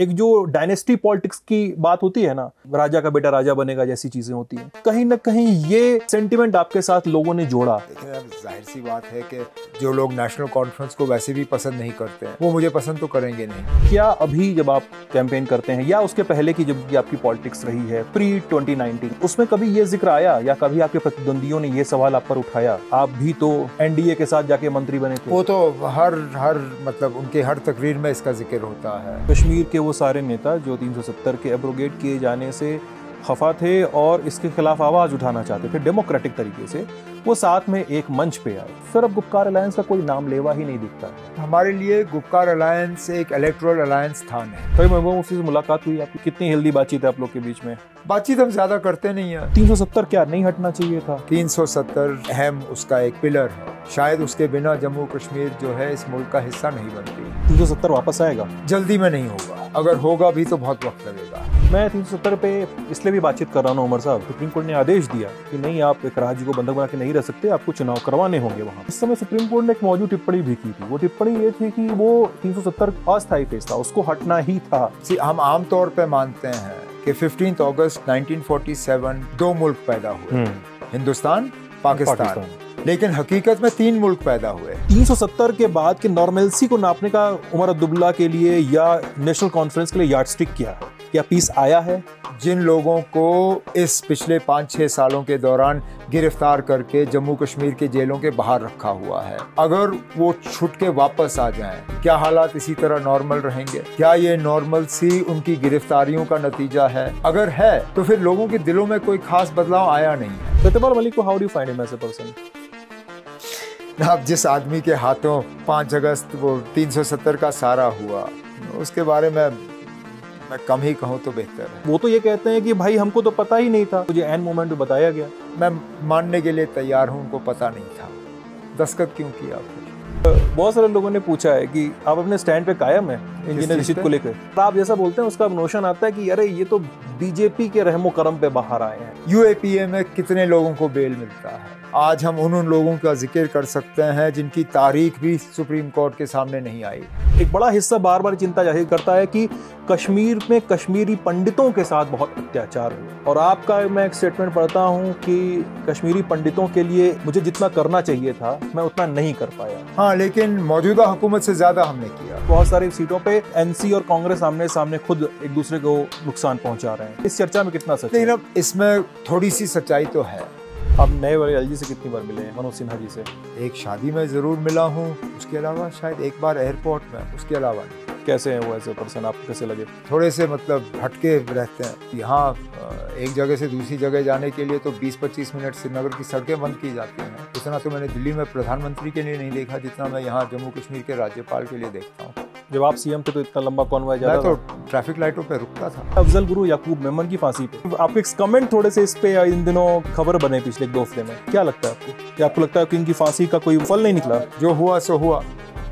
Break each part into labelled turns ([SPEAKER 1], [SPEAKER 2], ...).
[SPEAKER 1] एक जो dynasty politics की बात होती है ना राजा का बेटा राजा बनेगा जैसी चीजें होती हैं कहीं ना कहीं ये सेंटिमेंट आपके साथ लोगों ने जोड़ा
[SPEAKER 2] जाहिर सी बात है कि जो लोग नेशनल कॉन्फ्रेंस को वैसे भी पसंद नहीं करते हैं वो मुझे पसंद तो करेंगे नहीं क्या अभी जब आप
[SPEAKER 1] कैंपेन करते हैं या उसके पहले की जब आपकी पॉलिटिक्स रही है प्री ट्वेंटी उसमें कभी ये जिक्र आया या कभी आपके प्रतिद्वंदियों ने ये सवाल आप पर उठाया आप भी तो एनडीए के साथ जाके मंत्री बने थे वो
[SPEAKER 2] तो हर हर मतलब उनके हर तकरीर में इसका जिक्र होता है कश्मीर के
[SPEAKER 1] वो सारे नेता जो 370 के एब्रोगेट किए जाने से खफा थे और इसके खिलाफ आवाज़ उठाना चाहते थे डेमोक्रेटिक तरीके से वो साथ में एक मंच पे आए फिर अब गुप्कार अलायंस का
[SPEAKER 2] कोई नाम लेवा ही नहीं दिखता हमारे लिए गुप्कार अलायंस एक इलेक्ट्रल अलायंस स्थान है कई महबूब मुफ्ती से मुलाकात हुई आपकी कितनी हेल्दी बातचीत है आप लोग के बीच में बातचीत हम ज्यादा करते नहीं है तीन क्या नहीं हटना चाहिए था तीन अहम उसका एक पिलर है शायद उसके बिना जम्मू कश्मीर जो है इस मुल्क का हिस्सा नहीं बनती तीन सौ सत्तर वापस आएगा जल्दी में नहीं होगा
[SPEAKER 1] अगर होगा भी तो बहुत वक्त लगेगा मैं तीन सौ सत्तर पे इसलिए भी बातचीत कर रहा हूँ उमर साहब सुप्रीम कोर्ट ने आदेश दिया कि नहीं आप एक राज्य को बंधक बना के नहीं नहीं रह सकते आपको चुनाव करवाने होंगे वहाँ इस समय सुप्रीम कोर्ट ने एक
[SPEAKER 2] मौजूद टिप्पणी भी की थी वो टिप्पणी ये थी कि वो 370 अस्थायी फेस था उसको हटना ही था हम आमतौर पर मानते हैं कि 15 अगस्त 1947 दो मुल्क पैदा हुए हम्म। हिंदुस्तान पाकिस्तान, लेकिन हकीकत में तीन मुल्क पैदा हुए
[SPEAKER 1] 370 के बाद के नॉर्मेलसी को नापने का उमर अब्दुल्ला के लिए या नेशनल कॉन्फ्रेंस
[SPEAKER 2] के लिए यार्डस्टिक किया या पीस आया है जिन लोगों को इस पिछले पाँच छः सालों के दौरान गिरफ्तार करके जम्मू कश्मीर के जेलों के बाहर रखा हुआ है अगर वो छुट के वापस आ जाएं, क्या हालात इसी तरह नॉर्मल रहेंगे क्या ये नॉर्मल सी उनकी गिरफ्तारियों का नतीजा है अगर है तो फिर लोगों के दिलों में कोई खास बदलाव आया नहीं है प्रतिबल मलिक को how do find him as a person अब जिस आदमी के हाथों पाँच अगस्त वो तीन का सारा हुआ उसके बारे में मैं कम ही कहूँ तो बेहतर है वो तो ये कहते हैं कि भाई हमको तो पता ही नहीं था मुझे एन मोमेंट बताया गया मैं मानने के लिए तैयार हूँ उनको पता नहीं था दस्खत क्यों किया बहुत सारे लोगों ने पूछा है कि आप अपने स्टैंड पे कायम है इंजीनियर रशीद को लेकर आप
[SPEAKER 1] जैसा बोलते हैं उसका नोशन आता है कि अरे ये तो बीजेपी के रहमो करम पे बाहर आए हैं
[SPEAKER 2] यूएपीए में कितने लोगों को बेल मिलता है आज हम उन उन लोगों का जिक्र कर सकते हैं जिनकी तारीख भी सुप्रीम कोर्ट के सामने नहीं आई एक बड़ा हिस्सा बार बार चिंता जाहिर करता है कि
[SPEAKER 1] कश्मीर में कश्मीरी पंडितों के साथ बहुत अत्याचार हुआ और आपका मैं एक स्टेटमेंट पढ़ता हूँ कि कश्मीरी पंडितों के लिए मुझे जितना करना चाहिए था मैं उतना नहीं कर पाया हाँ लेकिन मौजूदा हुकूमत से ज़्यादा हमने किया बहुत सारी सीटों पे एनसी और कांग्रेस आमने सामने खुद एक दूसरे को नुकसान पहुंचा रहे हैं इस चर्चा में कितना सच लेकिन अब इसमें थोड़ी सी
[SPEAKER 2] सच्चाई तो है आप नए वाले एल से कितनी बार मिले हैं मनोज सिन्हा जी से एक शादी में ज़रूर मिला हूँ उसके अलावा शायद एक बार एयरपोर्ट में उसके अलावा कैसे हैं वो ऐसे पर्सन आपको कैसे लगे थोड़े से मतलब हटके रहते हैं यहाँ एक जगह से दूसरी जगह जाने के लिए तो 20-25 मिनट श्रीनगर की सड़कें बंद की जाती हैं इतना तो मैंने दिल्ली में प्रधानमंत्री के लिए नहीं देखा जितना मैं यहाँ जम्मू कश्मीर के राज्यपाल के लिए देखता हूँ जब आप सीएम थे तो इतना लंबा कॉन्वॉय ज्यादा तो ट्रैफिक लाइटों पे रुकता था
[SPEAKER 1] अफजल गुरु याकूब मेमन की फांसी पे आपके कमेंट थोड़े से इस पे इन दिनों खबर बने पिछले दो हफ्ते में क्या लगता है आपको क्या आपको लगता है कि इनकी फांसी का कोई फल नहीं निकला जो
[SPEAKER 2] हुआ सो हुआ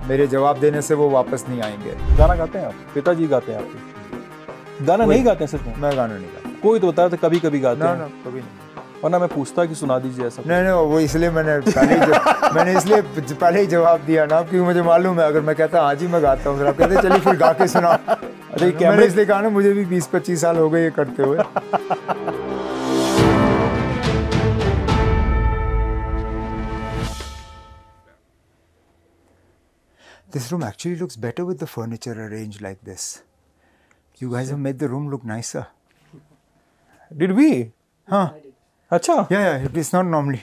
[SPEAKER 2] मेरे जवाब देने से वो वापस नहीं आएंगे गाना गाते हैं आप पिताजी गाते हैं आपके गाना नहीं गाते हैं सच में मैं गाना नहीं गाता कोई तो बताया था कभी कभी गाते हैं कभी नहीं वरना मैं पूछता कि सुना दीजिए ऐसा नहीं नहीं वो इसलिए मैंने पहले ही मैंने इसलिए पहले ही जवाब दिया ना क्योंकि मुझे मालूम है अगर मैं कहता आज हाँ ही मैं गाता हूँ आप कहते चलिए फिर गा के सुना अरे अच्छा, तो कैमरे इसलिए कहा ना मुझे भी बीस पच्चीस साल हो गए ये करते हुए This room actually looks better with the furniture arranged like this. You guys have made the room look nicer. Did we? Huh? अच्छा yeah yeah is not normally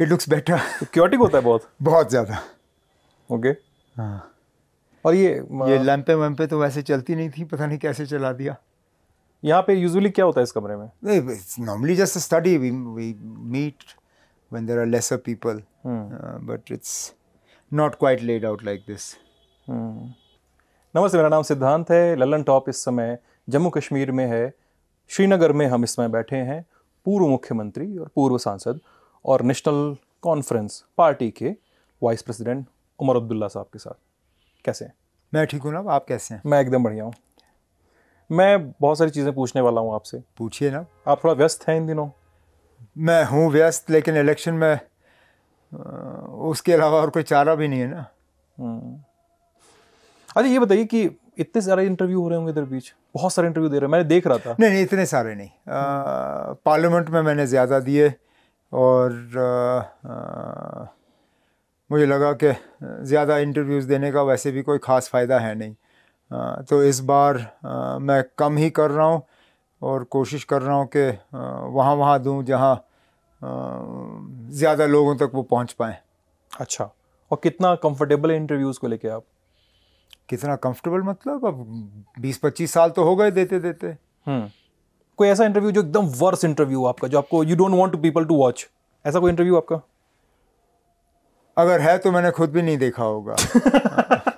[SPEAKER 2] it looks better chaotic होता है बहुत बहुत ज़्यादा okay हाँ और ये ये लैंपे वैम्पे तो वैसे चलती नहीं थी पता नहीं कैसे चला दिया यहाँ पे यूजुअली क्या होता है इस कमरे में normally just study we we meet when there are lesser people but it's not quite laid out like this नमस्ते मेरा नाम सिद्धांत है ललन टॉप इस
[SPEAKER 1] समय जम्मू कश्मीर में है श्रीनगर में हम इस समय बैठे हैं पूर्व मुख्यमंत्री और पूर्व सांसद और नेशनल कॉन्फ्रेंस पार्टी के वाइस प्रेसिडेंट उमर अब्दुल्ला साहब के साथ कैसे हैं
[SPEAKER 2] मैं ठीक हूँ ना आप कैसे हैं
[SPEAKER 1] मैं एकदम बढ़िया हूँ
[SPEAKER 2] मैं बहुत सारी चीज़ें पूछने वाला हूँ आपसे पूछिए ना आप थोड़ा व्यस्त हैं इन दिनों मैं हूँ व्यस्त लेकिन इलेक्शन में उसके अलावा और कोई चारा भी नहीं है ना हम्म। अच्छा ये बताइए कि इतने सारे इंटरव्यू हो रहे होंगे इधर बीच
[SPEAKER 1] बहुत सारे इंटरव्यू दे रहे मैंने देख रहा था नहीं नहीं इतने सारे नहीं
[SPEAKER 2] पार्लियामेंट में मैंने ज़्यादा दिए और आ, आ, मुझे लगा कि ज़्यादा इंटरव्यूज़ देने का वैसे भी कोई ख़ास फ़ायदा है नहीं आ, तो इस बार आ, मैं कम ही कर रहा हूँ और कोशिश कर रहा हूँ कि वहाँ वहाँ दूँ जहाँ ज़्यादा लोगों तक वो पहुँच पाएँ अच्छा और कितना कंफर्टेबल है इंटरव्यूज़ को लेके आप कितना कंफर्टेबल मतलब अब बीस पच्चीस साल
[SPEAKER 1] तो हो गए देते देते हम्म। कोई ऐसा इंटरव्यू जो एकदम वर्स इंटरव्यू आपका जो आपको you don't want
[SPEAKER 2] to people to watch ऐसा कोई इंटरव्यू आपका अगर है तो मैंने खुद भी नहीं देखा होगा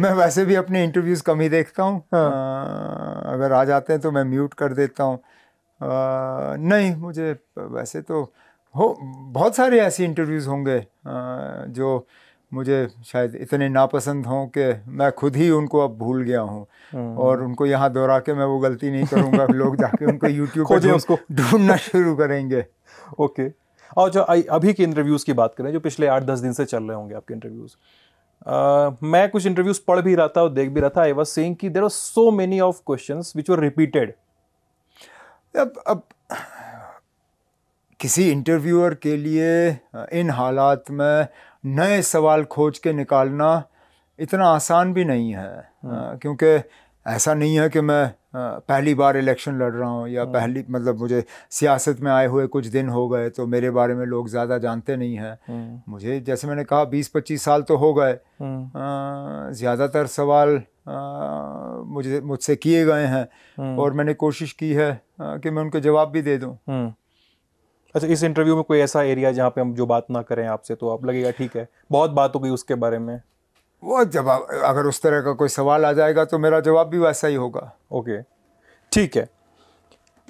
[SPEAKER 2] मैं वैसे भी अपने इंटरव्यूज कम ही देखता हूँ हाँ। अगर आ जाते हैं तो मैं म्यूट कर देता हूँ नहीं मुझे वैसे तो हो बहुत सारे ऐसे इंटरव्यूज होंगे आ, जो मुझे शायद इतने नापसंद हों कि मैं खुद ही उनको अब भूल गया हूँ हाँ। और उनको यहाँ दोहरा के मैं वो गलती नहीं करूँगा लोग जाके उनको यूट्यूब पर उसको ढूंढना शुरू करेंगे
[SPEAKER 1] ओके okay. और जो अभी के इंटरव्यूज़ की बात करें जो पिछले आठ दस दिन से चल रहे होंगे आपके इंटरव्यूज़ मैं कुछ इंटरव्यूज पढ़ भी रहा था और देख भी रहा था आई वॉज सेंग कि there are so many of
[SPEAKER 2] question which are repeated अब अब किसी इंटरव्यूअर के लिए इन हालात में नए सवाल खोज के निकालना इतना आसान भी नहीं है हाँ। क्योंकि ऐसा नहीं है कि मैं पहली बार इलेक्शन लड़ रहा हूँ या हाँ। पहली मतलब मुझे सियासत में आए हुए कुछ दिन हो गए तो मेरे बारे में लोग ज़्यादा जानते नहीं हैं हाँ। मुझे जैसे मैंने कहा बीस पच्चीस साल तो हो गए ज़्यादातर सवाल मुझे मुझसे किए गए हैं और मैंने कोशिश की है कि मैं उनके जवाब भी दे दूँ
[SPEAKER 1] अच्छा इस इंटरव्यू में कोई ऐसा एरिया जहाँ पे हम जो बात ना करें आपसे तो आप लगेगा ठीक है बहुत बात हो गई उसके बारे
[SPEAKER 2] में वो जवाब अगर उस तरह का कोई सवाल आ जाएगा तो मेरा जवाब भी वैसा ही होगा ओके ठीक है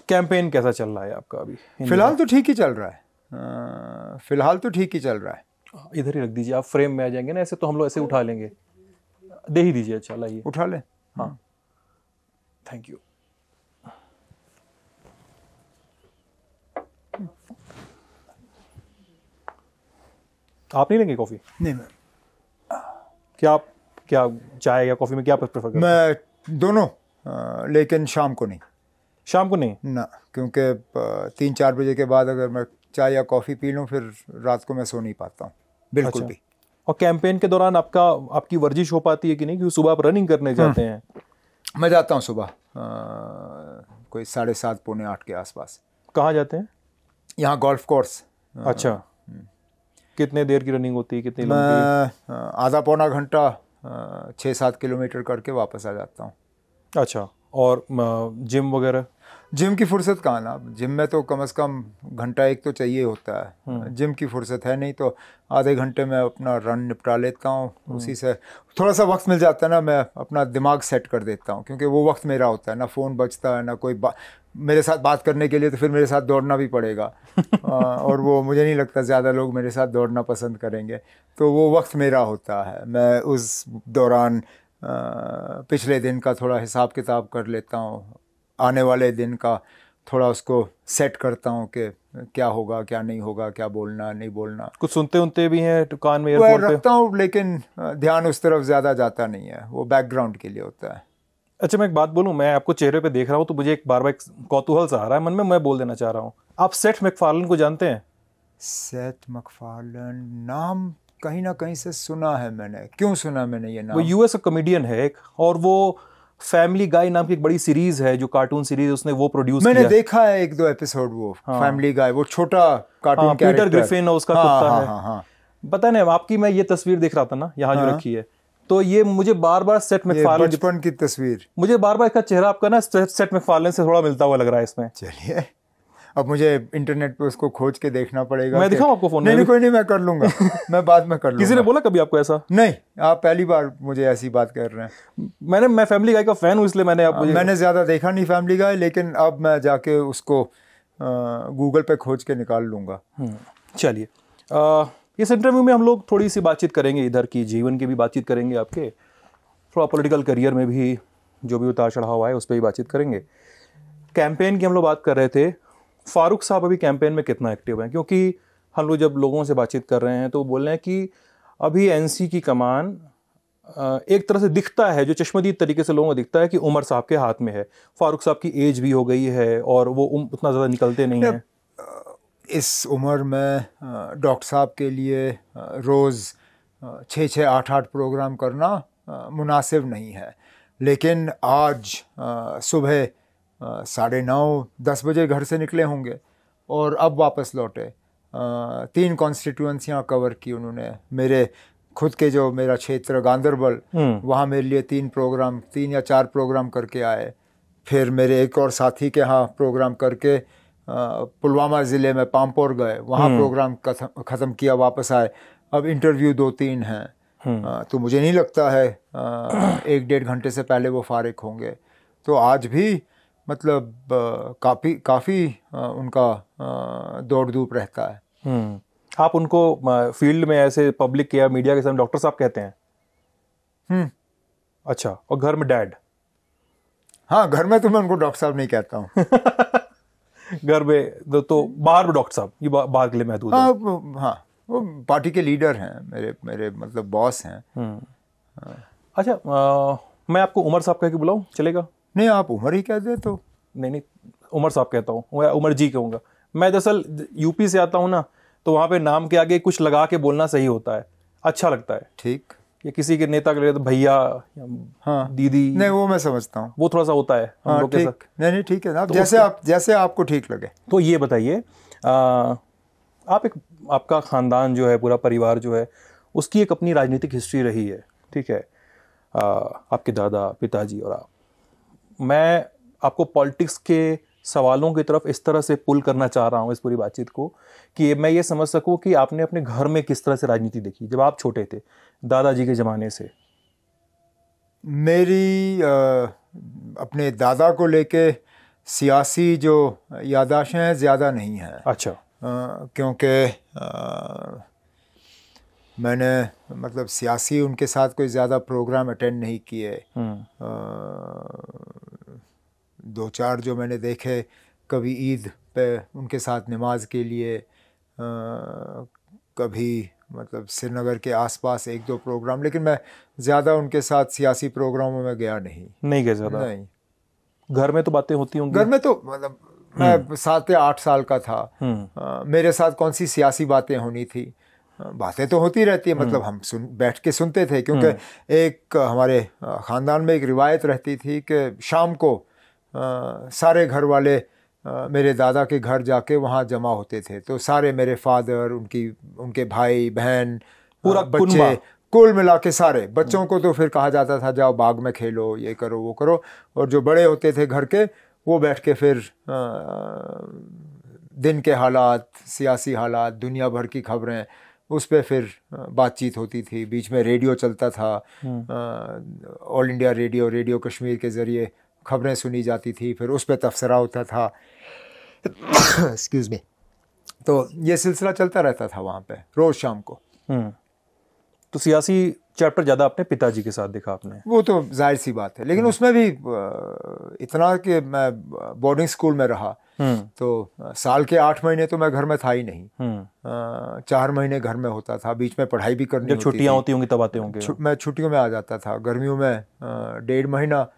[SPEAKER 2] कैंपेन कैसा चल रहा है आपका अभी फिलहाल तो ठीक ही
[SPEAKER 1] चल रहा है फिलहाल तो ठीक ही चल रहा है इधर ही रख दीजिए आप फ्रेम में आ जाएंगे ना ऐसे तो हम लोग ऐसे उठा लेंगे दे ही दीजिए अच्छा लाइए उठा लें हाँ थैंक यू आप नहीं लेंगे कॉफी नहीं मैम
[SPEAKER 2] क्या आप क्या चाय या कॉफी में क्या प्रेफर करते मैं दोनों आ, लेकिन शाम को नहीं शाम को नहीं ना क्योंकि तीन चार बजे के बाद अगर मैं चाय या कॉफ़ी पी लूँ फिर रात को मैं सो नहीं पाता हूँ बिल्कुल अच्छा। भी
[SPEAKER 1] और कैंपेन के
[SPEAKER 2] दौरान आपका आपकी वर्जिश हो पाती है कि नहीं क्योंकि सुबह आप रनिंग करने हाँ। जाते हैं मैं जाता हूँ सुबह कोई साढ़े सात पौने आठ के आसपास कहाँ जाते हैं यहाँ गोल्फ कोर्स अच्छा हम्म। कितने देर की रनिंग होती है कितनी हाँ, आधा पौना घंटा हाँ, छः सात किलोमीटर करके वापस आ जाता हूँ अच्छा और जिम वगैरह जिम की फुर्सत कहाँ ना जिम में तो कम से कम घंटा एक तो चाहिए होता है जिम हम्म। की फुर्सत है नहीं तो आधे घंटे में अपना रन निपटा लेता हूँ हम्म। उसी से थोड़ा सा वक्त मिल जाता है ना मैं अपना दिमाग सेट कर देता हूँ क्योंकि वो वक्त मेरा होता है ना फ़ोन बचता है ना कोई मेरे साथ बात करने के लिए तो फिर मेरे साथ दौड़ना भी पड़ेगा आ, और वो मुझे नहीं लगता ज़्यादा लोग मेरे साथ दौड़ना पसंद करेंगे तो वो वक्त मेरा होता है मैं उस दौरान पिछले दिन का थोड़ा हिसाब किताब कर लेता हूँ आने वाले दिन का थोड़ा उसको सेट करता हूँ कि क्या होगा क्या नहीं होगा क्या बोलना नहीं बोलना कुछ सुनते उनते भी हैं दुकान में रखता हूँ लेकिन ध्यान उस तरफ ज़्यादा जाता नहीं है वो बैकग्राउंड के लिए होता है अच्छा मैं एक बात बोलूं मैं
[SPEAKER 1] आपको चेहरे पे देख रहा हूं तो मुझे एक बार बार कौतूहल सा आ रहा है मन में मैं बोल देना चाह रहा हूं आप सेठ मकफालन को जानते हैं
[SPEAKER 2] सेठ मकफालन नाम कहीं ना कहीं से सुना है मैंने क्यों सुना मैंने ये नाम वो
[SPEAKER 1] यूएस का कॉमेडियन है एक और वो फैमिली गाय नाम की एक बड़ी सीरीज है जो कार्टून सीरीज उसने वो प्रोड्यूस मैंने किया।
[SPEAKER 2] देखा है एक दो एपिसोड वो हाँ। फैमिली गाय वो छोटा कार्टून हाँ, पीटर ग्रिफिन उसका हाँ, कुत्ता हाँ, है हाँ, हाँ, पता नहीं आपकी मैं ये तस्वीर देख रहा था ना
[SPEAKER 1] यहाँ हाँ, जो रखी है तो ये मुझे बार बार सेट मेफाल बचपन
[SPEAKER 2] की तस्वीर
[SPEAKER 1] मुझे बार बार इसका चेहरा आपका ना सेट मैकफार्लन से थोड़ा मिलता हुआ लग रहा है इसमें चलिए अब मुझे इंटरनेट पे उसको
[SPEAKER 2] खोज के देखना पड़ेगा मैं दिखाऊं आपको फोन नहीं, नहीं कोई नहीं मैं कर लूंगा
[SPEAKER 1] मैं बाद में कर लूंगा किसी ने बोला कभी आपको ऐसा
[SPEAKER 2] नहीं आप पहली बार मुझे ऐसी बात कर रहे हैं मैंने मैं फैमिली गाय का फैन हूँ इसलिए मैंने आप आ, हाँ, मैंने ज़्यादा देखा नहीं फैमिली गाय लेकिन अब मैं जाके उसको गूगल पे खोज के निकाल लूंगा
[SPEAKER 1] हम्म, चलिए इस इंटरव्यू में हम लोग थोड़ी सी बातचीत करेंगे इधर की जीवन की भी बातचीत करेंगे आपके थोड़ा पॉलिटिकल करियर में भी जो भी उतार चढ़ाव आए उस पर भी बातचीत करेंगे कैंपेन की हम लोग बात कर रहे थे फारूक साहब अभी कैंपेन में कितना एक्टिव हैं क्योंकि हम लोग जब लोगों से बातचीत कर रहे हैं तो बोल रहे हैं कि अभी एन की कमान एक तरह से दिखता है जो चश्मदीद तरीके से लोगों को दिखता है कि उमर साहब के हाथ में है
[SPEAKER 2] फारूक साहब की एज भी हो गई है और वो उतना ज़्यादा निकलते नहीं हैं इस उम्र में डॉक्टर साहब के लिए रोज़ छः छः आठ आठ प्रोग्राम करना मुनासिब नहीं है लेकिन आज सुबह साढ़े नौ दस बजे घर से निकले होंगे और अब वापस लौटे तीन कॉन्स्टिट्यूंसियाँ कवर की उन्होंने मेरे खुद के जो मेरा क्षेत्र गांधरबल हम्म। वहाँ मेरे लिए तीन प्रोग्राम तीन या चार प्रोग्राम करके आए फिर मेरे एक और साथी के यहाँ प्रोग्राम करके पुलवामा ज़िले में पामपोर गए वहाँ हम्म। प्रोग्राम ख़त्म किया वापस आए अब इंटरव्यू दो तीन हैं हम्म। तो मुझे नहीं लगता है एक डेढ़ घंटे से पहले वो फारिग होंगे तो आज भी मतलब काफ़ी काफ़ी उनका दौड़
[SPEAKER 1] धूप रहता है हम्म। आप उनको फील्ड में ऐसे पब्लिक या मीडिया के सामने डॉक्टर साहब कहते
[SPEAKER 2] हैं अच्छा और घर में डैड हाँ घर में तो मैं उनको डॉक्टर साहब नहीं कहता हूँ घर में तो, तो बाहर में डॉक्टर साहब ये बाहर के लिए महदूद हाँ हाँ वो पार्टी के लीडर हैं मेरे मेरे मतलब बॉस हैं हम्म। हाँ। अच्छा
[SPEAKER 1] आ, मैं आपको उमर साहब कह के बुलाऊँ चलेगा नहीं आप उमर ही कह दें तो नहीं नहीं उमर साहब कहता हूँ मैं उमर जी कहूँगा मैं दरअसल यूपी से आता हूँ ना तो वहाँ पे नाम के आगे कुछ लगा के बोलना सही होता है अच्छा लगता है ठीक या किसी के नेता के लिए तो भैया
[SPEAKER 2] हाँ दीदी नहीं वो मैं समझता हूँ
[SPEAKER 1] वो थोड़ा सा होता है हाँ, ठीक
[SPEAKER 2] नहीं नहीं ठीक है आप तो जैसे
[SPEAKER 1] आप जैसे आपको ठीक लगे तो ये बताइए आप एक आपका खानदान जो है पूरा परिवार जो है उसकी एक अपनी राजनीतिक हिस्ट्री रही है ठीक है आ, आपके दादा पिताजी और आप मैं आपको पॉलिटिक्स के सवालों की तरफ इस तरह से पुल करना चाह रहा हूँ इस पूरी बातचीत को कि मैं ये समझ सकूँ कि आपने अपने घर में किस तरह से राजनीति देखी जब आप छोटे थे दादाजी के ज़माने से
[SPEAKER 2] मेरी आ, अपने दादा को लेके सियासी जो यादाशें हैं ज़्यादा नहीं हैं अच्छा क्योंकि मैंने मतलब सियासी उनके साथ कोई ज़्यादा प्रोग्राम अटेंड नहीं किए हम्म। दो चार जो मैंने देखे कभी ईद पे उनके साथ नमाज के लिए आ, कभी मतलब श्रीनगर के आसपास एक दो प्रोग्राम लेकिन मैं ज़्यादा उनके साथ सियासी प्रोग्रामों में गया नहीं
[SPEAKER 1] नहीं गया ज़्यादा नहीं
[SPEAKER 2] घर में तो बातें होती होंगी घर में तो मतलब मैं हम्म। सात या आठ साल का था आ, हम्म। मेरे साथ कौन सी सियासी बातें होनी थी बातें तो होती रहती है हम्म। मतलब हम सुन बैठ के सुनते थे क्योंकि एक हमारे ख़ानदान में एक रिवायत रहती थी कि शाम को सारे घर वाले मेरे दादा के घर जाके वहाँ जमा होते थे तो सारे मेरे फादर उनकी उनके भाई बहन पूरा बच्चे कुल मिला के सारे बच्चों हम्म। को तो फिर कहा जाता था जाओ बाग में खेलो ये करो वो करो और जो बड़े होते थे घर के वो बैठ के फिर आ, दिन के हालात सियासी हालात दुनिया भर की खबरें उस पर फिर बातचीत होती थी बीच में रेडियो चलता था हम्म। All India radio radio Kashmir के ज़रिए खबरें सुनी जाती थी फिर उस पर तबसरा होता था एक्सक्यूज मी तो ये सिलसिला चलता रहता था वहाँ पे रोज़ शाम को हम्म। तो सियासी चैप्टर ज़्यादा अपने पिताजी के साथ देखा आपने वो तो जाहिर सी बात है लेकिन हम्म। उसमें भी इतना कि मैं बोर्डिंग स्कूल में रहा हम्म। तो साल के आठ महीने तो मैं घर में था ही नहीं चार महीने घर में होता था बीच में पढ़ाई भी करनी जब छुट्टियाँ होती होंगी तब आते होंगे मैं छुट्टियों में आ जाता था गर्मियों में डेढ़ महीना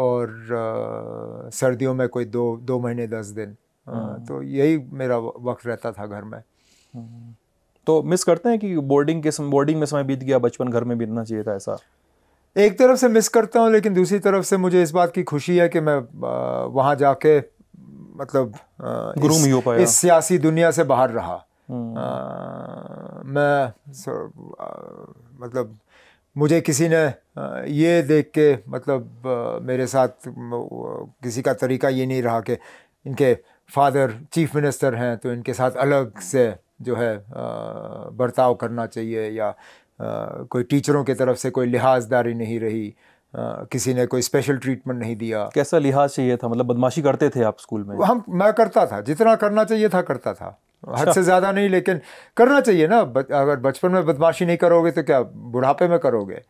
[SPEAKER 2] और सर्दियों में कोई दो दो महीने दस दिन हम्म। तो यही मेरा वक्त रहता था घर में
[SPEAKER 1] हम्म।
[SPEAKER 2] तो मिस करते हैं कि बोर्डिंग के सम, बोर्डिंग में समय बीत गया बचपन घर में बीतना चाहिए था ऐसा एक तरफ से मिस करता हूँ लेकिन दूसरी तरफ से मुझे इस बात की खुशी है कि मैं वहाँ जाके मतलब आ, इस, इस सियासी दुनिया से बाहर रहा आ, हम्म। मैं मतलब मुझे किसी ने ये देख के मतलब मेरे साथ किसी का तरीका ये नहीं रहा कि इनके फादर चीफ मिनिस्टर हैं तो इनके साथ अलग से जो है बर्ताव करना चाहिए या कोई टीचरों की तरफ से कोई लिहाजदारी नहीं रही किसी ने कोई स्पेशल ट्रीटमेंट नहीं दिया कैसा लिहाज चाहिए था मतलब बदमाशी करते थे आप स्कूल में हम मैं करता था जितना करना चाहिए था करता था हद से ज़्यादा नहीं लेकिन करना चाहिए ना ब, अगर बचपन में बदमाशी नहीं करोगे तो क्या बुढ़ापे में करोगे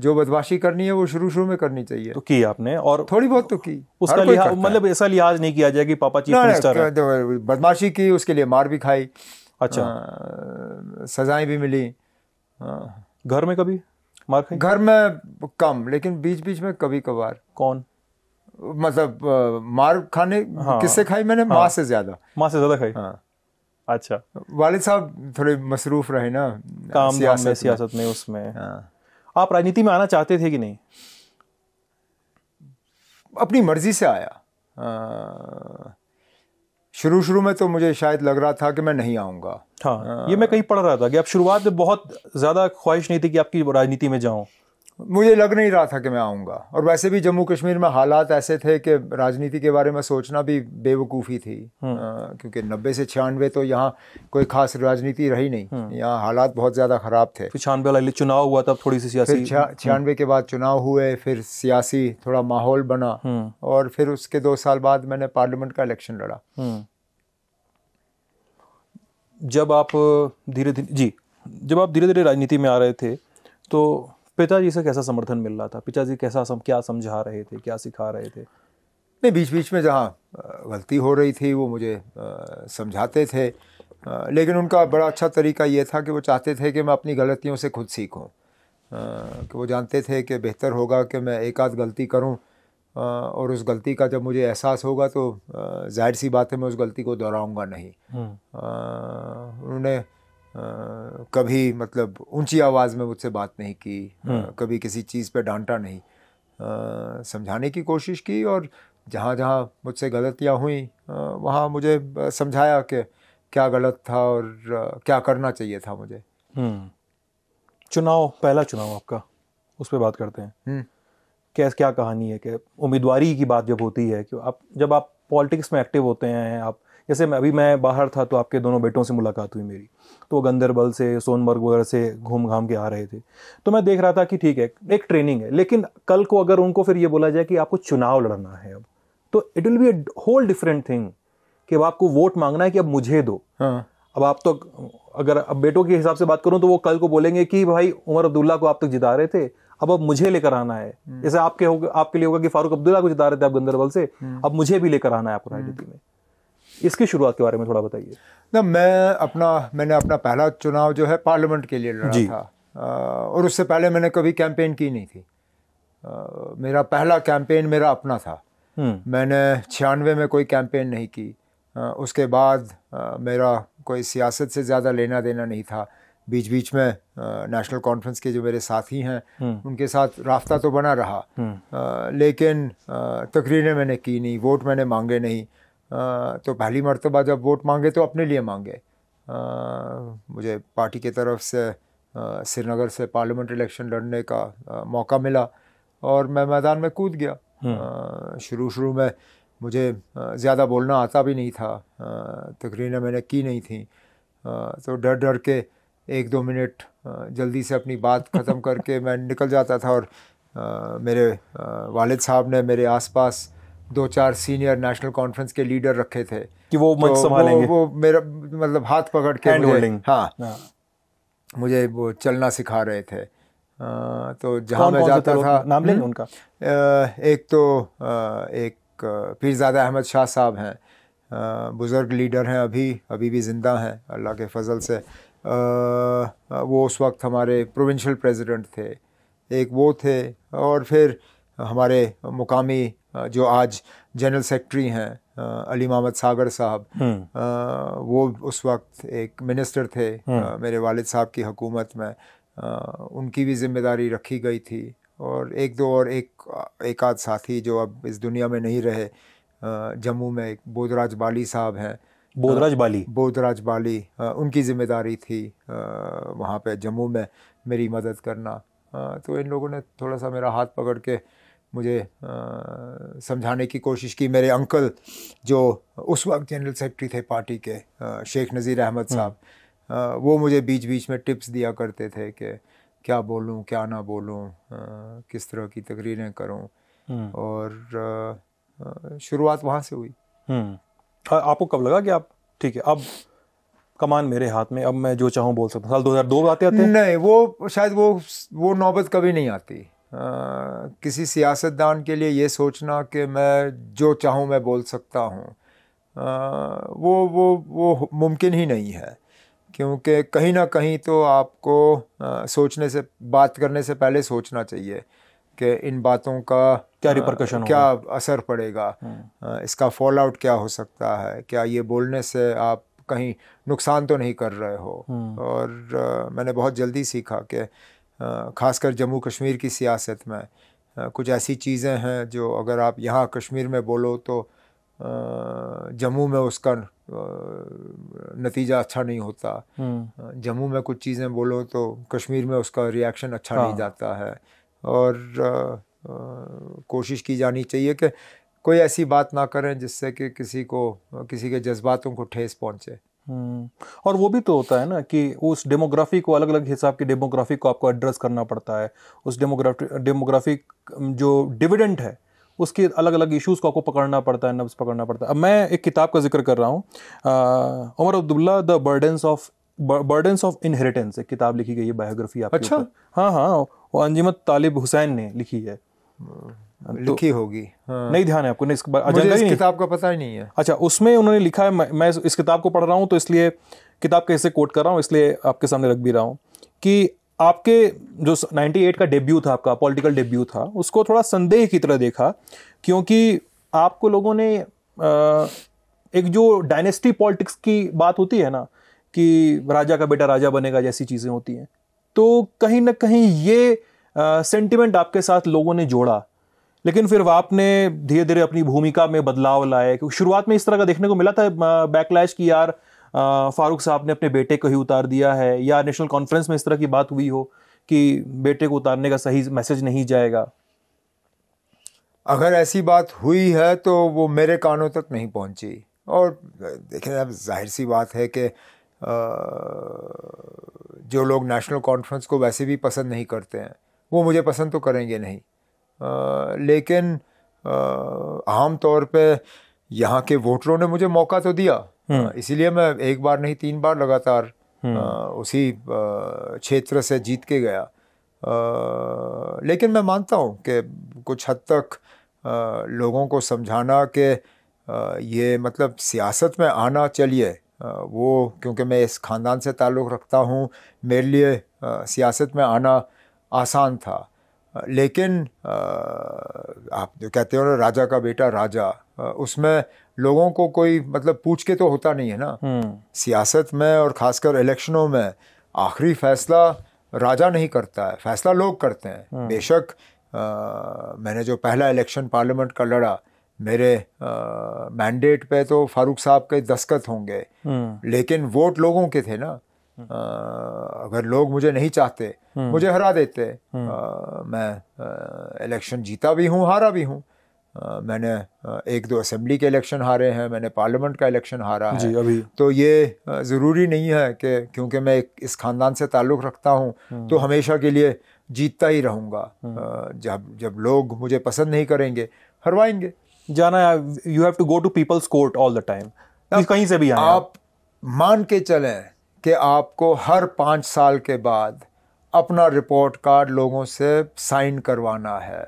[SPEAKER 2] जो बदमाशी करनी है वो शुरू शुरू में करनी चाहिए तो की आपने और थोड़ी बहुत तो की उसका लिहाज
[SPEAKER 1] मतलब ऐसा लिहाज नहीं किया जाए कि पापा
[SPEAKER 2] चीफ मिनिस्टर तो बदमाशी की उसके लिए मार भी खाई अच्छा सजाएं भी मिली घर में कभी मार खाई घर में कम लेकिन बीच बीच में कभी कभार कौन मतलब मार खाने हाँ, किससे खाई मैंने हाँ, माँ से ज्यादा माँ से ज्यादा खाई हाँ अच्छा वालिद साहब थोड़े मसरूफ रहे ना काम सियासत में, सियासत में उसमें हाँ। आप राजनीति में आना चाहते थे कि नहीं अपनी मर्जी से आया शुरू शुरू में तो मुझे शायद लग रहा था कि मैं नहीं आऊँगा हाँ आ, ये मैं कहीं पढ़ रहा था कि आप शुरुआत में बहुत ज़्यादा ख्वाहिश नहीं थी कि आपकी राजनीति में जाऊँ मुझे लग नहीं रहा था कि मैं आऊँगा और वैसे भी जम्मू कश्मीर में हालात ऐसे थे कि राजनीति के बारे में सोचना भी बेवकूफ़ी थी आ, हम्म। क्योंकि नब्बे से छियानवे तो यहाँ कोई खास राजनीति रही नहीं हम्म। यहाँ हालात बहुत ज़्यादा ख़राब थे छियानवे वाला चुनाव हुआ था थोड़ी सी सियासी हम्म। छियानवे के बाद चुनाव हुए फिर सियासी थोड़ा माहौल बना और फिर उसके दो साल बाद मैंने पार्लियामेंट का इलेक्शन लड़ा
[SPEAKER 1] जब आप धीरे धीरे जी जब आप धीरे धीरे राजनीति में आ रहे थे तो पिताजी से कैसा समर्थन मिल रहा था पिताजी कैसा सम, क्या समझा रहे थे क्या सिखा रहे थे
[SPEAKER 2] नहीं बीच बीच में जहाँ गलती हो रही थी वो मुझे समझाते थे लेकिन उनका बड़ा अच्छा तरीका ये था कि वो चाहते थे कि मैं अपनी गलतियों से खुद सीखूँ कि वो जानते थे कि बेहतर होगा कि मैं एक आध गलती करूँ और उस गलती का जब मुझे एहसास होगा तो जाहिर सी बात है मैं उस गलती को दोहराऊंगा नहीं हम्म। उन्होंने कभी मतलब ऊंची आवाज़ में मुझसे बात नहीं की हम्म। कभी किसी चीज़ पे डांटा नहीं समझाने की कोशिश की और जहाँ जहाँ मुझसे गलतियाँ हुई वहाँ मुझे समझाया कि क्या गलत था और क्या करना चाहिए था मुझे हम्म। चुनाव पहला चुनाव
[SPEAKER 1] आपका उस पर बात करते हैं हम्म। क्या क्या कहानी है कि उम्मीदवारी की बात जब होती है कि आप जब आप पॉलिटिक्स में एक्टिव होते हैं आप जैसे मैं अभी मैं बाहर था तो आपके दोनों बेटों से मुलाकात हुई मेरी तो वो गंदरबल से सोनमर्ग वगैरह से घूम घाम के आ रहे थे तो मैं देख रहा था कि ठीक है एक ट्रेनिंग है लेकिन कल को अगर उनको फिर ये बोला जाए कि आपको चुनाव लड़ना है अब तो it will be a whole different thing कि अब आपको वोट मांगना है कि अब मुझे दो हाँ। अब आप तो अगर अब बेटों के हिसाब से बात करूं तो वो कल को बोलेंगे कि भाई उमर अब्दुल्ला को आप तक तो जिता रहे थे अब अब मुझे लेकर आना है हम्म। जैसे आपके होगा आपके लिए होगा कि फारूक अब्दुल्ला को जिता रहे थे आप गंदरबल से हम्म। अब मुझे भी लेकर आना है आपको राजनीति हम्म। में इसकी शुरुआत के बारे में थोड़ा बताइए
[SPEAKER 2] ना मैं अपना मैंने अपना पहला चुनाव जो है पार्लियामेंट के लिए लड़ा था और उससे पहले मैंने कभी कैंपेन की नहीं थी मेरा पहला कैंपेन मेरा अपना था हम्म। मैंने छियानवे में कोई कैंपेन नहीं की उसके बाद मेरा कोई सियासत से ज़्यादा लेना देना नहीं था बीच बीच में नेशनल कॉन्फ्रेंस के जो मेरे साथी हैं हम्म। उनके साथ रास्ता तो बना रहा हम्म। लेकिन तकरीरें मैंने की नहीं वोट मैंने मांगे नहीं तो पहली मरतबा जब वोट मांगे तो अपने लिए मांगे मुझे पार्टी की तरफ से श्रीनगर से पार्लियामेंट इलेक्शन लड़ने का मौका मिला और मैं मैदान में कूद गया हम्म। शुरू शुरू में मुझे ज़्यादा बोलना आता भी नहीं था तकरीरें मैंने की नहीं थी तो डर डर के एक दो मिनट जल्दी से अपनी बात ख़त्म करके मैं निकल जाता था और मेरे वालिद साहब ने मेरे आसपास दो चार सीनियर नेशनल कॉन्फ्रेंस के लीडर रखे थे कि वो मत तो वो, वो मेरा मतलब हाथ पकड़ के मुझे, हाँ, हाँ मुझे वो चलना सिखा रहे थे आ, तो जहाँ मैं जाता था नाम लेंगे हम्म? उनका एक तो एक पीरजादा अहमद शाह साहब हैं बुज़ुर्ग लीडर हैं अभी अभी भी ज़िंदा हैं अल्लाह के फजल से वो उस वक्त हमारे प्रोविंशियल प्रेसिडेंट थे एक वो थे और फिर हमारे मुकामी जो आज जनरल सेक्रेटरी हैं अली मोहम्मद सागर साहब हम्म। वो उस वक्त एक मिनिस्टर थे हम्म। मेरे वालिद साहब की हुकूमत में उनकी भी जिम्मेदारी रखी गई थी और एक दो और एक एक आध साथी जो अब इस दुनिया में नहीं रहे जम्मू में एक बोधराज बाली साहब हैं बोधराज बाली बोधराज बाली उनकी जिम्मेदारी थी वहाँ पे जम्मू में मेरी मदद करना तो इन लोगों ने थोड़ा सा मेरा हाथ पकड़ के मुझे समझाने की कोशिश की मेरे अंकल जो उस वक्त जनरल सेक्रेटरी थे पार्टी के शेख नज़ीर अहमद हम्म। साहब वो मुझे बीच बीच में टिप्स दिया करते थे कि क्या बोलूँ क्या ना बोलूँ किस तरह की तकरीरें करूँ हम्म। और शुरुआत वहाँ से हुई हम्म। आपको कब लगा कि आप ठीक है अब कमान मेरे हाथ में अब मैं जो चाहूँ बोल सकता हूँ साल 2002 आते आते नहीं वो शायद वो वो नौबत कभी नहीं आती किसी सियासतदान के लिए ये सोचना कि मैं जो चाहूँ मैं बोल सकता हूँ वो वो वो मुमकिन ही नहीं है क्योंकि कहीं ना कहीं तो आपको आ, सोचने से बात करने से पहले सोचना चाहिए कि इन बातों का क्या रिपरकशन क्या असर पड़ेगा हम्म। आ, इसका फॉल आउट क्या हो सकता है क्या ये बोलने से आप कहीं नुकसान तो नहीं कर रहे हो हम्म। और आ, मैंने बहुत जल्दी सीखा कि ख़ासकर जम्मू कश्मीर की सियासत में कुछ ऐसी चीज़ें हैं जो अगर आप यहाँ कश्मीर में बोलो तो जम्मू में उसका नतीजा अच्छा नहीं होता हम्म। जम्मू में कुछ चीज़ें बोलो तो कश्मीर में उसका रिएक्शन अच्छा हाँ। नहीं जाता है और कोशिश की जानी चाहिए कि कोई ऐसी बात ना करें जिससे कि किसी को किसी के जज्बातों को ठेस पहुंचे
[SPEAKER 1] हम्म। और वो भी तो होता है ना कि उस डेमोग्राफी को अलग अलग हिसाब की डेमोग्राफी को आपको एड्रेस करना पड़ता है उस डेमोग्राफी डेमोग्राफिक जो डिविडेंट है उसके अलग अलग इश्यूज़ को आपको पकड़ना पड़ता है नब्स पकड़ना पड़ता है अब मैं एक किताब का जिक्र कर रहा हूँ Omar Abdullah the burdens of burdens of inheritance एक किताब लिखी गई है बायोग्राफी आपकी अच्छा हाँ हाँ वो अंजिमत तालिब हुसैन ने लिखी है हाँ, तो लिखी तो, होगी हाँ। नहीं ध्यान है आपको नहीं इस मुझे इस किताब
[SPEAKER 2] का पता ही नहीं है
[SPEAKER 1] अच्छा उसमें उन्होंने लिखा है मैं, मैं इस किताब को पढ़ रहा हूँ तो इसलिए किताब के हिस्से कोट कर रहा हूँ इसलिए आपके सामने रख भी रहा हूँ कि आपके जो 98 का डेब्यू था आपका पॉलिटिकल डेब्यू था उसको थोड़ा संदेह की तरह देखा क्योंकि आपको लोगों ने एक जो डायनेस्टी पॉलिटिक्स की बात होती है ना कि राजा का बेटा राजा बनेगा जैसी चीज़ें होती हैं तो कहीं ना कहीं ये सेंटिमेंट आपके साथ लोगों ने जोड़ा लेकिन फिर आपने धीरे धीरे अपनी भूमिका में बदलाव लाए क्योंकि शुरुआत में इस तरह का देखने को मिला था बैकलैश की यार फारूक साहब ने अपने बेटे को ही उतार दिया है या नेशनल कॉन्फ्रेंस में इस तरह की बात हुई हो कि बेटे को उतारने
[SPEAKER 2] का सही मैसेज नहीं जाएगा अगर ऐसी बात हुई है तो वो मेरे कानों तक नहीं पहुंची और देखिए अब जाहिर सी बात है कि जो लोग नेशनल कॉन्फ्रेंस को वैसे भी पसंद नहीं करते हैं वो मुझे पसंद तो करेंगे नहीं लेकिन आम तौर पे यहाँ के वोटरों ने मुझे मौका तो दिया हम्म। इसीलिए मैं एक बार नहीं तीन बार लगातार हम्म। उसी क्षेत्र से जीत के गया लेकिन मैं मानता हूँ कि कुछ हद तक लोगों को समझाना कि ये मतलब सियासत में आना चलिए वो क्योंकि मैं इस ख़ानदान से ताल्लुक़ रखता हूँ मेरे लिए सियासत में आना आसान था लेकिन आप जो कहते हो ना राजा का बेटा राजा उसमें लोगों को कोई मतलब पूछ के तो होता नहीं है ना हम्म। सियासत में और ख़ासकर इलेक्शनों में आखिरी फैसला राजा नहीं करता है फैसला लोग करते हैं हम्म। बेशक मैंने जो पहला इलेक्शन पार्लियामेंट का लड़ा मेरे मैंडेट पे तो फारूक साहब के दस्खत होंगे हम्म। लेकिन वोट लोगों के थे ना अगर लोग मुझे नहीं चाहते हम्म। मुझे हरा देते हम्म। मैं इलेक्शन जीता भी हूँ हारा भी हूँ मैंने एक दो असेंबली के इलेक्शन हारे हैं मैंने पार्लियामेंट का इलेक्शन हारा है अभी तो ये ज़रूरी नहीं है कि क्योंकि मैं इस ख़ानदान से ताल्लुक़ रखता हूँ हम्म। तो हमेशा के लिए जीतता ही रहूँगा जब जब लोग मुझे पसंद नहीं करेंगे हरवाएंगे जाना you have to go to people's court all the time कहीं से भी आप मान के चलें कि आपको हर पाँच साल के बाद अपना रिपोर्ट कार्ड लोगों से साइन करवाना है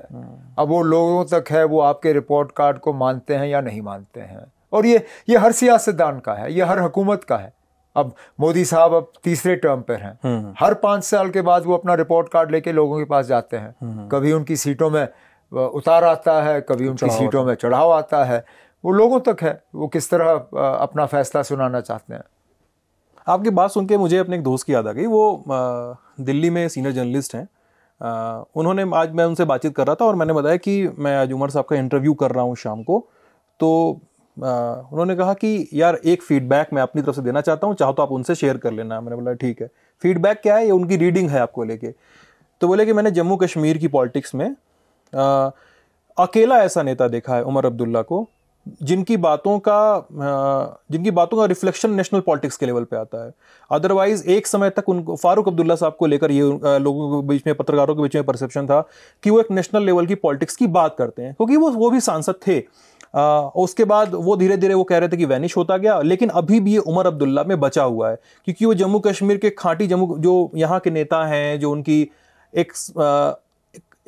[SPEAKER 2] अब वो लोगों तक है वो आपके रिपोर्ट कार्ड को मानते हैं या नहीं मानते हैं और ये ये हर सियासतदान का है ये हर हुकूमत का है अब मोदी साहब अब तीसरे टर्म पर हैं हम्म। हर पाँच साल के बाद वो अपना रिपोर्ट कार्ड लेके लोगों के पास जाते हैं हम्म। कभी उनकी सीटों में उतार आता है कभी उनकी सीटों में चढ़ाव आता है वो लोगों तक है वो किस तरह अपना फैसला सुनाना चाहते हैं
[SPEAKER 1] आपकी बात सुन के मुझे अपने एक दोस्त की याद आ गई वो दिल्ली में सीनियर जर्नलिस्ट हैं उन्होंने आज मैं उनसे बातचीत कर रहा था और मैंने बताया कि मैं आज उमर साहब का इंटरव्यू कर रहा हूँ शाम को तो उन्होंने कहा कि यार एक फीडबैक मैं अपनी तरफ से देना चाहता हूँ चाहो तो आप उनसे शेयर कर लेना मैंने बोला ठीक है फीडबैक क्या है ये उनकी रीडिंग है आपको लेके तो बोले कि मैंने जम्मू कश्मीर की पॉलिटिक्स में आ, अकेला ऐसा नेता देखा है उमर अब्दुल्ला को जिनकी बातों का जिनकी बातों का रिफ्लेक्शन नेशनल पॉलिटिक्स के लेवल पे आता है अदरवाइज एक समय तक उनको फारूक अब्दुल्ला साहब को लेकर ये लोगों के बीच में पत्रकारों के बीच में परसेप्शन था कि वो एक नेशनल लेवल की पॉलिटिक्स की बात करते हैं क्योंकि वो वो भी सांसद थे आ, उसके बाद वो धीरे धीरे वो कह रहे थे कि वैनिश होता गया लेकिन अभी भी ये उमर अब्दुल्ला में बचा हुआ है क्योंकि वो जम्मू कश्मीर के खांटी जम्मू जो यहाँ के नेता हैं जो उनकी एक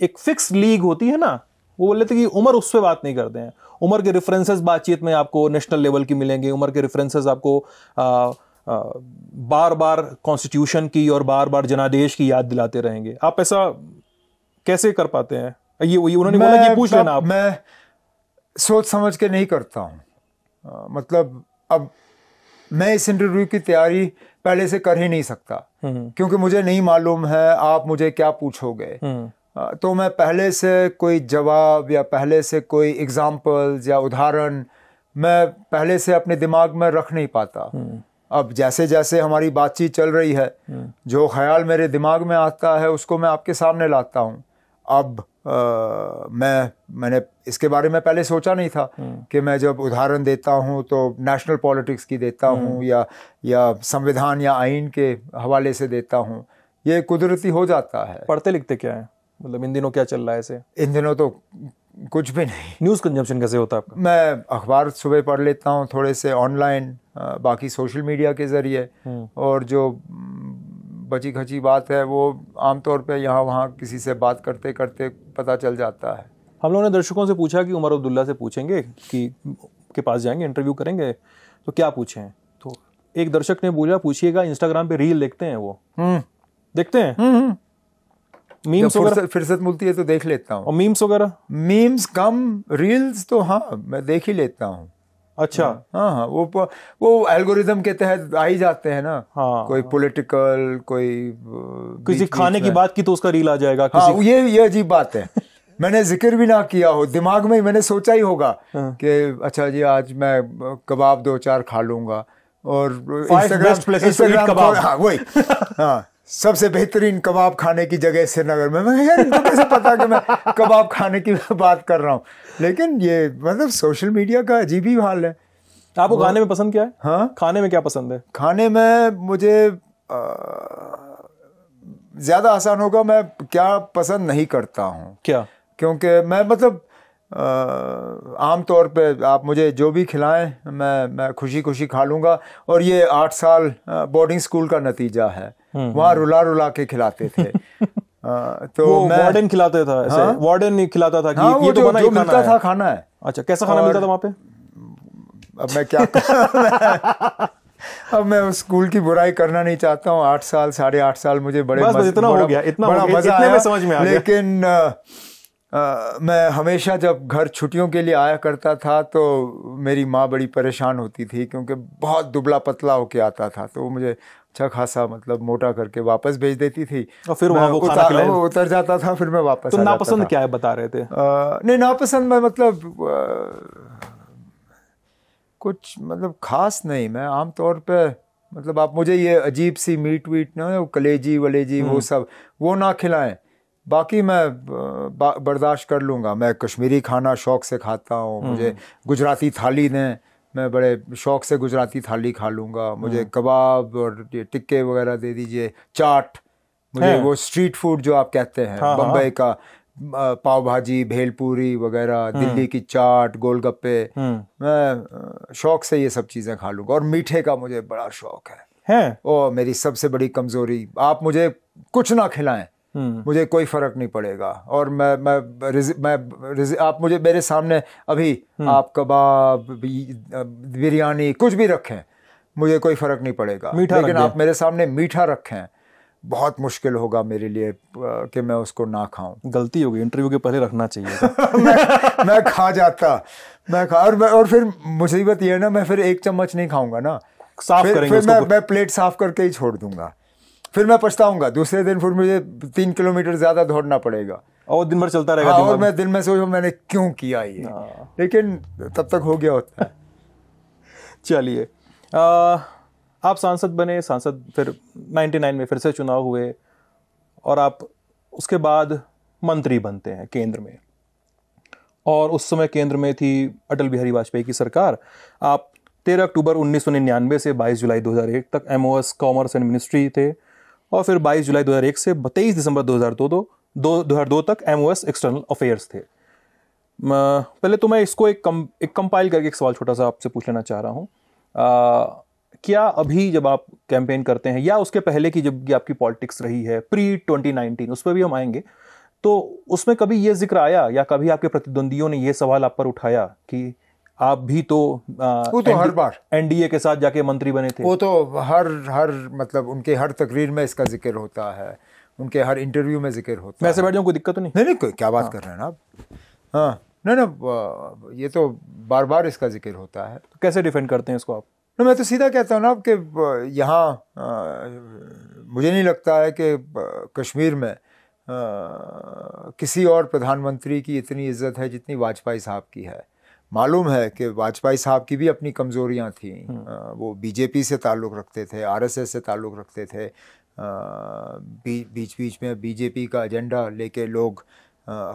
[SPEAKER 1] एक फिक्स लीग होती है ना वो बोल रहे थे कि उमर उस पर बात नहीं करते हैं उम्र के रेफरेंसेस बातचीत में आपको नेशनल लेवल की मिलेंगे उम्र के रेफरेंसेस आपको आ, आ, बार बार कॉन्स्टिट्यूशन की और बार बार जनादेश की याद दिलाते रहेंगे आप ऐसा कैसे
[SPEAKER 2] कर पाते हैं ये ये
[SPEAKER 1] उन्होंने बोला कि पूछ लेना आप
[SPEAKER 2] मैं सोच समझ के नहीं करता हूँ मतलब अब मैं इस इंटरव्यू की तैयारी पहले से कर ही नहीं सकता हम्म। क्योंकि मुझे नहीं मालूम है आप मुझे क्या पूछोगे हम्म। तो मैं पहले से कोई जवाब या पहले से कोई एग्ज़ाम्पल्स या उदाहरण मैं पहले से अपने दिमाग में रख नहीं पाता हम्म। अब जैसे जैसे हमारी बातचीत चल रही है हम्म। जो ख्याल मेरे दिमाग में आता है उसको मैं आपके सामने लाता हूँ अब आ, मैं मैंने इसके बारे में पहले सोचा नहीं था हम्म। कि मैं जब उदाहरण देता हूँ तो नेशनल पॉलिटिक्स की देता हूँ या या संविधान या आइन के हवाले से देता हूँ ये कुदरती हो जाता है पढ़ते लिखते क्या है मतलब इन दिनों क्या चल रहा है ऐसे इन दिनों तो कुछ भी नहीं न्यूज़ कंजम्पशन कैसे होता है आपका मैं अखबार सुबह पढ़ लेता हूँ थोड़े से ऑनलाइन बाकी सोशल मीडिया के ज़रिए हम्म। और जो हम्म, बची खची बात है वो आमतौर पर यहाँ वहाँ किसी से बात करते करते पता चल जाता है
[SPEAKER 1] हम लोगों ने दर्शकों से पूछा कि उमर अब्दुल्ला से पूछेंगे कि के पास जाएंगे इंटरव्यू करेंगे तो क्या पूछें तो एक दर्शक ने बोला
[SPEAKER 2] पूछिएगा इंस्टाग्राम पे रील देखते हैं वो हम्म। देखते हैं मीम्स वगैरह फुर्सत मिलती है तो देख लेता हूँ मीम्स वगैरह मीम्स कम रील्स तो हाँ मैं देख ही लेता हूँ अच्छा हाँ हाँ वो वो एल्गोरिज्म के तहत आ ही जाते हैं ना हाँ कोई पॉलिटिकल हाँ। कोई किसी खाने की बात की तो उसका रील आ जाएगा हाँ ये ये अजीब बात है मैंने जिक्र भी ना किया हो दिमाग में ही मैंने सोचा ही होगा हाँ, कि अच्छा जी आज मैं कबाब दो चार खा लूंगा और इंस्टाग्राम हाँ, वही हाँ सबसे बेहतरीन कबाब खाने की जगह श्रीनगर में मैं यार इनको कैसे पता कि मैं कबाब खाने की बात कर रहा हूँ लेकिन ये मतलब सोशल मीडिया का अजीब ही हाल है आपको खाने में पसंद क्या है हाँ खाने में क्या पसंद है खाने में मुझे ज़्यादा आसान होगा मैं क्या पसंद नहीं करता हूँ क्या क्योंकि मैं मतलब आम तौर पे आप मुझे जो भी खिलाएं मैं मैं खुशी खुशी खा लूँगा और ये आठ साल बोर्डिंग स्कूल का नतीजा है हम्म, हम्म। वहाँ रुला रुला के खिलाते थे आ, तो मैं वार्डन
[SPEAKER 1] खिलाते था ऐसे हाँ?
[SPEAKER 2] वार्डन नहीं खिलाता था कि हाँ, ये तो बना जो, खाना था खाना है अच्छा कैसा खाना मिलता था वहाँ पे अब मैं क्या अब मैं उस स्कूल की बुराई करना नहीं चाहता हूँ आठ साल साढ़े आठ साल मुझे बड़े बस, मज, बस इतना हो गया इतना बड़ा मजा इतने में समझ में आ गया लेकिन आ, मैं हमेशा जब घर छुट्टियों के लिए आया करता था तो मेरी माँ बड़ी परेशान होती थी क्योंकि बहुत दुबला पतला होके आता था तो वो मुझे अच्छा खासा मतलब मोटा करके वापस भेज देती थी और फिर वहाँ वो खाना उतर, उतर जाता था फिर मैं वापस तो नापसंद क्या है बता रहे थे आ, नहीं नापसंद मैं मतलब आ, कुछ मतलब खास नहीं मैं आमतौर पर मतलब आप मुझे ये अजीब सी मीट वीट ना कलेजी वलेजी वो हम्म। सब वो ना खिलाएं बाकी मैं बर्दाश्त कर लूँगा मैं कश्मीरी खाना शौक से खाता हूँ हम्म। मुझे गुजराती थाली दें मैं बड़े शौक से गुजराती थाली खा लूँगा मुझे हम्म। कबाब और टिक्के वगैरह दे दीजिए चाट मुझे वो स्ट्रीट फूड जो आप कहते हैं हाँ, बम्बई हाँ। का पाव भाजी भेलपूरी वगैरह हम्म। दिल्ली की चाट गोलगप्पे मैं शौक से ये सब चीज़ें खा लूँगा और मीठे का मुझे बड़ा शौक है ओ मेरी सबसे बड़ी कमज़ोरी आप मुझे कुछ ना खिलाएं हम्म। मुझे कोई फर्क नहीं पड़ेगा और मैं मैं रिज, मैं रिज, आप मुझे मेरे सामने अभी हम्म। आप कबाब बिरयानी कुछ भी रखें मुझे कोई फर्क नहीं पड़ेगा मीठा लेकिन आप मेरे सामने मीठा रखें बहुत मुश्किल होगा मेरे लिए कि मैं उसको ना खाऊं गलती होगी इंटरव्यू के पहले रखना चाहिए मैं, मैं खा जाता मैं खा और मैं और फिर मुसीबत ये है ना मैं फिर एक चम्मच नहीं खाऊंगा ना साफ फिर, फिर मैं, मैं प्लेट साफ करके ही छोड़ दूंगा फिर मैं पछताऊंगा दूसरे दिन फिर मुझे तीन किलोमीटर ज़्यादा दौड़ना पड़ेगा और दिन भर चलता रहेगा हाँ, और मैं दिन में सोचू मैंने क्यों किया ये हाँ। लेकिन तब तक हो गया होता चलिए आप सांसद बने
[SPEAKER 1] सांसद फिर 99 में फिर से चुनाव हुए और आप उसके बाद मंत्री बनते हैं केंद्र में और उस समय केंद्र में थी अटल बिहारी वाजपेयी की सरकार आप 13 अक्टूबर 1999 से 22 जुलाई 2001 तक एमओएस कॉमर्स एंड मिनिस्ट्री थे और फिर 22 जुलाई 2001 से 23 दिसंबर 2002 दो दो हज़ार तक एम एक्सटर्नल अफेयर्स थे पहले तो मैं इसको एक कम एक कंपाइल करके एक सवाल छोटा सा आपसे पूछ लेना चाह रहा हूँ क्या अभी जब आप कैंपेन करते हैं या उसके पहले की जब आपकी पॉलिटिक्स रही है प्री 2019 उस पर भी हम आएंगे तो उसमें कभी ये जिक्र आया या कभी आपके प्रतिद्वंदियों ने ये सवाल आप पर उठाया कि आप भी तो आ, वो तो हर बार एनडीए के साथ जाके मंत्री बने थे वो
[SPEAKER 2] तो हर हर मतलब उनके हर तकरीर में इसका जिक्र होता है उनके हर इंटरव्यू में जिक्र होता मैं है मैं कोई दिक्कत तो नहीं नहीं नहीं क्या बात हाँ। कर रहे हैं ना आप हाँ नहीं ना ये तो बार बार इसका जिक्र होता है तो कैसे डिफेंड करते हैं इसको आप ना मैं तो सीधा कहता हूँ ना कि यहाँ मुझे नहीं लगता है कि कश्मीर में आ, किसी और प्रधानमंत्री की इतनी इज्जत है जितनी वाजपेयी साहब की है मालूम है कि वाजपेयी साहब की भी अपनी कमज़ोरियाँ थी हम्म। वो बीजेपी से ताल्लुक़ रखते थे आरएसएस से ताल्लुक़ रखते थे बीच बीच में बीजेपी का एजेंडा लेके लोग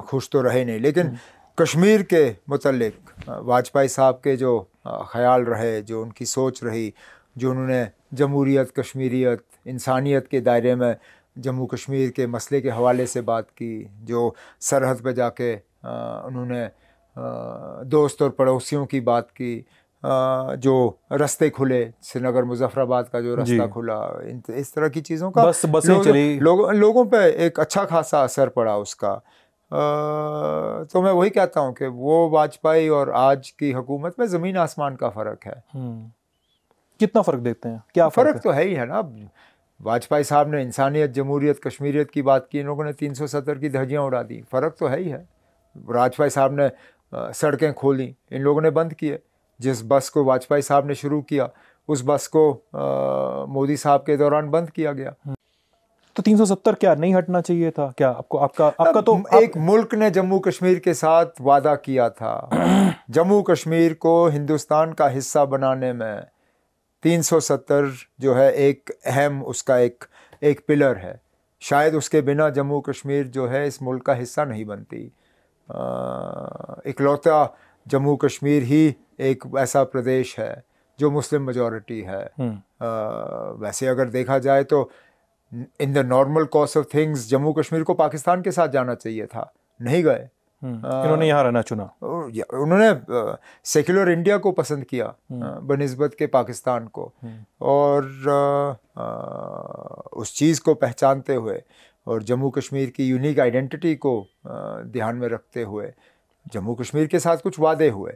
[SPEAKER 2] खुश तो रहे नहीं लेकिन हम्म। कश्मीर के मतलब वाजपेयी साहब के जो ख्याल रहे जो उनकी सोच रही जो उन्होंने जमहूरीत कश्मीरीत इंसानियत के दायरे में जम्मू कश्मीर के मसले के हवाले से बात की जो सरहद पर जाके उन्होंने दोस्त और पड़ोसियों की बात की जो रास्ते खुले श्रीनगर मुजफ्फराबाद का जो रास्ता खुला इस तरह की चीज़ों का बस बसें लोग, चली लोगों लोगों पे एक अच्छा खासा असर पड़ा उसका आ, तो मैं वही कहता हूँ कि वो वाजपेयी और आज की हुकूमत में ज़मीन आसमान का फ़र्क है
[SPEAKER 1] हम्म। कितना फ़र्क देखते हैं क्या फ़र्क तो
[SPEAKER 2] है ही है ना वाजपेयी साहब ने इंसानियत जमहूरियत कश्मीरियत की बात की इन लोगों ने सत्तर की धज्जियाँ उड़ा दी फ़र्क तो है ही है वाजपेयी साहब ने सड़कें खोली इन लोगों ने बंद किए जिस बस को वाजपेयी साहब ने शुरू किया उस बस को मोदी साहब के दौरान बंद किया गया तो 370 क्या नहीं हटना चाहिए था क्या आपको आपका आपका तो एक आप... मुल्क ने जम्मू कश्मीर के साथ वादा किया था जम्मू कश्मीर को हिंदुस्तान का हिस्सा बनाने में 370 जो है एक अहम उसका एक एक पिलर है शायद उसके बिना जम्मू कश्मीर जो है इस मुल्क का हिस्सा नहीं बनती इकलौता जम्मू कश्मीर ही एक ऐसा प्रदेश है जो मुस्लिम मजॉरिटी है हम्म। आ, वैसे अगर देखा जाए तो in the normal course of things Jammu Kashmir को पाकिस्तान के साथ जाना चाहिए था नहीं गए हम्म। इन्होंने यहाँ रहना चुना उन्होंने सेक्युलर इंडिया को पसंद किया हम्म। बनस्बत के पाकिस्तान को और आ, उस चीज़ को पहचानते हुए और जम्मू कश्मीर की यूनिक आइडेंटिटी को ध्यान में रखते हुए जम्मू कश्मीर के साथ कुछ वादे हुए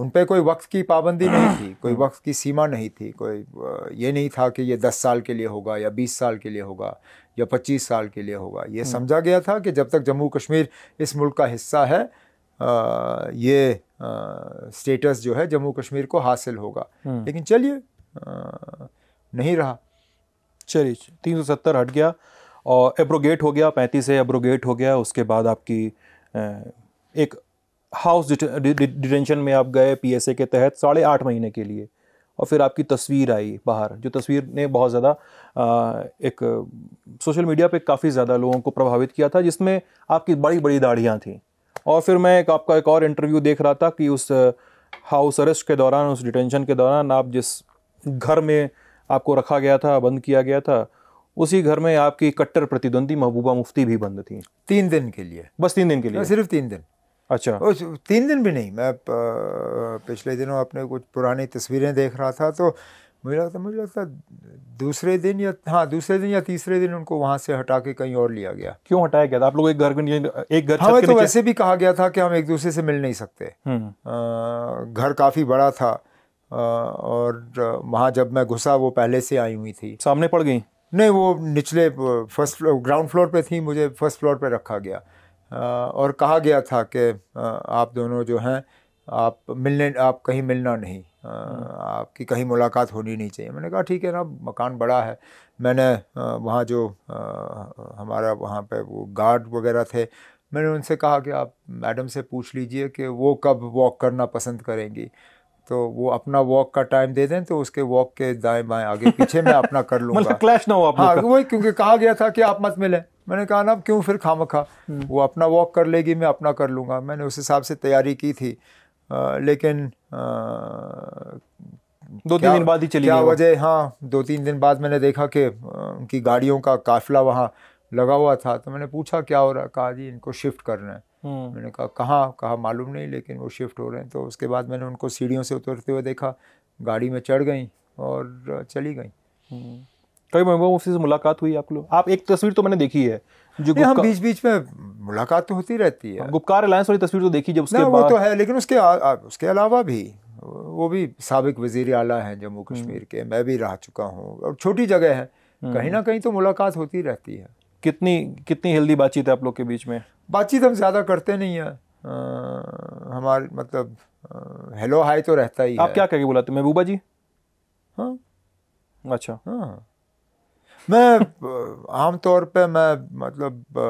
[SPEAKER 2] उन पर कोई वक्त की पाबंदी नहीं थी कोई वक्त की सीमा नहीं थी कोई ये नहीं था कि ये दस साल के लिए होगा या बीस साल के लिए होगा या पच्चीस साल के लिए होगा ये हम्म। समझा गया था कि जब तक जम्मू कश्मीर इस मुल्क का हिस्सा है आ, ये स्टेटस जो है जम्मू कश्मीर को हासिल होगा हम्म। लेकिन चलिए नहीं रहा
[SPEAKER 1] चलिए तीन सौ सत्तर हट गया और एब्रोगेट हो गया पैंतीस ए एब्रोगेट हो गया उसके बाद आपकी एक हाउस डिटेंशन में आप गए पी के तहत साढ़े आठ महीने के लिए और फिर आपकी तस्वीर आई बाहर जो तस्वीर ने बहुत ज़्यादा एक सोशल मीडिया पे काफ़ी ज़्यादा लोगों को प्रभावित किया था जिसमें आपकी बड़ी बड़ी दाढ़ियाँ थीं और फिर मैं एक आपका एक और इंटरव्यू देख रहा था कि उस हाउस अरेस्ट के दौरान उस डिटेंशन के दौरान आप जिस घर में आपको रखा गया था बंद किया गया था उसी घर में आपकी कट्टर प्रतिद्वंदी महबूबा मुफ्ती भी बंद थी तीन दिन के लिए
[SPEAKER 2] बस तीन दिन के लिए सिर्फ तीन दिन अच्छा उस तीन दिन भी नहीं मैं पिछले दिनों अपने कुछ पुरानी तस्वीरें देख रहा था तो मुझे लगता मुझे लगता दूसरे दिन या हाँ दूसरे दिन या तीसरे दिन उनको वहाँ से हटा के कहीं और लिया गया क्यों हटाया गया था आप लोग एक घर एक घर हमें हाँ, तो वैसे भी कहा गया था कि हम एक दूसरे से मिल नहीं सकते हम्म। घर काफ़ी बड़ा था और वहाँ जब मैं घुसा वो पहले से आई हुई थी सामने पड़ गई नहीं वो निचले फर्स्ट फ्लोर ग्राउंड फ्लोर पे थी मुझे फर्स्ट फ्लोर पे रखा गया आ, और कहा गया था कि आप दोनों जो हैं आप मिलने आप कहीं मिलना नहीं आ, आपकी कहीं मुलाकात होनी नहीं चाहिए मैंने कहा ठीक है ना मकान बड़ा है मैंने वहाँ जो आ, हमारा वहाँ पे वो गार्ड वगैरह थे मैंने उनसे कहा कि आप मैडम से पूछ लीजिए कि वो कब वॉक करना पसंद करेंगी तो वो अपना वॉक का टाइम दे दें तो उसके वॉक के दाएं बाएं आगे पीछे मैं अपना कर लूँगा मतलब क्लैश ना हो आप हाँ वही क्योंकि कहा गया था कि आप मत मिलें मैंने कहा ना क्यों फिर खाम खा हम्म। वो अपना वॉक कर लेगी मैं अपना कर लूँगा मैंने उस हिसाब से तैयारी की थी आ, लेकिन आ, दो तीन दिन बाद ही चली क्या वजह हाँ दो तीन दिन बाद मैंने देखा कि उनकी गाड़ियों का काफिला वहाँ लगा हुआ था तो मैंने पूछा क्या हो रहा कहा जी इनको शिफ्ट करना है हम्म। मैंने कहा कहाँ कहा मालूम नहीं लेकिन वो शिफ्ट हो रहे हैं तो उसके बाद मैंने उनको सीढ़ियों से उतरते हुए देखा गाड़ी में चढ़ गई और चली गई हम्म। कई महबूबा मुफ्ती से मुलाकात हुई आप लोग आप एक तस्वीर तो मैंने देखी है जो हम बीच बीच में मुलाकात
[SPEAKER 1] तो होती रहती है गुप्कार अलायंस वाली तस्वीर तो देखी जब उसके वो तो है
[SPEAKER 2] लेकिन उसके उसके अलावा भी वो भी सबक वजीर आला हैं जम्मू हम्म। कश्मीर के मैं भी रह चुका हूँ और छोटी जगह है कहीं ना कहीं तो मुलाकात होती रहती है कितनी कितनी हेल्दी बातचीत है आप लोग के बीच में बातचीत हम ज़्यादा करते नहीं हैं हमारे मतलब हेलो हाय तो रहता ही आप क्या कह के बुलाते महबूबा बूबा जी हाँ अच्छा हाँ मैं आमतौर पे मैं मतलब आ,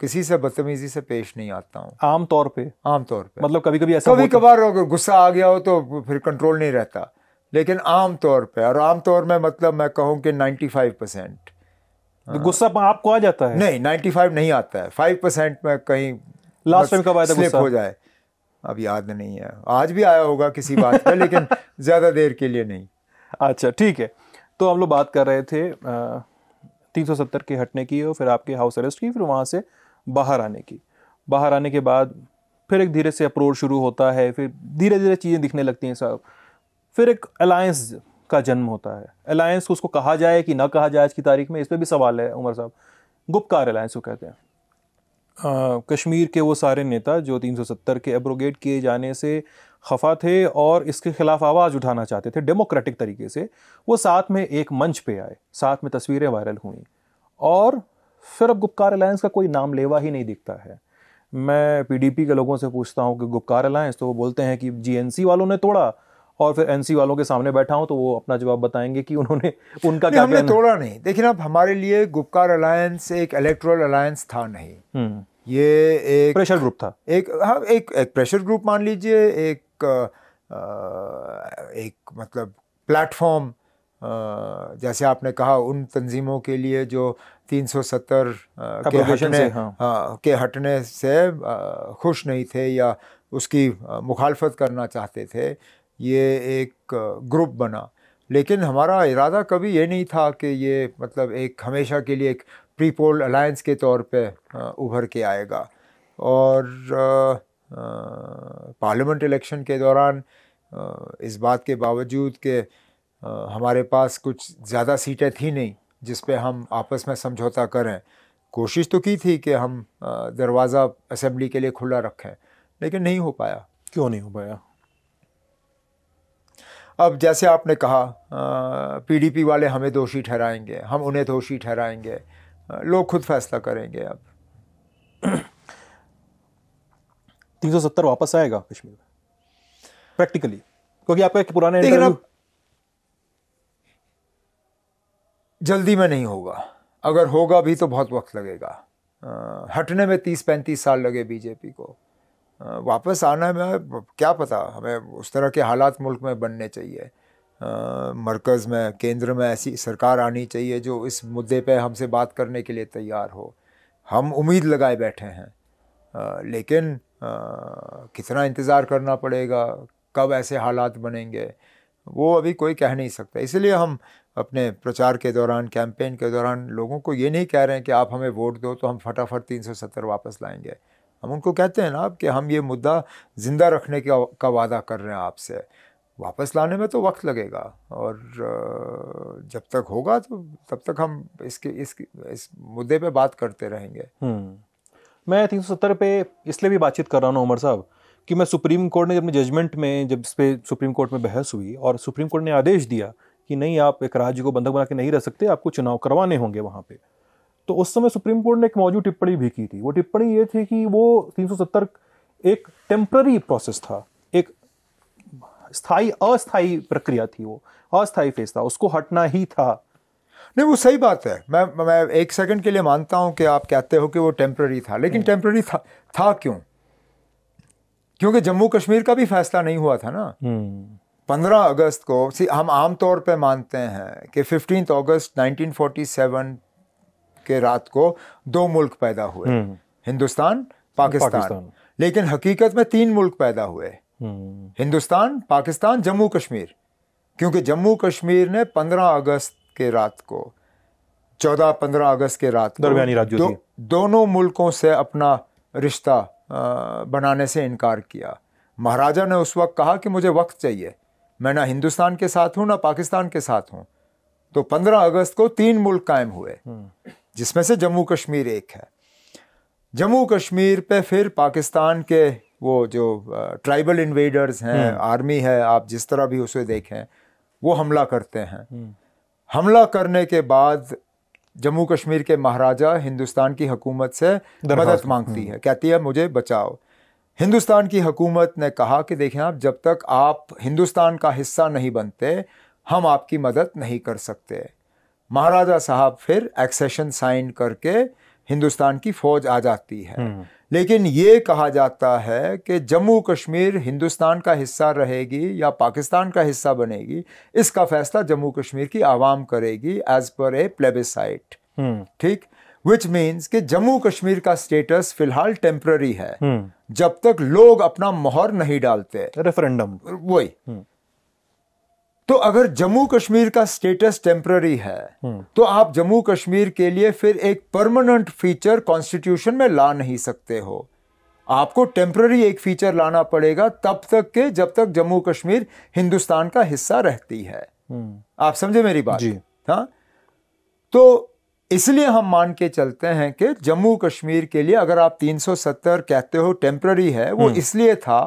[SPEAKER 2] किसी से बदतमीजी से पेश नहीं आता हूँ आमतौर पे आमतौर पे मतलब कभी कभी ऐसा कभी कभार अगर गुस्सा आ गया हो तो फिर कंट्रोल नहीं रहता लेकिन आमतौर पे और आमतौर में मतलब मैं कहूँ कि फाइव परसेंट तो गुस्सा आपको आ जाता है नहीं नाइन्टी फाइव नहीं आता है फाइव परसेंट में कहीं लास्ट टाइम कब आया था हो जाए अब याद नहीं है आज भी आया होगा किसी बात पर लेकिन ज़्यादा देर के लिए नहीं अच्छा ठीक है तो हम लोग बात कर
[SPEAKER 1] रहे थे तीन सौ सत्तर के हटने की और फिर आपके हाउस अरेस्ट की फिर वहाँ से बाहर आने की बाहर आने के बाद फिर एक धीरे से अप्रोच शुरू होता है फिर धीरे धीरे चीज़ें दिखने लगती हैं साहब फिर एक अलायंस का जन्म होता है अलायंस को उसको कहा जाए कि ना कहा जाए आज की तारीख में इस पर भी सवाल है उमर साहब गुप्तकार अलायंस को कहते हैं आ, कश्मीर के वो सारे नेता जो 370 के एब्रोगेट किए जाने से खफा थे और इसके खिलाफ आवाज़ उठाना चाहते थे डेमोक्रेटिक तरीके से वो साथ में एक मंच पे आए साथ में तस्वीरें वायरल हुई और फिर अब गुप्कार अलायंस का कोई नाम लेवा ही नहीं दिखता है मैं पीडीपी के लोगों से पूछता हूँ कि गुप्कार अलायंस तो वो बोलते हैं कि जीएनसी वालों ने तोड़ा और फिर एनसी वालों के सामने बैठा हूं तो वो अपना जवाब बताएंगे कि उन्होंने उनका क्या हमने तोड़ा नहीं
[SPEAKER 2] देखिए अब हमारे लिए गुप्कार अलायंस एक इलेक्ट्रल अलायंस था नहीं हम्म। ये एक प्रेशर ग्रुप था एक हाँ एक एक प्रेशर ग्रुप मान लीजिए एक आ, एक मतलब प्लेटफॉर्म जैसे आपने कहा उन तंजीमों के लिए जो 370 हाँ। हाँ, के हटने से, हाँ। आ, के हटने से आ, खुश नहीं थे या उसकी मुखालफत करना चाहते थे ये एक ग्रुप बना लेकिन हमारा इरादा कभी ये नहीं था कि ये मतलब एक हमेशा के लिए एक प्रीपोल अलायंस के तौर पे उभर के आएगा और पार्लियामेंट इलेक्शन के दौरान इस बात के बावजूद कि हमारे पास कुछ ज़्यादा सीटें थी नहीं जिस पे हम आपस में समझौता करें कोशिश तो की थी कि हम दरवाज़ा असेंबली के लिए खुला रखें लेकिन नहीं हो पाया क्यों नहीं हो पाया अब जैसे आपने कहा पीडीपी वाले हमें दोषी ठहराएंगे हम उन्हें दोषी ठहराएंगे लोग खुद फैसला करेंगे अब
[SPEAKER 1] तीन सौ सत्तर वापस आएगा कश्मीर में
[SPEAKER 2] प्रैक्टिकली क्योंकि आपका एक पुराने इंटरव्यू जल्दी में नहीं होगा अगर होगा भी तो बहुत वक्त लगेगा आ, हटने में तीस पैंतीस साल लगे बीजेपी को वापस आना में क्या पता हमें उस तरह के हालात मुल्क में बनने चाहिए मरकज़ में केंद्र में ऐसी सरकार आनी चाहिए जो इस मुद्दे पे हमसे बात करने के लिए तैयार हो हम उम्मीद लगाए बैठे हैं आ, लेकिन आ, कितना इंतज़ार करना पड़ेगा कब ऐसे हालात बनेंगे वो अभी कोई कह नहीं सकता इसलिए हम अपने प्रचार के दौरान कैंपेन के दौरान लोगों को ये नहीं कह रहे हैं कि आप हमें वोट दो तो हम फटाफट तीन वापस लाएंगे हम उनको कहते हैं ना आप कि हम ये मुद्दा ज़िंदा रखने का का वादा कर रहे हैं आपसे वापस लाने में तो वक्त लगेगा और जब तक होगा तो तब तक हम इसके इस इस मुद्दे पे बात करते रहेंगे हम्म।
[SPEAKER 1] मैं तीन सौ सत्तर पे इसलिए भी बातचीत कर रहा हूँ उमर साहब कि मैं सुप्रीम कोर्ट ने अपने जजमेंट में जब इस पर सुप्रीम कोर्ट में बहस हुई और सुप्रीम कोर्ट ने आदेश दिया कि नहीं आप एक राज्य को बंधक बना के नहीं रह सकते आपको चुनाव करवाने होंगे वहाँ पर तो उस समय सुप्रीम कोर्ट ने एक मौजूद टिप्पणी भी की थी वो टिप्पणी ये थी कि वो 370 एक टेम्प्ररी प्रोसेस था एक
[SPEAKER 2] स्थाई अस्थाई प्रक्रिया थी वो अस्थाई फेस था उसको हटना ही था नहीं वो सही बात है मैं मैं एक सेकंड के लिए मानता हूं कि आप कहते हो कि वो टेम्प्ररी था लेकिन टेम्प्ररी हम्म। था था क्यों क्योंकि जम्मू कश्मीर का भी फैसला नहीं हुआ था ना हम्म। पंद्रह अगस्त को हम आमतौर पर मानते हैं कि फिफ्टींथ अगस्त नाइनटीन के रात को दो मुल्क पैदा हुए हम्म। हिंदुस्तान पाकिस्तान, लेकिन हकीकत में तीन मुल्क पैदा हुए हम्म। हिंदुस्तान पाकिस्तान जम्मू कश्मीर क्योंकि जम्मू कश्मीर ने 15 अगस्त के रात को 14-15 अगस्त के रात को दो, दोनों मुल्कों से अपना रिश्ता बनाने से इनकार किया महाराजा ने उस वक्त कहा कि मुझे वक्त चाहिए मैं ना हिंदुस्तान के साथ हूं ना पाकिस्तान के साथ हूँ तो 15 अगस्त को तीन मुल्क कायम हुए हम्म। जिसमें से जम्मू कश्मीर एक है जम्मू कश्मीर पे फिर पाकिस्तान के वो जो ट्राइबल इन्वेडर्स हैं आर्मी हम्म। है आप जिस तरह भी उसे देखें वो हमला करते हैं हम्म। हमला करने के बाद जम्मू कश्मीर के महाराजा हिंदुस्तान की हकूमत से मदद मांगती है हम्म। कहती है मुझे बचाओ हिंदुस्तान की हकूमत ने कहा कि देखें आप जब तक आप हिंदुस्तान का हिस्सा नहीं बनते हम आपकी मदद नहीं कर सकते महाराजा साहब फिर एक्सेशन साइन करके हिंदुस्तान की फौज आ जाती है हम्म। लेकिन ये कहा जाता है कि जम्मू कश्मीर हिंदुस्तान का हिस्सा रहेगी या पाकिस्तान का हिस्सा बनेगी इसका फैसला जम्मू कश्मीर की आवाम करेगी एज पर ए प्लेबिसाइट ठीक विच मीन्स कि जम्मू कश्मीर का स्टेटस फिलहाल टेम्प्ररी है हम्म। जब तक लोग अपना मोहर नहीं डालते रेफरेंडम वही हम्म। तो अगर जम्मू कश्मीर का स्टेटस टेम्पररी है हम्म। तो आप जम्मू कश्मीर के लिए फिर एक परमानेंट फीचर कॉन्स्टिट्यूशन में ला नहीं सकते हो आपको टेम्पररी एक फीचर लाना पड़ेगा तब तक के जब तक जम्मू कश्मीर हिंदुस्तान का हिस्सा रहती है हम्म। आप समझे मेरी बात जी हाँ तो इसलिए हम मान के चलते हैं कि जम्मू कश्मीर के लिए अगर आप 370 कहते हो टेम्पररी है वो हम्म। इसलिए था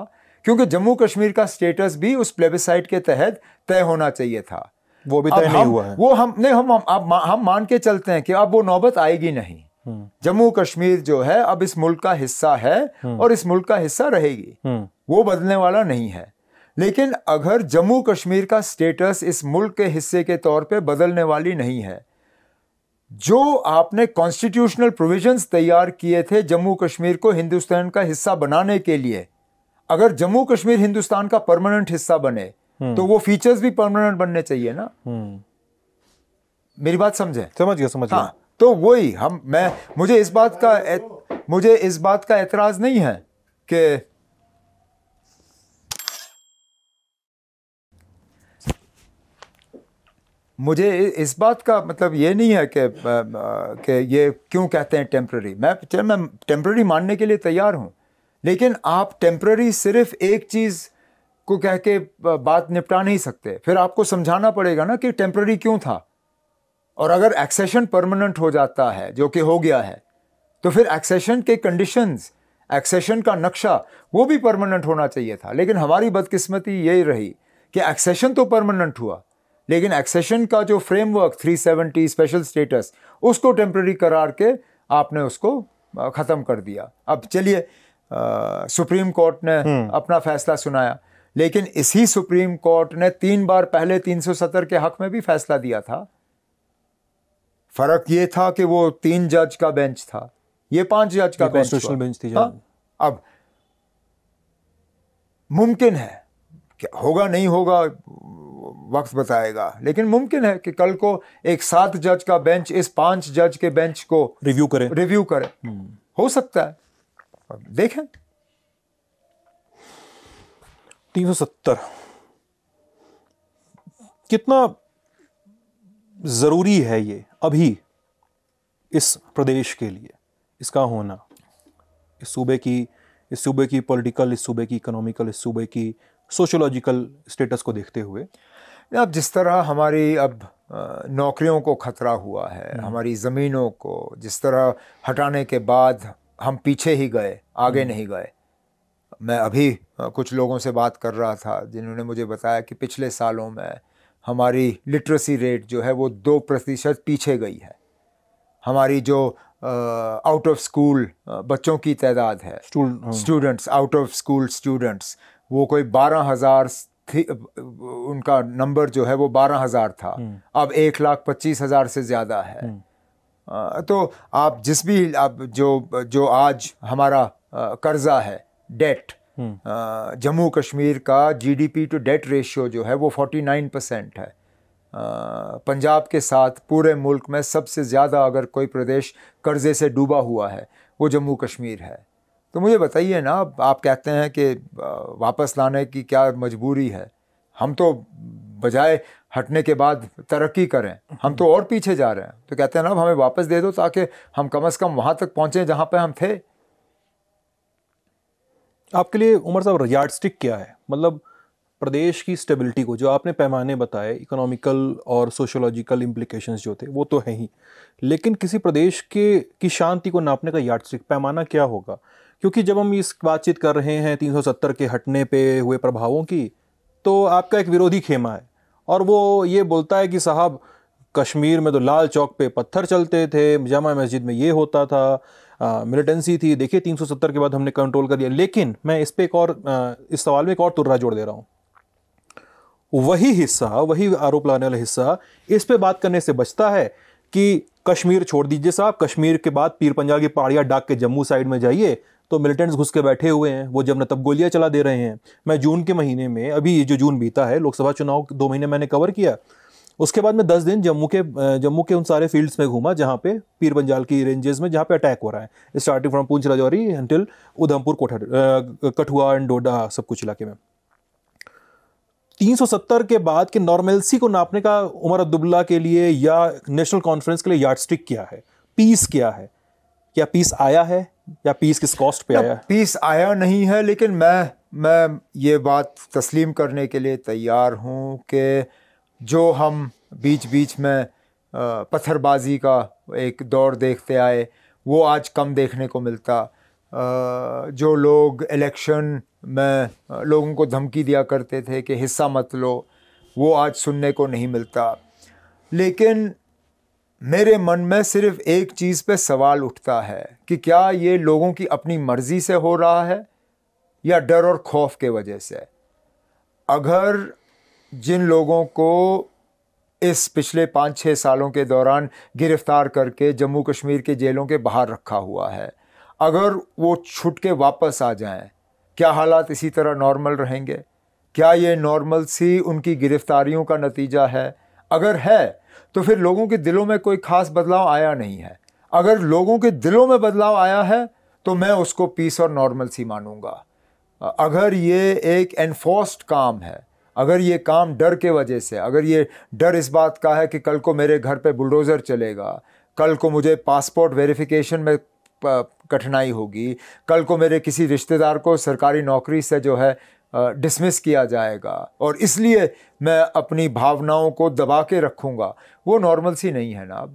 [SPEAKER 2] क्योंकि जम्मू कश्मीर का स्टेटस भी उस प्लेबिसाइट के तहत तय होना चाहिए था वो भी तय नहीं हुआ है वो हम नहीं हम हम अब हम मान के चलते हैं कि अब वो नौबत आएगी नहीं हम्म। जम्मू कश्मीर जो है अब इस मुल्क का हिस्सा है हम्म। और इस मुल्क का हिस्सा रहेगी हम्म। वो बदलने वाला नहीं है लेकिन अगर जम्मू कश्मीर का स्टेटस इस मुल्क के हिस्से के तौर पे बदलने वाली नहीं है जो आपने कॉन्स्टिट्यूशनल प्रोविजंस तैयार किए थे जम्मू कश्मीर को हिंदुस्तान का हिस्सा बनाने के लिए अगर जम्मू कश्मीर हिंदुस्तान का परमानेंट हिस्सा बने हम्म। तो वो फीचर्स भी परमानेंट बनने चाहिए ना हम्म। मेरी बात समझे समझ गया समझ हाँ तो वही हम मैं मुझे इस बात का एत, मुझे इस बात का एतराज नहीं है कि मुझे इस बात का मतलब ये नहीं है कि कि ये क्यों कहते हैं टेम्प्ररी मैं चल मैं टेम्प्ररी मानने के लिए तैयार हूं लेकिन आप टेम्प्ररी सिर्फ एक चीज़ को कह के बात निपटा नहीं सकते फिर आपको समझाना पड़ेगा ना कि टेम्प्ररी क्यों था और अगर एक्सेशन परमानेंट हो जाता है जो कि हो गया है तो फिर एक्सेशन के कंडीशंस एक्सेशन का नक्शा वो भी परमानेंट होना चाहिए था लेकिन हमारी बदकिस्मती यही रही कि एक्सेशन तो परमानेंट हुआ लेकिन एक्सेशन का जो फ्रेमवर्क 370 स्पेशल स्टेटस उसको टेम्प्ररी करार के आपने उसको ख़त्म कर दिया अब चलिए सुप्रीम कोर्ट ने हम्म। अपना फैसला सुनाया लेकिन इसी सुप्रीम कोर्ट ने तीन बार पहले 370 के हक में भी फैसला दिया था फर्क यह था कि वो तीन जज का बेंच था ये पांच जज का बेंच बेंच थी हाँ, हाँ? अब मुमकिन है क्या होगा नहीं होगा वक्त बताएगा लेकिन मुमकिन है कि कल को एक सात जज का बेंच इस पांच जज के बेंच को रिव्यू करें रिव्यू करे हम्म। हो सकता है देखें तीन सौ सत्तर
[SPEAKER 1] कितना ज़रूरी है ये अभी इस प्रदेश के लिए इसका होना इस सूबे की इस सूबे की पॉलिटिकल इस सूबे की इकोनॉमिकल इस सूबे की सोशोलॉजिकल
[SPEAKER 2] स्टेटस को देखते हुए अब जिस तरह हमारी अब नौकरियों को खतरा हुआ है हम्म। हमारी ज़मीनों को जिस तरह हटाने के बाद हम पीछे ही गए आगे हम्म। नहीं गए मैं अभी कुछ लोगों से बात कर रहा था जिन्होंने मुझे बताया कि पिछले सालों में हमारी लिटरेसी रेट जो है वो दो प्रतिशत पीछे गई है हमारी जो आउट ऑफ स्कूल बच्चों की तादाद है students out of school students वो कोई बारह हज़ार थी उनका नंबर जो है वो बारह हज़ार था हम्म। अब एक लाख पच्चीस हज़ार से ज़्यादा है हम्म। तो आप जिस भी आप जो जो आज हमारा कर्ज़ा है डेट हम्म। जम्मू कश्मीर का जीडीपी टू डेट रेशियो जो है वो 49 परसेंट है पंजाब के साथ पूरे मुल्क में सबसे ज़्यादा अगर कोई प्रदेश कर्जे से डूबा हुआ है वो जम्मू कश्मीर है तो मुझे बताइए ना आप कहते हैं कि वापस लाने की क्या मजबूरी है हम तो बजाय हटने के बाद तरक्की करें हम तो और पीछे जा रहे हैं तो कहते हैं ना हमें वापस दे दो ताकि हम कम अज़ कम वहाँ तक पहुँचें जहाँ पर हम थे आपके लिए उमर साहब यार्ड स्टिक क्या है मतलब
[SPEAKER 1] प्रदेश की स्टेबिलिटी को जो आपने पैमाने बताए इकोनॉमिकल और सोशोलॉजिकल इम्प्लीकेशन जो थे वो तो हैं ही लेकिन किसी प्रदेश के की शांति को नापने का यार्डस्टिक पैमाना क्या होगा क्योंकि जब हम इस बातचीत कर रहे हैं 370 के हटने पे हुए प्रभावों की तो आपका एक विरोधी खेमा है और वो ये बोलता है कि साहब कश्मीर में तो लाल चौक पे पत्थर चलते थे जामा मस्जिद में ये होता था मिलिटेंसी थी देखिए 370 के बाद हमने कंट्रोल कर लिया लेकिन मैं इस पर एक और इस सवाल में एक और तुर्रा जोड़ दे रहा हूँ वही हिस्सा वही आरोप लगाने वाला हिस्सा इस पर बात करने से बचता है कि कश्मीर छोड़ दीजिए साहब कश्मीर के बाद पीर पंजाब की पहाड़ियाँ डाक के जम्मू साइड में जाइए तो मिलिटेंट्स घुस के बैठे हुए हैं वो जब न तब गोलियां चला दे रहे हैं मैं जून के महीने में अभी ये जो जून बीता है लोकसभा चुनाव दो महीने मैंने कवर किया उसके बाद मैं दस दिन जम्मू के जम्मू के उन सारे फील्ड्स में घूमा जहाँ पे पीर बंजाल की रेंजेस में जहाँ पे अटैक हो रहा है starting from Poonch Rajouri until Udhampur Kathua and Doda सब कुछ इलाके में 370 के बाद के नॉर्मेलसी को नापने का उमर अब्दुल्ला के लिए या नेशनल
[SPEAKER 2] कॉन्फ्रेंस के लिए यार्डस्टिक क्या है पीस क्या है क्या पीस आया है या पीस किस कॉस्ट पे आया पीस आया नहीं है लेकिन मैं मैं ये बात तस्लीम करने के लिए तैयार हूँ कि जो हम बीच बीच में पत्थरबाजी का एक दौर देखते आए वो आज कम देखने को मिलता जो लोग इलेक्शन में लोगों को धमकी दिया करते थे कि हिस्सा मत लो वो आज सुनने को नहीं मिलता लेकिन मेरे मन में सिर्फ एक चीज़ पे सवाल उठता है कि क्या ये लोगों की अपनी मर्ज़ी से हो रहा है या डर और खौफ के वजह से अगर जिन लोगों को इस पिछले पाँच छः सालों के दौरान गिरफ्तार करके जम्मू कश्मीर के जेलों के बाहर रखा हुआ है अगर वो छुट के वापस आ जाएं, क्या हालात इसी तरह नॉर्मल रहेंगे क्या ये नॉर्मल सी उनकी गिरफ्तारियों का नतीजा है अगर है तो फिर लोगों के दिलों में कोई खास बदलाव आया नहीं है अगर लोगों के दिलों में बदलाव आया है तो मैं उसको पीस और नॉर्मल सी मानूंगा अगर ये एक एनफोर्स्ड काम है अगर ये काम डर के वजह से अगर ये डर इस बात का है कि कल को मेरे घर पे बुलडोज़र चलेगा कल को मुझे पासपोर्ट वेरिफिकेशन में कठिनाई होगी कल को मेरे किसी रिश्तेदार को सरकारी नौकरी से जो है डिसमिस किया जाएगा और इसलिए मैं अपनी भावनाओं को दबा के रखूँगा वो नॉर्मल सी नहीं है ना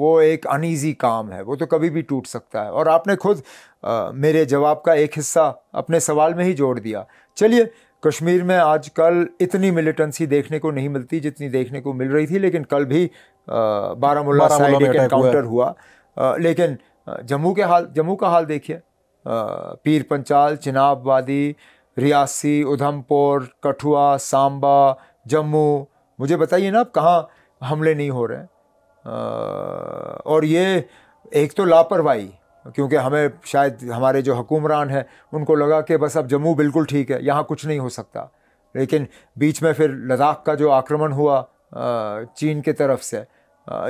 [SPEAKER 2] वो एक अनईजी काम है वो तो कभी भी टूट सकता है और आपने खुद आ, मेरे जवाब का एक हिस्सा अपने सवाल में ही जोड़ दिया चलिए कश्मीर में आजकल इतनी मिलिटेंसी देखने को नहीं मिलती जितनी देखने को मिल रही थी लेकिन कल भी बारामूला साइड एक एनकाउंटर हुआ आ, लेकिन जम्मू के हाल जम्मू का हाल देखिए पीर पंचाल चिनाब वादी रियासी उधमपुर कठुआ सांबा जम्मू मुझे बताइए ना आप कहाँ हमले नहीं हो रहे हैं और ये एक तो लापरवाही क्योंकि हमें शायद हमारे जो हुकुमरान हैं उनको लगा कि बस अब जम्मू बिल्कुल ठीक है यहाँ कुछ नहीं हो सकता लेकिन बीच में फिर लद्दाख का जो आक्रमण हुआ चीन के तरफ से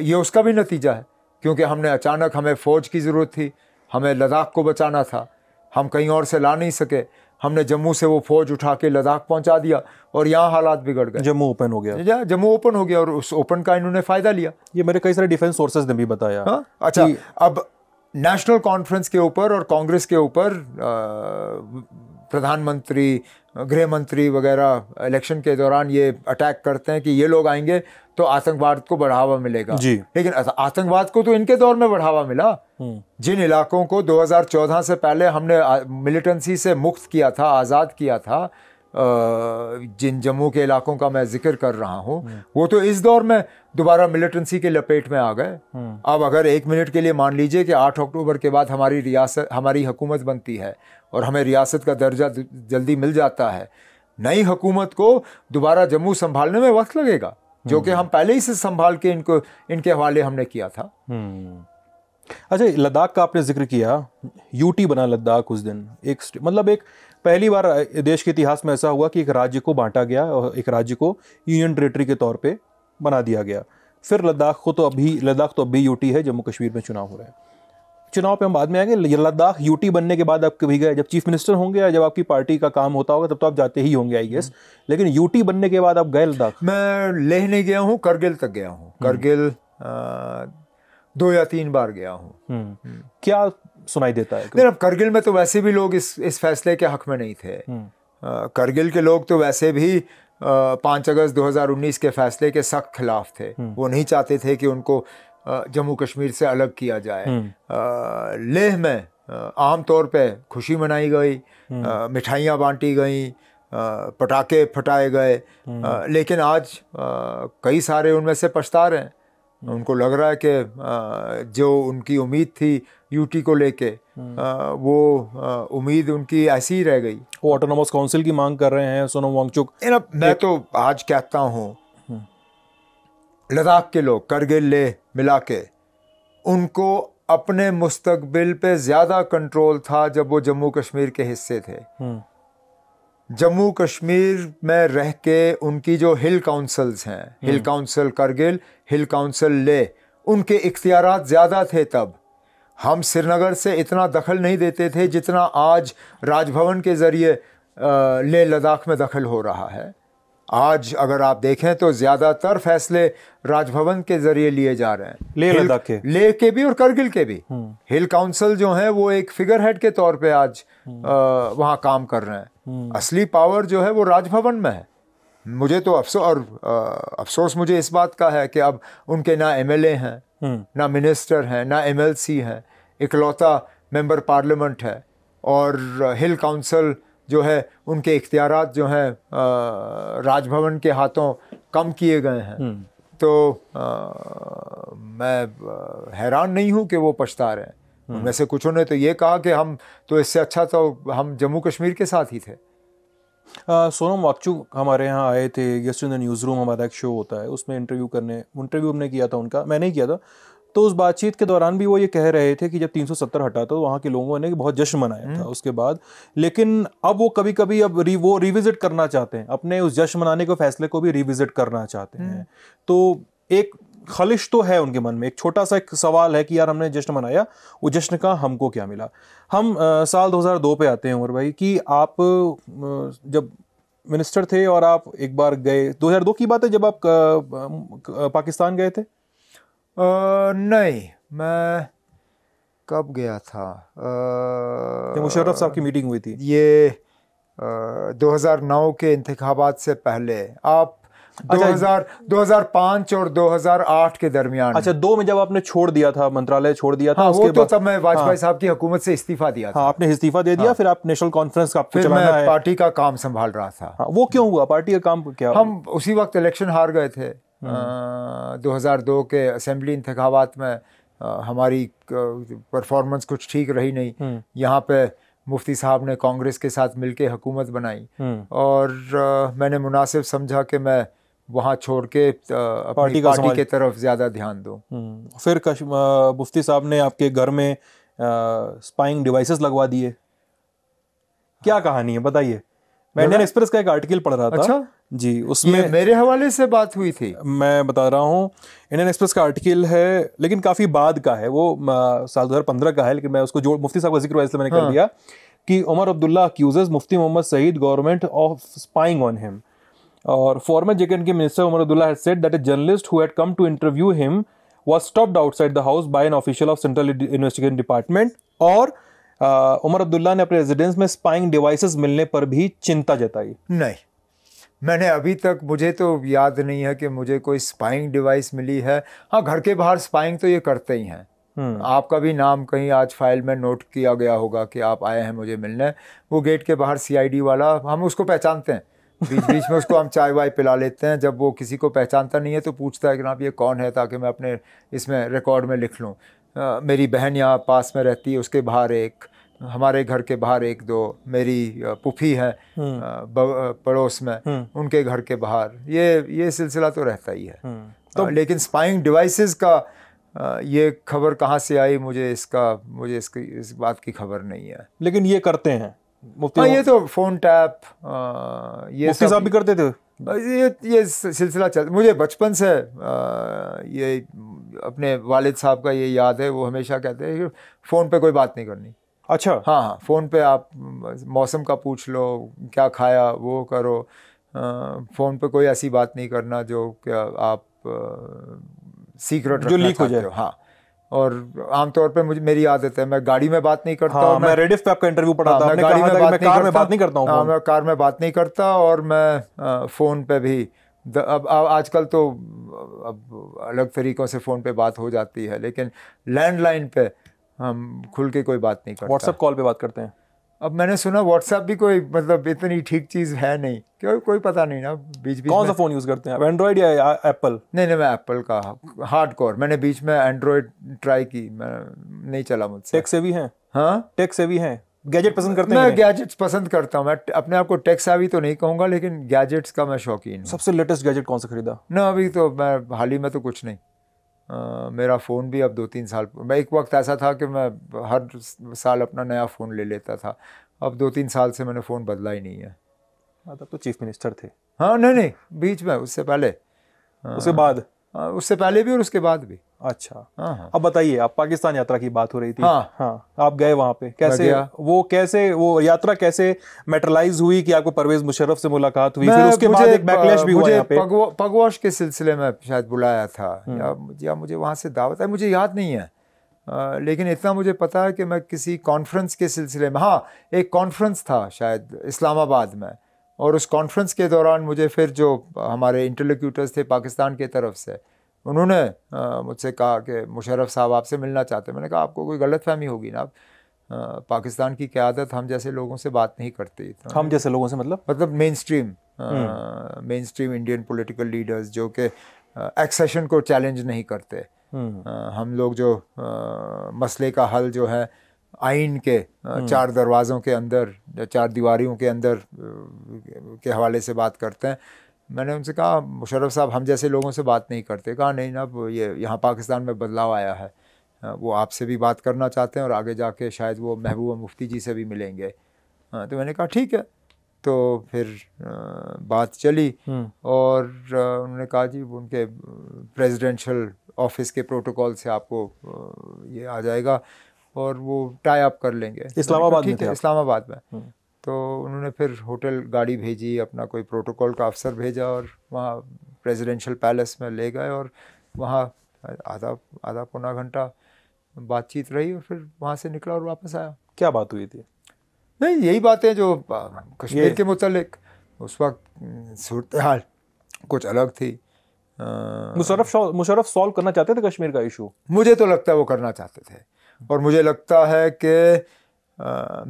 [SPEAKER 2] ये उसका भी नतीजा है क्योंकि हमने अचानक हमें फ़ौज की ज़रूरत थी हमें लद्दाख को बचाना था हम कहीं और से ला नहीं सके हमने जम्मू से वो फौज उठा के लद्दाख पहुंचा दिया और यहाँ हालात बिगड़ गए जम्मू ओपन हो गया हाँ, जम्मू ओपन हो गया और उस ओपन का इन्होंने फायदा लिया ये मेरे कई सारे डिफेंस सोर्सेज ने भी बताया हा? अच्छा अब नेशनल कॉन्फ्रेंस के ऊपर और कांग्रेस के ऊपर प्रधानमंत्री गृह मंत्री वगैरह इलेक्शन के दौरान ये अटैक करते हैं कि ये लोग आएंगे तो आतंकवाद को बढ़ावा मिलेगा जी लेकिन आतंकवाद को तो इनके दौर में बढ़ावा मिला हम्म। जिन इलाकों को 2014 से पहले हमने मिलिटेंसी से मुक्त किया था आज़ाद किया था जिन जम्मू के इलाकों का मैं जिक्र कर रहा हूँ वो तो इस दौर में दोबारा मिलिटेंसी के लपेट में आ गए अब अगर एक मिनट के लिए मान लीजिए कि आठ अक्टूबर के बाद हमारी रियासत हमारी हुकूमत बनती है और हमें रियासत का दर्जा जल्दी मिल जाता है नई हुकूमत को दोबारा जम्मू संभालने में वक्त लगेगा जो कि हम पहले ही से संभाल के इनको इनके हवाले हमने किया था अच्छा लद्दाख का आपने जिक्र किया यूटी बना लद्दाख
[SPEAKER 1] उस दिन एक मतलब एक पहली बार देश के इतिहास में ऐसा हुआ कि एक राज्य को बांटा गया और एक राज्य को यूनियन टेरेटरी के तौर पर बना दिया गया फिर लद्दाख को तो अभी लद्दाख तो अभी यूटी है जम्मू कश्मीर में चुनाव हो रहे हैं चुनाव पे हम बाद में आएंगे लद्दाख यूटी बनने के बाद आप कभी गए जब चीफ मिनिस्टर होंगे या जब आपकी पार्टी का काम होता होगा तब तो आप जाते ही होंगे आई गेस हम्म। लेकिन यूटी बनने
[SPEAKER 2] के बाद आप गए लद्दाख मैं लेह नहीं गया हूँ करगिल तक गया हूँ हम्म। करगिल दो या तीन बार गया हूँ
[SPEAKER 1] हम्म। क्या सुनाई
[SPEAKER 2] देता है अब करगिल में तो वैसे भी लोग इस इस फैसले के हक में नहीं थे हम्म। करगिल के लोग तो वैसे भी पाँच अगस्त 2019 के फैसले के सख्त खिलाफ थे हम्म। वो नहीं चाहते थे कि उनको जम्मू कश्मीर से अलग किया जाए हम्म। लेह में आम तौर पे खुशी मनाई गई मिठाइयाँ बांटी गई पटाखे फटाए गए लेकिन आज कई सारे उनमें से पछता रहे हैं उनको लग रहा है कि जो उनकी उम्मीद थी यूटी को लेके हम्म। वो उम्मीद उनकी ऐसी ही रह गई वो ऑटोनोमस काउंसिल की मांग कर रहे हैं सोनम वांगचुक मैं तो आज कहता हूँ हम्म। लद्दाख के लोग करगिल ले मिला के उनको अपने मुस्तकबिल पे ज़्यादा कंट्रोल था जब वो जम्मू कश्मीर के हिस्से थे हम्म। जम्मू कश्मीर में रह के उनकी जो हिल काउंसिल्स हैं hill hmm. Council Kargil hill council Leh उनके इख्तियार ज़्यादा थे तब हम श्रीनगर से इतना दखल नहीं देते थे जितना आज राजभवन के ज़रिए ले लद्दाख में दखल हो रहा है आज अगर आप देखें तो ज़्यादातर फैसले राजभवन के ज़रिए लिए जा रहे हैं ले लद्दाख के ले के भी और करगिल के भी हम्म। हिल काउंसिल जो हैं वो एक फिगर हेड के तौर पे आज हम्म। वहाँ काम कर रहे हैं हम्म। असली पावर जो है वो राजभवन में है मुझे तो अफसोस और आ, अफसोस मुझे इस बात का है कि अब उनके ना एमएलए हम्म। हैं ना मिनिस्टर हैं ना एमएलसी हैं इकलौता मेंबर पार्लियामेंट है और हिल काउंसिल जो है उनके इख्तियार जो हैं राजभवन के हाथों कम किए गए हैं हम्म। तो आ, मैं हैरान नहीं हूँ कि वो पछता रहे हैं हम्म। उनमें से कुछ ने तो ये कहा कि हम तो इससे अच्छा तो हम जम्मू कश्मीर के साथ ही थे
[SPEAKER 1] सोनम वाकचू हमारे यहाँ आए थे guest in the news room हमारा एक शो होता है उसमें इंटरव्यू करने इंटरव्यू हमने किया था उनका मैंने ही किया था तो उस बातचीत के दौरान भी वो ये कह रहे थे कि जब 370 हटा तो वहाँ के लोगों ने बहुत जश्न मनाया था हम्म। उसके बाद लेकिन अब वो कभी कभी अब री, वो रिविजिट करना चाहते हैं अपने उस जश्न मनाने के फैसले को भी रिविजिट करना चाहते हैं हम्म। तो एक खलिश तो है उनके मन में एक छोटा सा एक सवाल है कि यार हमने जश्न मनाया वो जश्न का हमको क्या मिला हम आ, साल 2002 पे आते हैं उमर भाई कि आप जब मिनिस्टर थे और आप एक बार गए 2002 की
[SPEAKER 2] बात है जब आप पाकिस्तान गए थे आ, नहीं मैं कब गया था मुशर्रफ साहब की मीटिंग हुई थी ये आ, 2009 के इंतबात से पहले आप 2000 2005 अच्छा, और 2008 के दरमियान अच्छा दो में जब आपने छोड़ दिया था मंत्रालय छोड़ दिया था हाँ, उसके वो तो तब मैं वाजपेयी हाँ, साहब की हुकूमत से इस्तीफा दिया था हाँ, आपने इस्तीफा दे दिया हाँ, फिर आप नेशनल कॉन्फ्रेंस का फिर मैं है। पार्टी का काम संभाल रहा था हाँ, वो क्यों हुआ पार्टी का काम क्या हम उसी वक्त इलेक्शन हार गए थे हम्म। दो हजार दो के असेंबली इंतबात में हमारी परफॉर्मेंस कुछ ठीक रही नहीं हम्म। यहाँ पे मुफ्ती साहब ने कांग्रेस के साथ मिलकर हुकूमत बनाई हम्म। और मैंने मुनासिब समझा कि मैं वहाँ छोड़ के पार्टी, पार्टी के तरफ ज़्यादा ध्यान दो हम्म, फिर
[SPEAKER 1] कश मुफ्ती साहब ने आपके घर में स्पाइंग डिवाइसेस लगवा दिए क्या हाँ। कहानी है बताइए मैं इंडियन एक्सप्रेस का एक आर्टिकल पढ़ रहा था अच्छा? जी उसमें मेरे हवाले से बात हुई थी मैं बता रहा हूँ इंडियन एक्सप्रेस का आर्टिकल है लेकिन काफ़ी बाद का है वो साल दो का है लेकिन मैं उसको जोड़ मुफ्ती साहब का जिक्र वैसे मैंने कर हाँ। दिया कि Omar Abdullah accuse Mufti Mohammad Sayeed government of spying on him Or के minister Omar Abdullah has said that a journalist who had come to interview him was stopped outside the house by an official of central investigation department और Omar Abdullah uh, ने अपने residence में spying devices मिलने पर भी चिंता जताई
[SPEAKER 2] नहीं मैंने अभी तक मुझे तो याद नहीं है कि मुझे कोई स्पाइंग डिवाइस मिली है हाँ घर के बाहर स्पाइंग तो ये करते ही हैं हम्म। आपका भी नाम कहीं आज फाइल में नोट किया गया होगा कि आप आए हैं मुझे मिलने वो गेट के बाहर सीआईडी वाला हम उसको पहचानते हैं बीच बीच में उसको हम चाय वाय पिला लेते हैं जब वो किसी को पहचानता नहीं है तो पूछता है कि जनाब ये कौन है ताकि मैं अपने इसमें रिकॉर्ड में लिख लूँ मेरी बहन यहाँ पास में रहती है उसके बाहर एक हमारे घर के बाहर एक दो मेरी पुफी है हम्म। पड़ोस में हम्म। उनके घर के बाहर ये ये सिलसिला तो रहता ही है हम्म। तो लेकिन स्पाइंग डिवाइसेस का ये खबर कहाँ से आई मुझे इसका मुझे इसकी इस बात की खबर नहीं है लेकिन ये करते हैं मुफ्ती हाँ, ये तो फोन टैप ये मुफ्ती साहब भी करते थे ये ये सिलसिला चल मुझे बचपन से आ, ये अपने वालिद साहब का ये याद है वो हमेशा कहते हैं कि फ़ोन पे कोई बात नहीं करनी अच्छा हाँ हाँ फ़ोन पे आप मौसम का पूछ लो क्या खाया वो करो आ, फ़ोन पे कोई ऐसी बात नहीं करना जो क्या आप आ, सीक्रेट जो लीक हो जाए हाँ और आमतौर पे मुझे मेरी आदत है मैं गाड़ी में बात नहीं करता हाँ, मैं, मैं रेडिफ पे आपका इंटरव्यू पढ़ा हाँ, था मैं गाड़ी में बात, मैं कार में बात नहीं करता हूँ हाँ, मैं कार में बात नहीं करता और मैं फ़ोन पे भी द, अब आजकल तो अब अलग तरीक़ों से फ़ोन पे बात हो जाती है लेकिन लैंडलाइन पे हम खुल के कोई बात नहीं करते व्हाट्सअप कॉल पे बात करते हैं अब मैंने सुना व्हाट्सएप भी कोई मतलब इतनी ठीक चीज़ है नहीं क्यों कोई पता नहीं ना बीच बीच कौन सा फ़ोन यूज़ करते हैं एंड्रॉयड या एप्पल नहीं नहीं मैं एप्पल का हार्ड कोर मैंने बीच में एंड्रॉयड ट्राई की मैं नहीं चला मुझसे टेक से भी है हाँ टेक से भी है गैजेट पसंद करते हैं मैं गैजेट्स पसंद करता हूँ मैं अपने आप को टेक सावी तो नहीं कहूंगा लेकिन गैजेट्स का मैं शौकीन हूँ सबसे लेटेस्ट गैजेट कौन सा खरीदा ना अभी तो मैं हाल ही में तो कुछ नहीं मेरा फ़ोन भी अब दो तीन साल मैं एक वक्त ऐसा था कि मैं हर साल अपना नया फ़ोन ले लेता था अब दो तीन साल से मैंने फ़ोन बदला ही नहीं है हाँ, तो चीफ मिनिस्टर थे हाँ नहीं नहीं बीच में उससे पहले उसके बाद हाँ, उससे पहले भी और उसके बाद भी
[SPEAKER 1] अच्छा हाँ, हाँ। अब बताइए आप पाकिस्तान यात्रा की बात हो रही थी हाँ हाँ आप गए वहाँ पे कैसे वो कैसे वो यात्रा कैसे मेटलाइज हुई कि आपको परवेज मुशर्रफ से मुलाकात हुई फिर उसके बाद एक बैकलैश भी हुआ पगवॉश
[SPEAKER 2] पगवाश के सिलसिले में शायद बुलाया था हम्म। या, या मुझे वहाँ से दावत है मुझे याद नहीं है लेकिन इतना मुझे पता है कि मैं किसी कॉन्फ्रेंस के सिलसिले में हाँ एक कॉन्फ्रेंस था शायद इस्लामाबाद में और उस कॉन्फ्रेंस के दौरान मुझे फिर जो हमारे इंटरलोक्यूटर्स थे पाकिस्तान के तरफ से उन्होंने मुझसे कहा कि मुशरफ साहब आपसे मिलना चाहते मैंने कहा आपको कोई गलत फहमी होगी ना आप पाकिस्तान की क्यादत हम जैसे लोगों से बात नहीं करते तो हम जैसे लोगों से मतलब मतलब mainstream mainstream Indian political leaders जो कि एक्सेशन को चैलेंज नहीं करते आ, हम्म। हम लोग जो आ, मसले का हल जो है आइन के हम्म। चार दरवाज़ों के अंदर चार दीवारियों के अंदर के हवाले से बात करते हैं मैंने उनसे कहा मुशरफ साहब हम जैसे लोगों से बात नहीं करते कहा नहीं ना ये यहाँ पाकिस्तान में बदलाव आया है वो आपसे भी बात करना चाहते हैं और आगे जाके शायद वो महबूबा मुफ्ती जी से भी मिलेंगे तो मैंने कहा ठीक है तो फिर बात चली हम्म। और उन्होंने कहा जी उनके प्रेसिडेंशियल ऑफिस के प्रोटोकॉल से आपको ये आ जाएगा और वो टाई अप कर लेंगे तो इस्लामाबाद तो में इस्लामाबाद में हम्म। तो उन्होंने फिर होटल गाड़ी भेजी अपना कोई प्रोटोकॉल का अफसर भेजा और वहाँ प्रेसिडेंशियल पैलेस में ले गए और वहाँ आधा आधा पौना घंटा बातचीत रही और फिर वहाँ से निकला और वापस आया क्या बात हुई थी नहीं यही बातें जो कश्मीर के मुतलक उस वक्त हम्म, सूरत हाल कुछ अलग थी मुशरफ मुशरफ सॉल्व करना चाहते थे कश्मीर का इशू मुझे तो लगता है वो करना चाहते थे और मुझे लगता है कि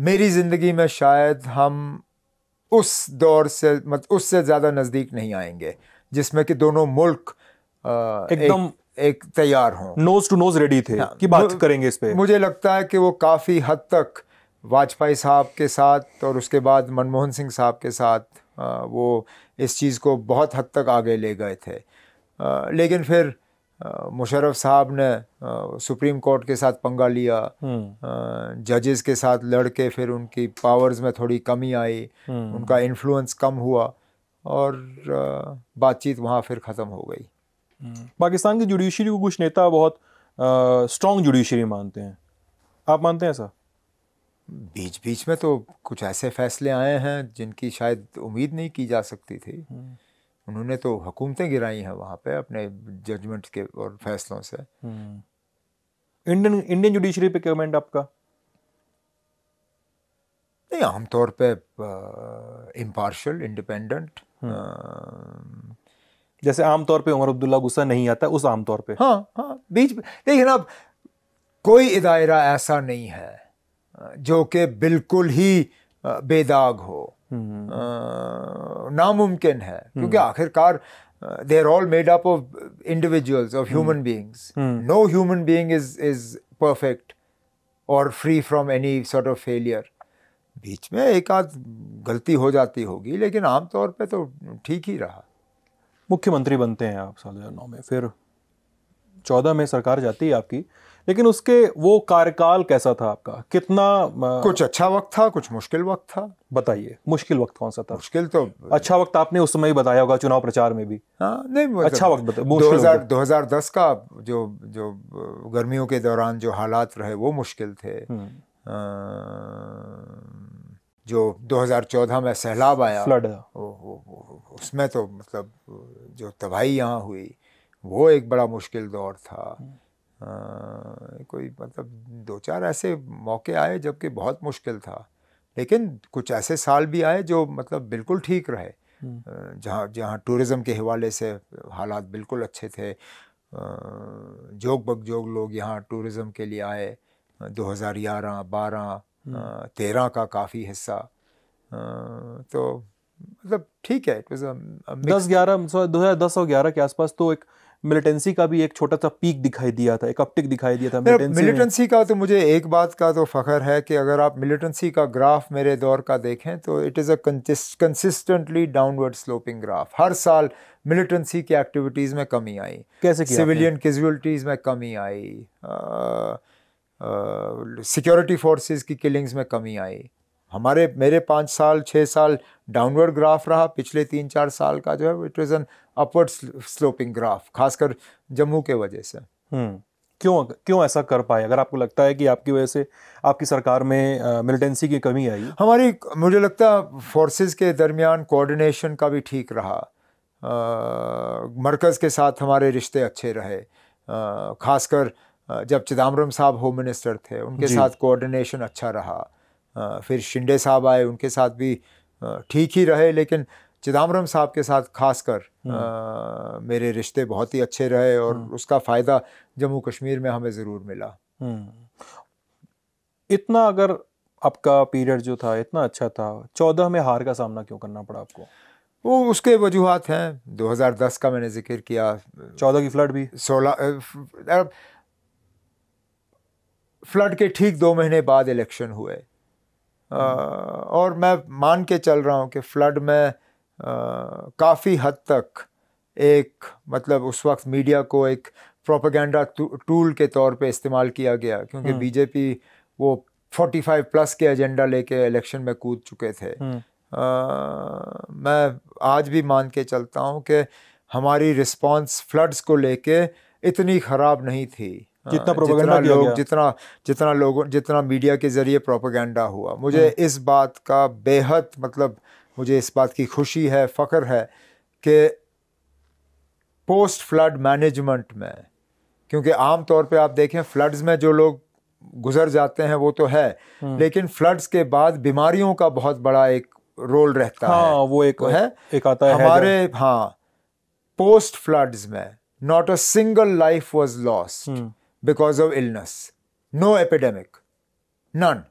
[SPEAKER 2] मेरी ज़िंदगी में शायद हम उस दौर से मत उससे ज़्यादा नज़दीक नहीं आएंगे जिसमें कि दोनों मुल्क एकदम एक, तैयार हों नोज टू नोज रेडी थे हाँ, कि बात करेंगे इस पे मुझे लगता है कि वो काफ़ी हद तक वाजपेयी साहब के साथ और उसके बाद मनमोहन सिंह साहब के साथ वो इस चीज़ को बहुत हद तक आगे ले गए थे लेकिन फिर मुशरफ साहब ने सुप्रीम कोर्ट के साथ पंगा लिया हम्म। जजेस के साथ लड़के फिर उनकी पावर्स में थोड़ी कमी आई हम्म। उनका इन्फ्लुएंस कम हुआ और बातचीत वहाँ फिर ख़त्म हो गई हम्म। पाकिस्तान की जुडिशरी को कुछ नेता बहुत स्ट्रॉन्ग जुडिशरी मानते हैं आप मानते हैं ऐसा बीच बीच में तो कुछ ऐसे फैसले आए हैं जिनकी शायद उम्मीद नहीं की जा सकती थी उन्होंने तो हुकूमतें गिराई हैं वहाँ पे अपने जजमेंट के और फैसलों से इंडियन इंडियन जुडिशरी पे कमेंट आपका नहीं आमतौर पे इम्पार्शल हम्म। इंडिपेंडेंट
[SPEAKER 1] जैसे आमतौर पे उमर अब्दुल्ला गुस्सा नहीं आता उस आमतौर पे हाँ
[SPEAKER 2] हाँ बीच देखिए ना कोई दायरा ऐसा नहीं है जो कि बिल्कुल ही बेदाग हो हम्म। नामुमकिन है हम्म। क्योंकि आखिरकार they are all made up of individuals of human beings no human being is is perfect और free from any sort of failure बीच में एक आध गलती हो जाती होगी लेकिन आमतौर पे तो ठीक ही रहा मुख्यमंत्री बनते हैं आप साल हजार नौ में फिर चौदह में सरकार जाती है आपकी
[SPEAKER 1] लेकिन उसके वो कार्यकाल कैसा था आपका कितना कुछ अच्छा वक्त था कुछ मुश्किल वक्त था बताइए मुश्किल वक्त कौन सा था मुश्किल तो अच्छा वक्त आपने उस समय ही बताया होगा चुनाव प्रचार में भी हाँ नहीं अच्छा वक्त बता दो हजार
[SPEAKER 2] दो हजार दस का जो जो गर्मियों के दौरान जो हालात रहे वो मुश्किल थे हम्म। जो 2014 में सैलाब आया फ्लड उसमें तो मतलब जो तबाही यहाँ हुई वो एक बड़ा मुश्किल दौर था हम्म। कोई मतलब दो चार ऐसे मौके आए जबकि बहुत मुश्किल था लेकिन कुछ ऐसे साल भी आए जो मतलब बिल्कुल ठीक रहे हम्म। जहाँ जहाँ टूरिज़म के हवाले से हालात बिल्कुल अच्छे थे जोग बग जोग लोग यहाँ टूरिज़म के लिए आए 2011, 12, हम्म। तेरह का काफ़ी हिस्सा तो मतलब ठीक है इट वाज दस ग्यारह
[SPEAKER 1] दो हज़ार दस और ग्यारह के आसपास तो एक मिलिटेंसी का भी एक छोटा सा पीक दिखाई दिया था एक अपटिक दिखाई दिया था मिलिटेंसी,
[SPEAKER 2] का तो मुझे एक बात का तो फ़ख्र है कि अगर आप मिलिटेंसी का ग्राफ मेरे दौर का देखें तो it is a consistently downward sloping graph हर साल मिलिटेंसी की एक्टिविटीज़ में कमी आई कैसे सिविलियन कैजुअलिटीज़ में कमी आई सिक्योरिटी फोर्सेस की किलिंग्स में कमी आई हमारे मेरे पाँच साल छः साल डाउनवर्ड ग्राफ रहा पिछले तीन चार साल का जो है it is an upward sloping graph खासकर जम्मू के वजह से
[SPEAKER 1] हम्म,
[SPEAKER 2] क्यों क्यों ऐसा कर पाए अगर आपको लगता है कि आपकी वजह से आपकी सरकार में मिलिटेंसी की कमी आई हमारी मुझे लगता फोर्सेस के दरमियान कोऑर्डिनेशन का भी ठीक रहा मरकज़ के साथ हमारे रिश्ते अच्छे रहे खासकर जब चिदम्बरम साहब होम मिनिस्टर थे उनके साथ कोऑर्डिनेशन अच्छा रहा फिर शिंडे साहब आए उनके साथ भी ठीक ही रहे लेकिन चिदम्बरम साहब के साथ खासकर हम्म। मेरे रिश्ते बहुत ही अच्छे रहे और हम्म। उसका फ़ायदा जम्मू कश्मीर में हमें ज़रूर मिला हम्म। इतना अगर आपका पीरियड जो था इतना अच्छा था चौदह में हार का सामना क्यों करना पड़ा आपको वो उसके वजूहत हैं 2010 का मैंने जिक्र किया चौदह की फ्लड भी सोलह फ्लड के ठीक दो महीने बाद इलेक्शन हुए और मैं मान के चल रहा हूँ कि फ्लड में काफ़ी हद तक एक मतलब उस वक्त मीडिया को एक प्रोपागेंडा टूल के तौर पे इस्तेमाल किया गया क्योंकि बीजेपी हम्म। वो 45 प्लस के एजेंडा लेके इलेक्शन में कूद चुके थे हम्म। आ, मैं आज भी मान के चलता हूँ कि हमारी रिस्पांस फ्लड्स को लेके इतनी ख़राब नहीं थी हाँ, जितना प्रोपागेंडा जितना लोग जितना जितना लोगों जितना मीडिया के ज़रिए प्रोपागेंडा हुआ मुझे हम्म। इस बात का बेहद मतलब मुझे इस बात की खुशी है फ़ख्र है कि पोस्ट फ्लड मैनेजमेंट में क्योंकि आम तौर पे आप देखें फ्लड्स में जो लोग गुजर जाते हैं वो तो है हम्म। लेकिन फ्लड्स के बाद बीमारियों का बहुत बड़ा एक रोल रहता हाँ, है वो एक तो है एक आता है हमारे हाँ पोस्ट फ्लड्स में not a single life was lost because of illness. No epidemic. None.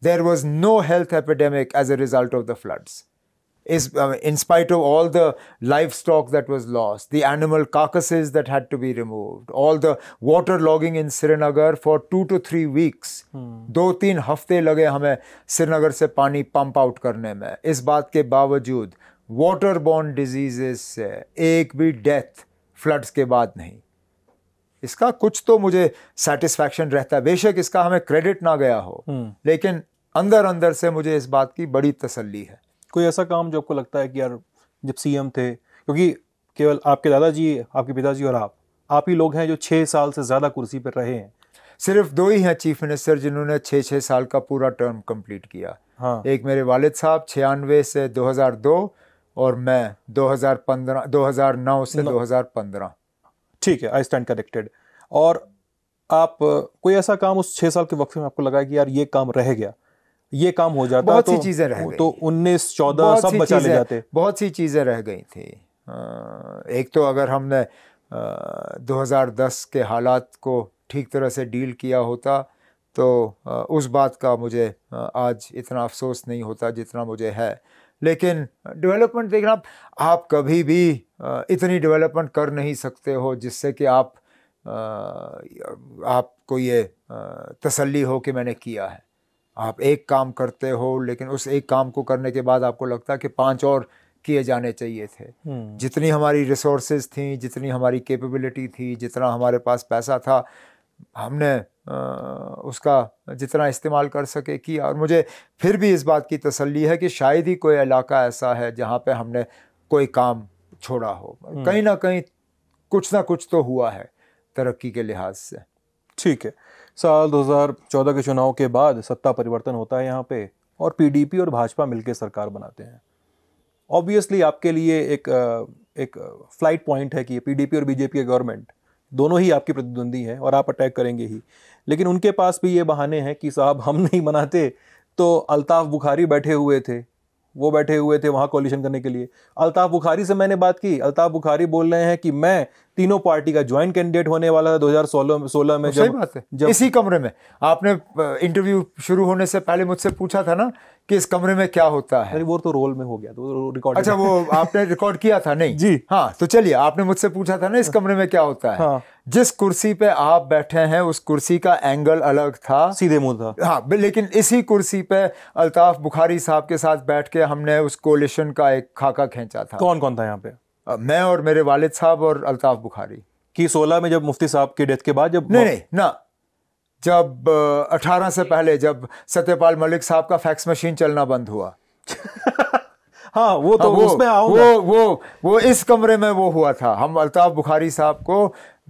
[SPEAKER 2] There was no health epidemic as a result of the floods. in spite of all the livestock that was lost, the animal carcasses that had to be removed, all the water logging in Srinagar for two to three weeks, hmm. दो तीन हफ्ते लगे हमें श्रीनगर से पानी pump out करने में इस बात के बावजूद वाटर बॉर्न एक भी डेथ फ्लड्स के बाद नहीं इसका कुछ तो मुझे सेटिस्फैक्शन रहता है बेशक इसका हमें क्रेडिट ना गया हो हम्म। लेकिन अंदर अंदर से मुझे इस बात की बड़ी तसल्ली है कोई ऐसा काम जो आपको लगता है कि यार जब सीएम थे क्योंकि केवल आपके दादाजी आपके पिताजी और आप आप ही लोग हैं जो छः साल से ज़्यादा कुर्सी पर रहे हैं सिर्फ दो ही हैं चीफ मिनिस्टर जिन्होंने छः छः साल का पूरा टर्म कंप्लीट किया हाँ एक मेरे वालिद साहब छियानवे से 2002 और मैं 2015 2009 से 2015 ठीक है आई स्टैंड करेक्टेड और
[SPEAKER 1] आप कोई ऐसा काम उस छः साल के वक्त में आपको लगा कि यार ये काम रह गया ये काम
[SPEAKER 2] हो जाता बहुत तो, सी चीजें रह तो गई तो उन्नीस चौदह सब बचा ले जाते बहुत सी चीजें रह गई थी एक तो अगर हमने 2010 के हालात को ठीक तरह से डील किया होता तो उस बात का मुझे आज इतना अफसोस नहीं होता जितना मुझे है लेकिन डेवलपमेंट देखना आप कभी भी इतनी डेवलपमेंट कर नहीं सकते हो जिससे कि आप आपको ये तसल्ली हो कि मैंने किया है आप एक काम करते हो लेकिन उस एक काम को करने के बाद आपको लगता है कि पांच और किए जाने चाहिए थे हम्म। जितनी हमारी रिसोर्सेज थी जितनी हमारी कैपेबिलिटी थी जितना हमारे पास पैसा था हमने उसका जितना इस्तेमाल कर सके किया और मुझे फिर भी इस बात की तसल्ली है कि शायद ही कोई इलाका ऐसा है जहाँ पे हमने कोई काम छोड़ा हो हम्म। कहीं ना कहीं कुछ ना कुछ तो हुआ है तरक्की के लिहाज से
[SPEAKER 1] ठीक है साल 2014 के चुनाव के बाद सत्ता परिवर्तन होता है यहाँ पे और पीडीपी और भाजपा मिलकर सरकार बनाते हैं ऑब्वियसली आपके लिए एक एक फ्लाइट पॉइंट है कि पीडीपी और बीजेपी की गवर्नमेंट दोनों ही आपके प्रतिद्वंदी हैं और आप अटैक करेंगे ही लेकिन उनके पास भी ये बहाने हैं कि साहब हम नहीं मनाते तो अल्ताफ़ बुखारी बैठे हुए थे वो बैठे हुए थे वहाँ कॉलिशन करने के लिए अल्ताफ़ बुखारी से मैंने बात की अल्ताफ़ बुखारी बोल रहे हैं कि मैं तीनों पार्टी का ज्वाइंट कैंडिडेट होने वाला था दो सोलह
[SPEAKER 2] में तो जब, बात है जब इसी कमरे में आपने इंटरव्यू शुरू होने से पहले मुझसे पूछा था ना कि इस कमरे में क्या होता है वो तो रोल में हो गया तो रिकॉर्ड अच्छा वो आपने रिकॉर्ड किया था नहीं जी हाँ तो चलिए आपने मुझसे पूछा था ना इस कमरे में क्या होता है हाँ। जिस कुर्सी पे आप बैठे हैं उस कुर्सी का एंगल अलग था सीधे मुंह था हाँ लेकिन इसी कुर्सी पे अल्ताफ बुखारी साहब के साथ बैठ के हमने उस कोलिशन का एक खाका खींचा था कौन कौन था यहाँ पे मैं और मेरे वालिद साहब और अल्ताफ बुखारी की सोलह में जब मुफ्ती साहब की डेथ के बाद जब नहीं नहीं ना जब अठारह से पहले जब सत्यपाल मलिक साहब का फैक्स मशीन चलना बंद हुआ हाँ वो तो हाँ, वो, उसमें वो वो वो इस कमरे में वो हुआ था हम अल्ताफ बुखारी साहब को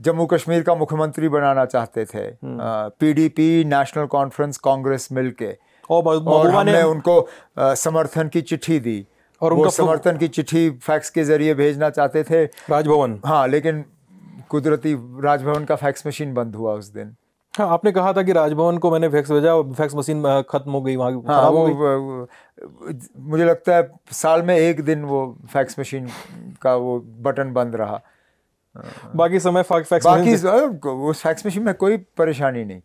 [SPEAKER 2] जम्मू कश्मीर का मुख्यमंत्री बनाना चाहते थे पीडीपी हम्म। नेशनल कॉन्फ्रेंस कांग्रेस मिलके और, और हमने उनको समर्थन की चिट्ठी दी और उनका समर्थन की चिट्ठी फैक्स के जरिए भेजना चाहते थे राजभवन हाँ लेकिन कुदरती राजभवन का फैक्स मशीन बंद हुआ उस दिन हाँ आपने कहा था कि राजभवन को मैंने फैक्स भेजा और फैक्स मशीन खत्म हो गई वहाँ हाँ वो, वो मुझे लगता है साल में एक दिन वो फैक्स मशीन का वो बटन बंद रहा बाकी समय फैक्स बाकी उस फैक्स मशीन में कोई परेशानी नहीं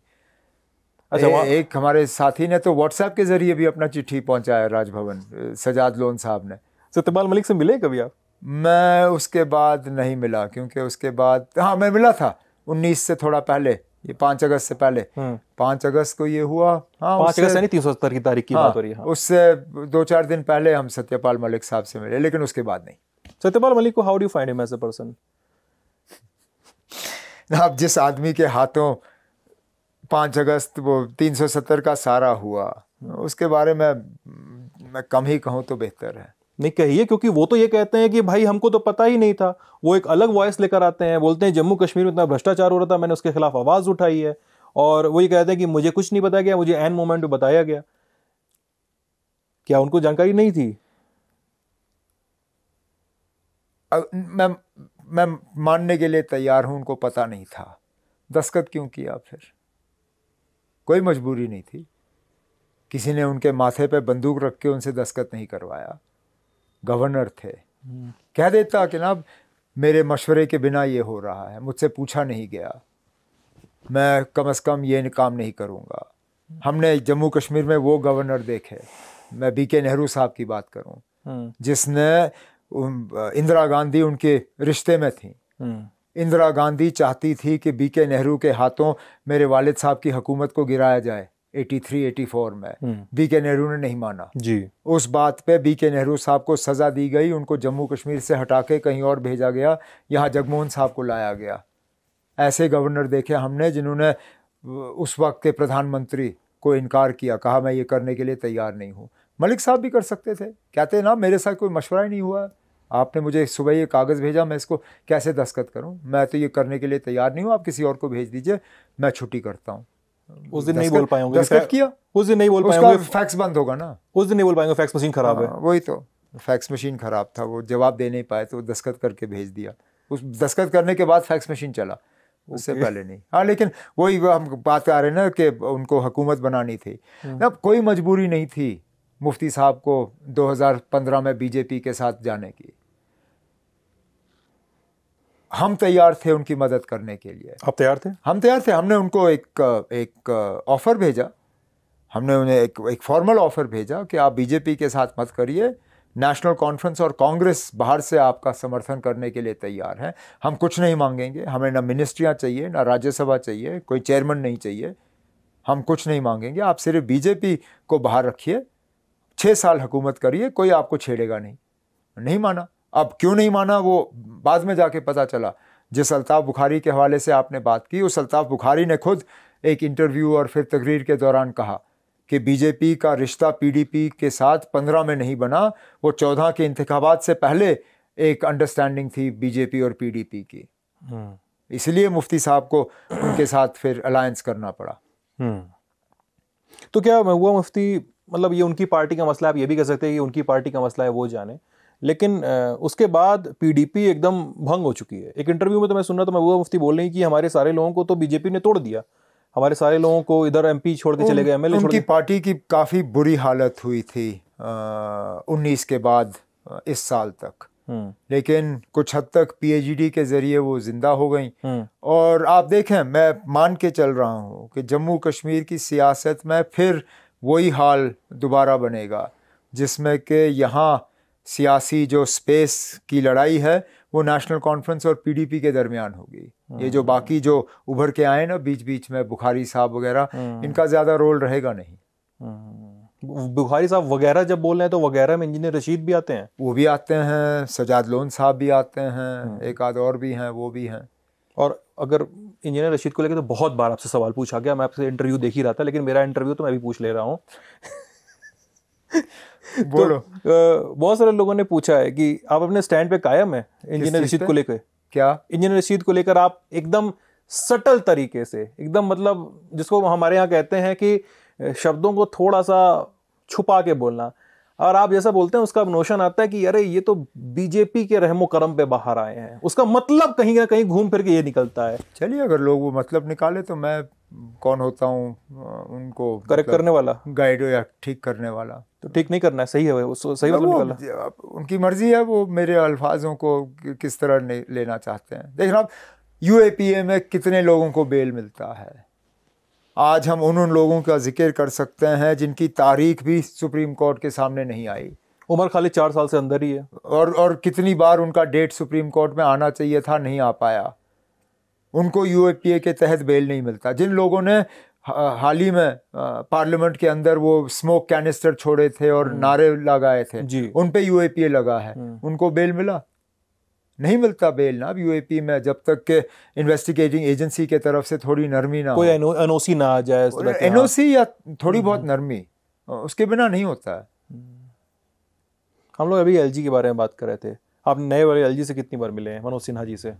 [SPEAKER 2] अच्छा ए, एक हमारे साथी ने तो व्हाट्सएप के जरिए भी अपना चिट्ठी पहुंचाया राजभवन सजाद लोन साहब ने सत्यपाल तो मलिक से मिले कभी आप मैं उसके बाद नहीं मिला क्योंकि उसके बाद हाँ मैं मिला था उन्नीस से थोड़ा पहले ये पांच अगस्त से पहले हम्म। पांच अगस्त को ये हुआ हाँ पांच अगस्त यानी तीन सौ सत्तर की तारीख की हाँ, बात हो रही है हाँ। उससे दो चार दिन पहले हम सत्यपाल मलिक साहब से मिले लेकिन उसके बाद नहीं सत्यपाल मलिक को how do find him as a person आप जिस आदमी के हाथों पाँच अगस्त वो तीन सौ सत्तर का सारा हुआ उसके बारे में मैं कम ही कहूँ तो बेहतर है नहीं कहिए क्योंकि वो तो ये कहते हैं कि भाई हमको तो
[SPEAKER 1] पता ही नहीं था वो एक अलग वॉइस लेकर आते हैं बोलते हैं जम्मू कश्मीर में इतना भ्रष्टाचार हो रहा था मैंने उसके खिलाफ आवाज़ उठाई है और वो ये कहते हैं कि मुझे कुछ नहीं बताया गया मुझे एन मोमेंट में बताया गया क्या उनको जानकारी नहीं थी
[SPEAKER 2] मैं मैं मानने के लिए तैयार हूं उनको पता नहीं था दस्खत क्यों किया फिर कोई मजबूरी नहीं थी किसी ने उनके माथे पे बंदूक रख के उनसे दस्तखत नहीं करवाया गवर्नर थे हम्म। कह देता कि ना मेरे मशवरे के बिना ये हो रहा है मुझसे पूछा नहीं गया मैं कम अज़ कम ये काम नहीं करूँगा हमने जम्मू कश्मीर में वो गवर्नर देखे मैं बी के नेहरू साहब की बात करूँ हम्म। जिसने इंदिरा गांधी उनके रिश्ते में थी हम्म। इंदिरा गांधी चाहती थी कि बी के नेहरू के हाथों मेरे वालिद साहब की हुकूमत को गिराया जाए 83 84 में बी हम्म। के नेहरू ने नहीं माना जी उस बात पे बी के नेहरू साहब को सज़ा दी गई उनको जम्मू कश्मीर से हटा के कहीं और भेजा गया यहाँ जगमोहन साहब को लाया गया ऐसे गवर्नर देखे हमने जिन्होंने उस वक्त के प्रधानमंत्री को इनकार किया कहा मैं ये करने के लिए तैयार नहीं हूँ मलिक साहब भी कर सकते थे कहते ना मेरे साथ कोई मशवरा ही नहीं हुआ आपने मुझे सुबह ये कागज़ भेजा मैं इसको कैसे दस्तखत करूँ मैं तो ये करने के लिए तैयार नहीं हूँ आप किसी और को भेज दीजिए मैं छुट्टी करता हूँ उस दिन नहीं बोल पाएंगे दस्तखत किया उस दिन नहीं बोल पाएंगे फैक्स बंद होगा ना उस दिन नहीं बोल पाएंगे फैक्स मशीन खराब है हाँ, वही तो फैक्स मशीन खराब था वो जवाब दे नहीं पाए तो दस्तखत करके भेज दिया उस दस्तखत करने के बाद फैक्स मशीन चला उससे okay. पहले नहीं हाँ लेकिन वही हम बात कर रहे हैं ना कि उनको हुकूमत बनानी थी हम्म। अब कोई मजबूरी नहीं थी मुफ्ती साहब को 2015 में बीजेपी के साथ जाने की हम तैयार थे उनकी मदद करने के लिए आप तैयार थे हम तैयार थे हमने उनको एक एक ऑफ़र भेजा हमने उन्हें एक एक फॉर्मल ऑफ़र भेजा कि आप बीजेपी के साथ मत करिए नेशनल कॉन्फ्रेंस और कांग्रेस बाहर से आपका समर्थन करने के लिए तैयार है हम कुछ नहीं मांगेंगे हमें ना मिनिस्ट्रियाँ चाहिए ना राज्यसभा चाहिए कोई चेयरमैन नहीं चाहिए हम कुछ नहीं मांगेंगे आप सिर्फ बीजेपी को बाहर रखिए छः साल हुकूमत करिए कोई आपको छेड़ेगा नहीं नहीं माना अब क्यों नहीं माना वो बाद में जाके पता चला जिस अल्ताफ़ बुखारी के हवाले से आपने बात की उस अल्ताफ़ बुखारी ने खुद एक इंटरव्यू और फिर तकरीर के दौरान कहा कि बीजेपी का रिश्ता पीडीपी के साथ पंद्रह में नहीं बना वो चौदह के इंतबात से पहले एक अंडरस्टैंडिंग थी बीजेपी और पीडीपी की हम्म। इसलिए मुफ्ती साहब को उनके साथ फिर अलायंस करना पड़ा
[SPEAKER 1] हम्म। तो क्या महबूबा मुफ्ती मतलब ये उनकी पार्टी का मसला आप ये भी कह सकते हैं कि उनकी पार्टी का मसला है वो जाने लेकिन उसके बाद पीडीपी एकदम भंग हो चुकी है एक इंटरव्यू में तो मैं सुन रहा था महबूबा मुफ्ती बोल रही कि हमारे सारे लोगों को तो बीजेपी ने तोड़ दिया हमारे सारे लोगों को इधर एमपी छोड़ के चले गए एमएलए उनकी
[SPEAKER 2] पार्टी की काफ़ी बुरी हालत हुई थी उन्नीस के बाद इस साल तक हम्म। लेकिन कुछ हद तक पीएचडी के ज़रिए वो ज़िंदा हो गई हम्म। और आप देखें मैं मान के चल रहा हूँ कि जम्मू कश्मीर की सियासत में फिर वही हाल दोबारा बनेगा जिसमें कि यहाँ सियासी जो स्पेस की लड़ाई है वो नेशनल कॉन्फ्रेंस और पीडीपी के दरमियान होगी ये जो हम्म। बाकी जो उभर के आए ना बीच बीच में बुखारी साहब वगैरह हम्म। इनका ज़्यादा रोल रहेगा नहीं हम्म। बुखारी साहब वगैरह जब बोल रहे हैं तो वगैरह में इंजीनियर रशीद भी आते हैं वो भी आते हैं सजाद लोन साहब भी आते हैं एक आध और भी हैं वो भी हैं और अगर इंजीनियर रशीद को लेकर तो बहुत बार
[SPEAKER 1] आपसे सवाल पूछा गया मैं आपसे इंटरव्यू देख ही रहा था लेकिन मेरा इंटरव्यू तो मैं भी पूछ ले रहा हूँ तो, बोलो तो, बहुत सारे लोगों ने पूछा है कि आप अपने स्टैंड पे कायम है इंजीनियर रशीद को लेकर क्या इंजीनियर रशीद को लेकर आप एकदम सटल तरीके से एकदम मतलब जिसको हमारे यहाँ कहते हैं कि शब्दों को थोड़ा सा छुपा के बोलना और आप जैसा बोलते हैं उसका नोशन आता है कि अरे ये तो बीजेपी के रहमो करम पे बाहर आए हैं
[SPEAKER 2] उसका मतलब कहीं ना कहीं घूम फिर के ये निकलता है चलिए अगर लोग वो मतलब निकाले तो मैं कौन होता हूँ उनको करेक्ट मतलब करने वाला गाइड या ठीक करने वाला तो ठीक नहीं करना है सही है वो सही मतलब, मतलब निकाला उनकी मर्जी है वो मेरे अल्फाजों को किस तरह लेना चाहते हैं देखना आप यू में कितने लोगों को बेल मिलता है आज हम उन उन लोगों का जिक्र कर सकते हैं जिनकी तारीख भी सुप्रीम कोर्ट के सामने नहीं आई उम्र खाली चार साल से अंदर ही है और और कितनी बार उनका डेट सुप्रीम कोर्ट में आना चाहिए था नहीं आ पाया उनको यू के तहत बेल नहीं मिलता जिन लोगों ने हाल ही में पार्लियामेंट के अंदर वो स्मोक कैनिस्टर छोड़े थे और हम्म। नारे लगाए थे जी उन पे यूएपीए लगा है हम्म। उनको बेल मिला नहीं मिलता बेल ना अब यूएपी में जब तक के इन्वेस्टिगेटिंग एजेंसी के तरफ से थोड़ी नरमी ना कोई
[SPEAKER 1] एनओसी ना आ
[SPEAKER 2] जाए एनओसी हाँ। या थोड़ी हम्म। बहुत नरमी उसके बिना नहीं होता
[SPEAKER 1] है हम लोग अभी एलजी के बारे में बात कर रहे थे आप नए वाले एलजी से कितनी
[SPEAKER 2] बार मिले हैं मनोज सिन्हा जी से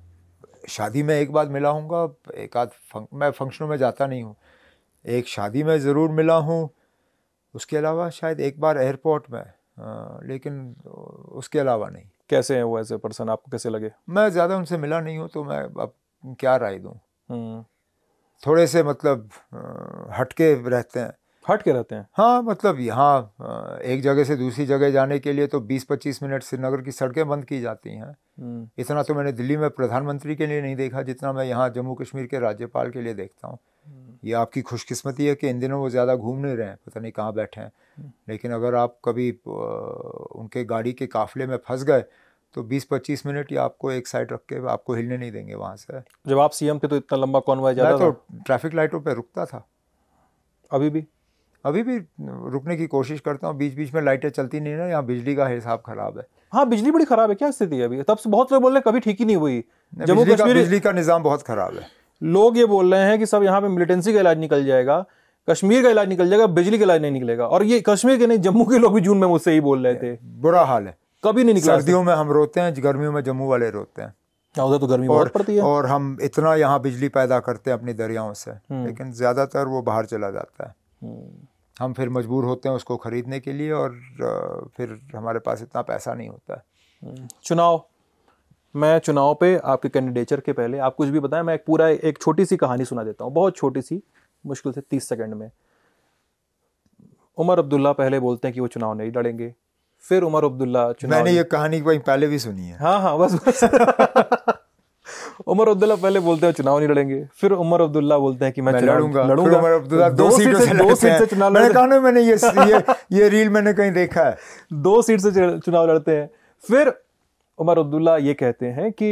[SPEAKER 2] शादी में एक बार मिला हूँ एक आध फंक, मैं फंक्शनों में जाता नहीं हूँ एक शादी में ज़रूर मिला हूँ उसके अलावा शायद एक बार एयरपोर्ट में आ, हाँ, लेकिन उसके अलावा नहीं कैसे हैं वो एज ए पर्सन आपको कैसे लगे मैं ज़्यादा उनसे मिला नहीं हूँ तो मैं अब क्या राय दूँ हम्म। थोड़े से मतलब हटके रहते हैं हट के रहते हैं हाँ मतलब यहाँ एक जगह से दूसरी जगह जाने के लिए तो 20-25 मिनट श्रीनगर की सड़कें बंद की जाती हैं हम्म। इतना तो मैंने दिल्ली में प्रधानमंत्री के लिए नहीं देखा जितना मैं यहाँ जम्मू कश्मीर के राज्यपाल के लिए देखता हूँ ये आपकी खुशकिस्मती है कि इन दिनों वो ज़्यादा घूम नहीं रहे हैं पता नहीं कहाँ बैठे हैं हम्म। लेकिन अगर आप कभी उनके गाड़ी के काफिले में फंस गए तो 20-25 मिनट या आपको एक साइड रख के आपको हिलने नहीं देंगे वहाँ से
[SPEAKER 1] जब आप सीएम के तो इतना लंबा कॉन्वॉय ज़्यादा तो
[SPEAKER 2] ट्रैफिक लाइटों पर रुकता था अभी भी अभी भी रुकने की कोशिश करता हूँ बीच बीच में लाइटें चलती नहीं ना यहाँ बिजली का हिसाब खराब है हाँ बिजली बड़ी खराब है क्या स्थिति है अभी तब से बहुत लोग बोल रहे कभी ठीक ही नहीं हुई जम्मू बिजली का निज़ाम बहुत खराब है लोग ये बोल रहे हैं कि सब यहाँ पे
[SPEAKER 1] मिलिटेंसी का इलाज निकल जाएगा कश्मीर का इलाज निकल जाएगा बिजली का इलाज नहीं निकलेगा और ये कश्मीर के नहीं जम्मू के
[SPEAKER 2] लोग भी जून में मुझसे ही बोल रहे थे बुरा हाल है कभी नहीं निकला सर्दियों में हम रोते हैं गर्मियों में जम्मू वाले रोते हैं हाँ, उधर तो गर्मी और, पड़ती है और हम इतना यहाँ बिजली पैदा करते हैं अपनी दरियाओं से हम्म। लेकिन ज़्यादातर वो बाहर चला जाता है हम्म। हम फिर मजबूर होते हैं उसको ख़रीदने के लिए और फिर हमारे पास इतना पैसा नहीं होता है हम्म। चुनाव
[SPEAKER 1] मैं चुनाव पे आपके कैंडिडेचर के पहले आप कुछ भी बताएं मैं एक पूरा एक छोटी सी कहानी सुना देता हूँ बहुत छोटी सी मुश्किल से तीस सेकंड में उमर अब्दुल्ला पहले बोलते हैं कि वो चुनाव नहीं लड़ेंगे फिर उमर अब्दुल्ला चुनाव मैंने ये
[SPEAKER 2] कहानी पहले भी सुनी है
[SPEAKER 1] हाँ हाँ बस बस उमर अब्दुल्ला पहले बोलते हैं चुनाव नहीं लड़ेंगे फिर उमर अब्दुल्ला बोलते हैं कि मैं, मैं लड़ूंगा लड़ूंगा उमर अब्दुल्ला दो, दो सीट से दो सीट से चुनाव मैंने
[SPEAKER 2] कहा मैंने ये
[SPEAKER 1] ये रील मैंने कहीं देखा है दो सीट से चुनाव लड़ते हैं फिर उमर अब्दुल्ला ये कहते हैं कि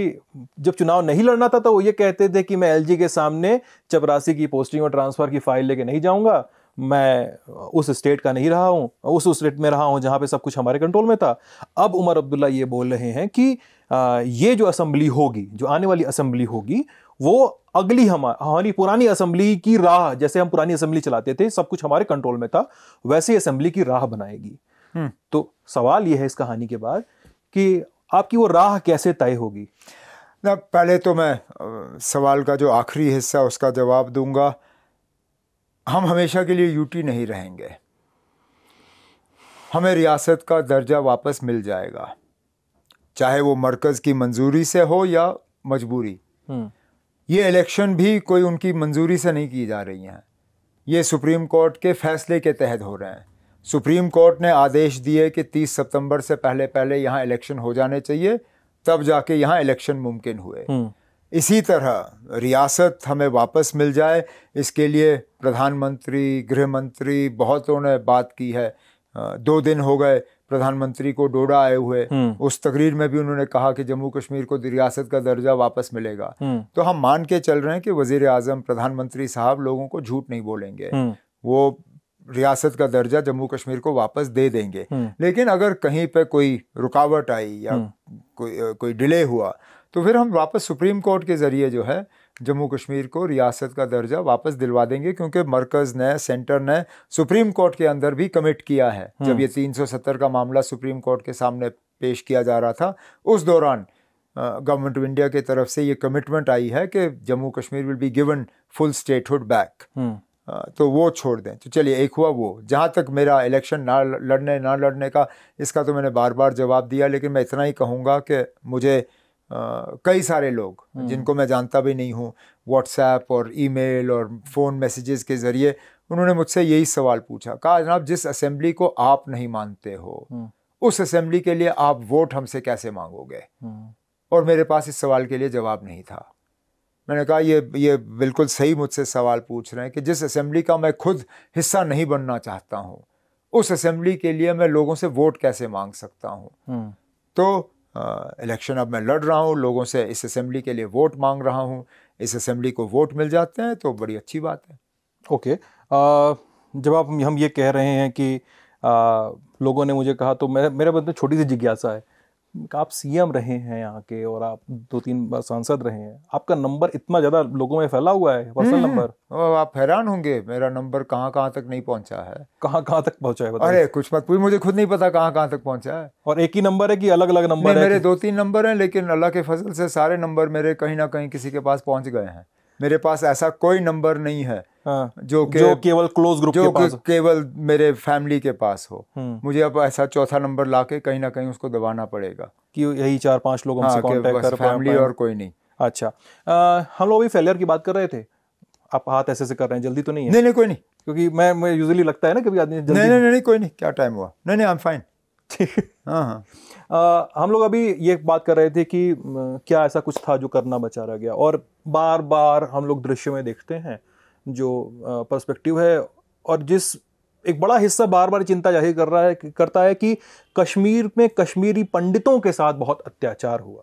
[SPEAKER 1] जब चुनाव नहीं लड़ना था तो वो ये कहते थे कि मैं एलजी के सामने चपरासी की पोस्टिंग और ट्रांसफ़र की फ़ाइल लेके नहीं जाऊंगा मैं उस स्टेट का नहीं रहा हूँ उस स्टेट में रहा हूँ जहाँ पे सब कुछ हमारे कंट्रोल में था अब उमर अब्दुल्ला ये बोल रहे हैं कि ये जो असम्बली होगी जो आने वाली असम्बली होगी वो अगली हमारी पुरानी असम्बली की राह जैसे हम पुरानी असम्बली चलाते थे सब कुछ हमारे कंट्रोल में था वैसे ही असम्बली की राह बनाएगी
[SPEAKER 2] हम्म। तो सवाल यह है इस कहानी के बाद कि आपकी वो राह कैसे तय होगी ना पहले तो मैं सवाल का जो आखिरी हिस्सा उसका जवाब दूंगा हम हमेशा के लिए यूटी नहीं रहेंगे हमें रियासत का दर्जा वापस मिल जाएगा चाहे वो मरकज़ की मंजूरी से हो या मजबूरी हम्म। ये इलेक्शन भी कोई उनकी मंजूरी से नहीं की जा रही हैं ये सुप्रीम कोर्ट के फैसले के तहत हो रहे हैं सुप्रीम कोर्ट ने आदेश दिए कि 30 सितंबर से पहले पहले यहाँ इलेक्शन हो जाने चाहिए तब जाके यहाँ इलेक्शन मुमकिन हुए हम्म। इसी तरह रियासत हमें वापस मिल जाए इसके लिए प्रधानमंत्री गृह मंत्री बहुतों ने बात की है दो दिन हो गए प्रधानमंत्री को डोडा आए हुए हम्म। उस तकरीर में भी उन्होंने कहा कि जम्मू कश्मीर को रियासत का दर्जा वापस मिलेगा हम्म। तो हम मान के चल रहे हैं कि वजीर आजम प्रधानमंत्री साहब लोगों को झूठ नहीं बोलेंगे वो रियासत का दर्जा जम्मू कश्मीर को वापस दे देंगे हम्म। लेकिन अगर कहीं पे कोई रुकावट आई या हम्म। कोई कोई डिले हुआ तो फिर हम वापस सुप्रीम कोर्ट के ज़रिए जो है जम्मू कश्मीर को रियासत का दर्जा वापस दिलवा देंगे क्योंकि मरकज़ ने सेंटर ने सुप्रीम कोर्ट के अंदर भी कमिट किया है हम्म। जब ये 370 का मामला सुप्रीम कोर्ट के सामने पेश किया जा रहा था उस दौरान गवर्नमेंट ऑफ इंडिया की तरफ से ये कमिटमेंट आई है कि Jammu Kashmir will be given full statehood back हाँ, तो वो छोड़ दें तो चलिए एक हुआ वो जहाँ तक मेरा इलेक्शन ना लड़ने ना लड़ने का इसका तो मैंने बार बार जवाब दिया लेकिन मैं इतना ही कहूँगा कि मुझे कई सारे लोग हम्म। जिनको मैं जानता भी नहीं हूँ व्हाट्सएप और ईमेल और फ़ोन मैसेजेस के ज़रिए उन्होंने मुझसे यही सवाल पूछा कहा जनाब जिस असेंबली को आप नहीं मानते हो हम्म। उस असेंबली के लिए आप वोट हमसे कैसे मांगोगे हम्म। और मेरे पास इस सवाल के लिए जवाब नहीं था मैंने कहा ये ये बिल्कुल सही मुझसे सवाल पूछ रहे हैं कि जिस असेंबली का मैं खुद हिस्सा नहीं बनना चाहता हूँ उस असेंबली के लिए मैं लोगों से वोट कैसे मांग सकता हूँ हम्म। तो इलेक्शन अब मैं लड़ रहा हूँ लोगों से इस असेंबली के लिए वोट मांग रहा हूँ इस असेंबली को वोट मिल जाते हैं तो बड़ी अच्छी बात है ओके okay. जब आप हम ये कह रहे हैं कि आ,
[SPEAKER 1] लोगों ने मुझे कहा तो मैं मेरे बंद छोटी सी जिज्ञासा है आप सीएम रहे हैं यहाँ के और आप दो तीन बार सांसद रहे हैं
[SPEAKER 2] आपका नंबर इतना ज्यादा लोगों में फैला हुआ है पर्सनल हम्म, नंबर हम्म। आप हैरान होंगे मेरा नंबर कहाँ कहाँ तक नहीं पहुँचा है कहाँ कहाँ तक पहुँचा है अरे कुछ मत पूछ मुझे खुद नहीं पता कहाँ कहाँ तक पहुँचा है और एक ही नंबर है कि अलग अलग नंबर है मेरे दो तीन नंबर है लेकिन अल्लाह के फसल से सारे नंबर मेरे कहीं ना कहीं किसी के पास पहुँच गए हैं मेरे पास ऐसा कोई नंबर नहीं है हाँ, जो के, जो केवल क्लोज ग्रुप जो के पास केवल मेरे फैमिली के पास हो हम्म। मुझे अब ऐसा चौथा नंबर लाके कहीं ना कहीं उसको दबाना पड़ेगा कि यही चार पांच लोग हमसे हाँ, कांटेक्ट कर फैमिली और कोई नहीं अच्छा आ, हम लोग अभी फेलियर की बात कर रहे थे आप हाथ ऐसे से
[SPEAKER 1] कर रहे हैं जल्दी तो नहीं है नहीं नहीं कोई नहीं क्योंकि मैं मैं यूजुअली लगता है ना कभी आदमी नहीं
[SPEAKER 2] नहीं नहीं कोई नहीं क्या टाइम हुआ नहीं
[SPEAKER 1] नहीं आई एम फाइन हाँ, हाँ। हम लोग अभी ये बात कर रहे थे कि क्या ऐसा कुछ था जो करना बचा रह गया और बार बार हम लोग दृश्य में देखते हैं जो पर्सपेक्टिव है और जिस एक बड़ा हिस्सा बार बार चिंता जाहिर कर रहा है करता है कि कश्मीर में कश्मीरी पंडितों के साथ बहुत अत्याचार हुआ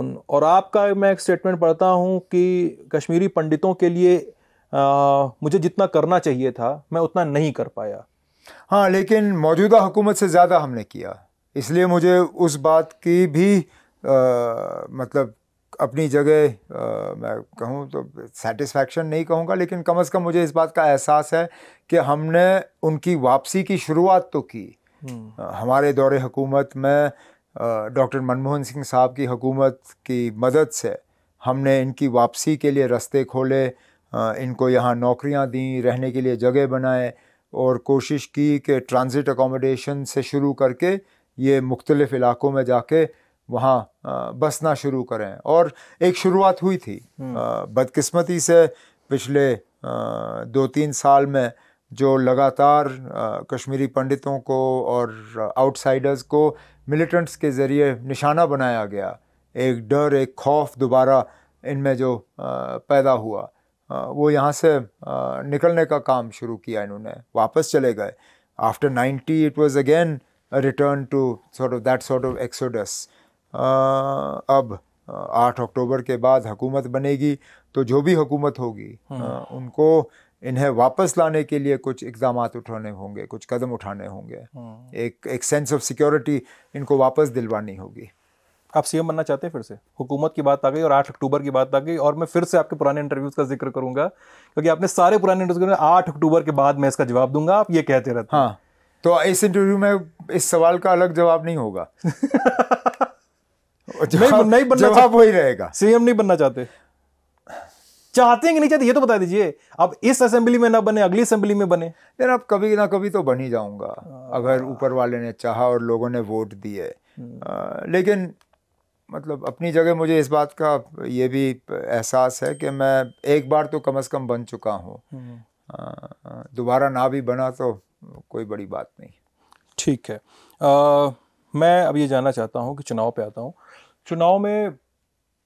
[SPEAKER 1] उन और आपका मैं एक स्टेटमेंट पढ़ता हूँ कि कश्मीरी पंडितों के लिए आ,
[SPEAKER 2] मुझे जितना करना चाहिए था मैं उतना नहीं कर पाया हाँ लेकिन मौजूदा हुकूमत से ज़्यादा हमने किया इसलिए मुझे उस बात की भी आ, मतलब अपनी जगह मैं कहूँ तो सेटिस्फैक्शन नहीं कहूँगा लेकिन कम अज़ कम मुझे इस बात का एहसास है कि हमने उनकी वापसी की शुरुआत तो की हम्म। हमारे दौरे हुकूमत में डॉक्टर मनमोहन सिंह साहब की हुकूमत की मदद से हमने इनकी वापसी के लिए रास्ते खोले इनको यहाँ नौकरियाँ दी रहने के लिए जगह बनाए और कोशिश की कि ट्रांज़िट अकोमोडेशन से शुरू करके ये मुख्तलिफ़ इलाक़ों में जाके वहाँ बसना शुरू करें और एक शुरुआत हुई थी हम्म। बदकिस्मती से पिछले दो तीन साल में जो लगातार कश्मीरी पंडितों को और आउटसाइडर्स को मिलिटेंट्स के ज़रिए निशाना बनाया गया एक डर एक खौफ दोबारा इनमें जो पैदा हुआ वो यहाँ से निकलने का काम शुरू किया इन्होंने वापस चले गए after ninety it was again return to sort of that sort of exodus अब आठ अक्टूबर के बाद हुकूमत बनेगी तो जो भी हुकूमत होगी हम्म। उनको इन्हें वापस लाने के लिए कुछ इकदाम उठाने होंगे कुछ कदम उठाने होंगे हम्म। एक एक सेंस ऑफ सिक्योरिटी इनको वापस दिलवानी होगी आप सीएम बनना चाहते हैं फिर से
[SPEAKER 1] हुकूमत की बात आ गई और आठ अक्टूबर की बात आ गई और मैं फिर से आपके पुराने इंटरव्यूज का जिक्र करूंगा क्योंकि आपने सारे पुराने इंटरव्यूज आठ अक्टूबर के बाद मैं इसका जवाब दूंगा आप ये कहते रहते हाँ तो इस इंटरव्यू में
[SPEAKER 2] इस सवाल का अलग जवाब नहीं होगा नहीं, नहीं बनना जवाब वही रहेगा सीएम नहीं बनना चाहते चाहते हैं कि नहीं चाहते ये तो बता दीजिए अब इस असेंबली में ना बने अगली असेंबली में बने यार आप कभी ना कभी तो बन ही जाऊंगा अगर हाँ। ऊपर वाले ने चाहा और लोगों ने वोट दिए हम्म। लेकिन मतलब अपनी जगह मुझे इस बात का ये भी एहसास है कि मैं एक बार तो कम से कम बन चुका हूँ हम्म। दोबारा ना भी बना तो कोई बड़ी बात नहीं ठीक
[SPEAKER 1] है आ, मैं अब ये जानना चाहता हूँ कि चुनाव पे आता हूँ चुनाव में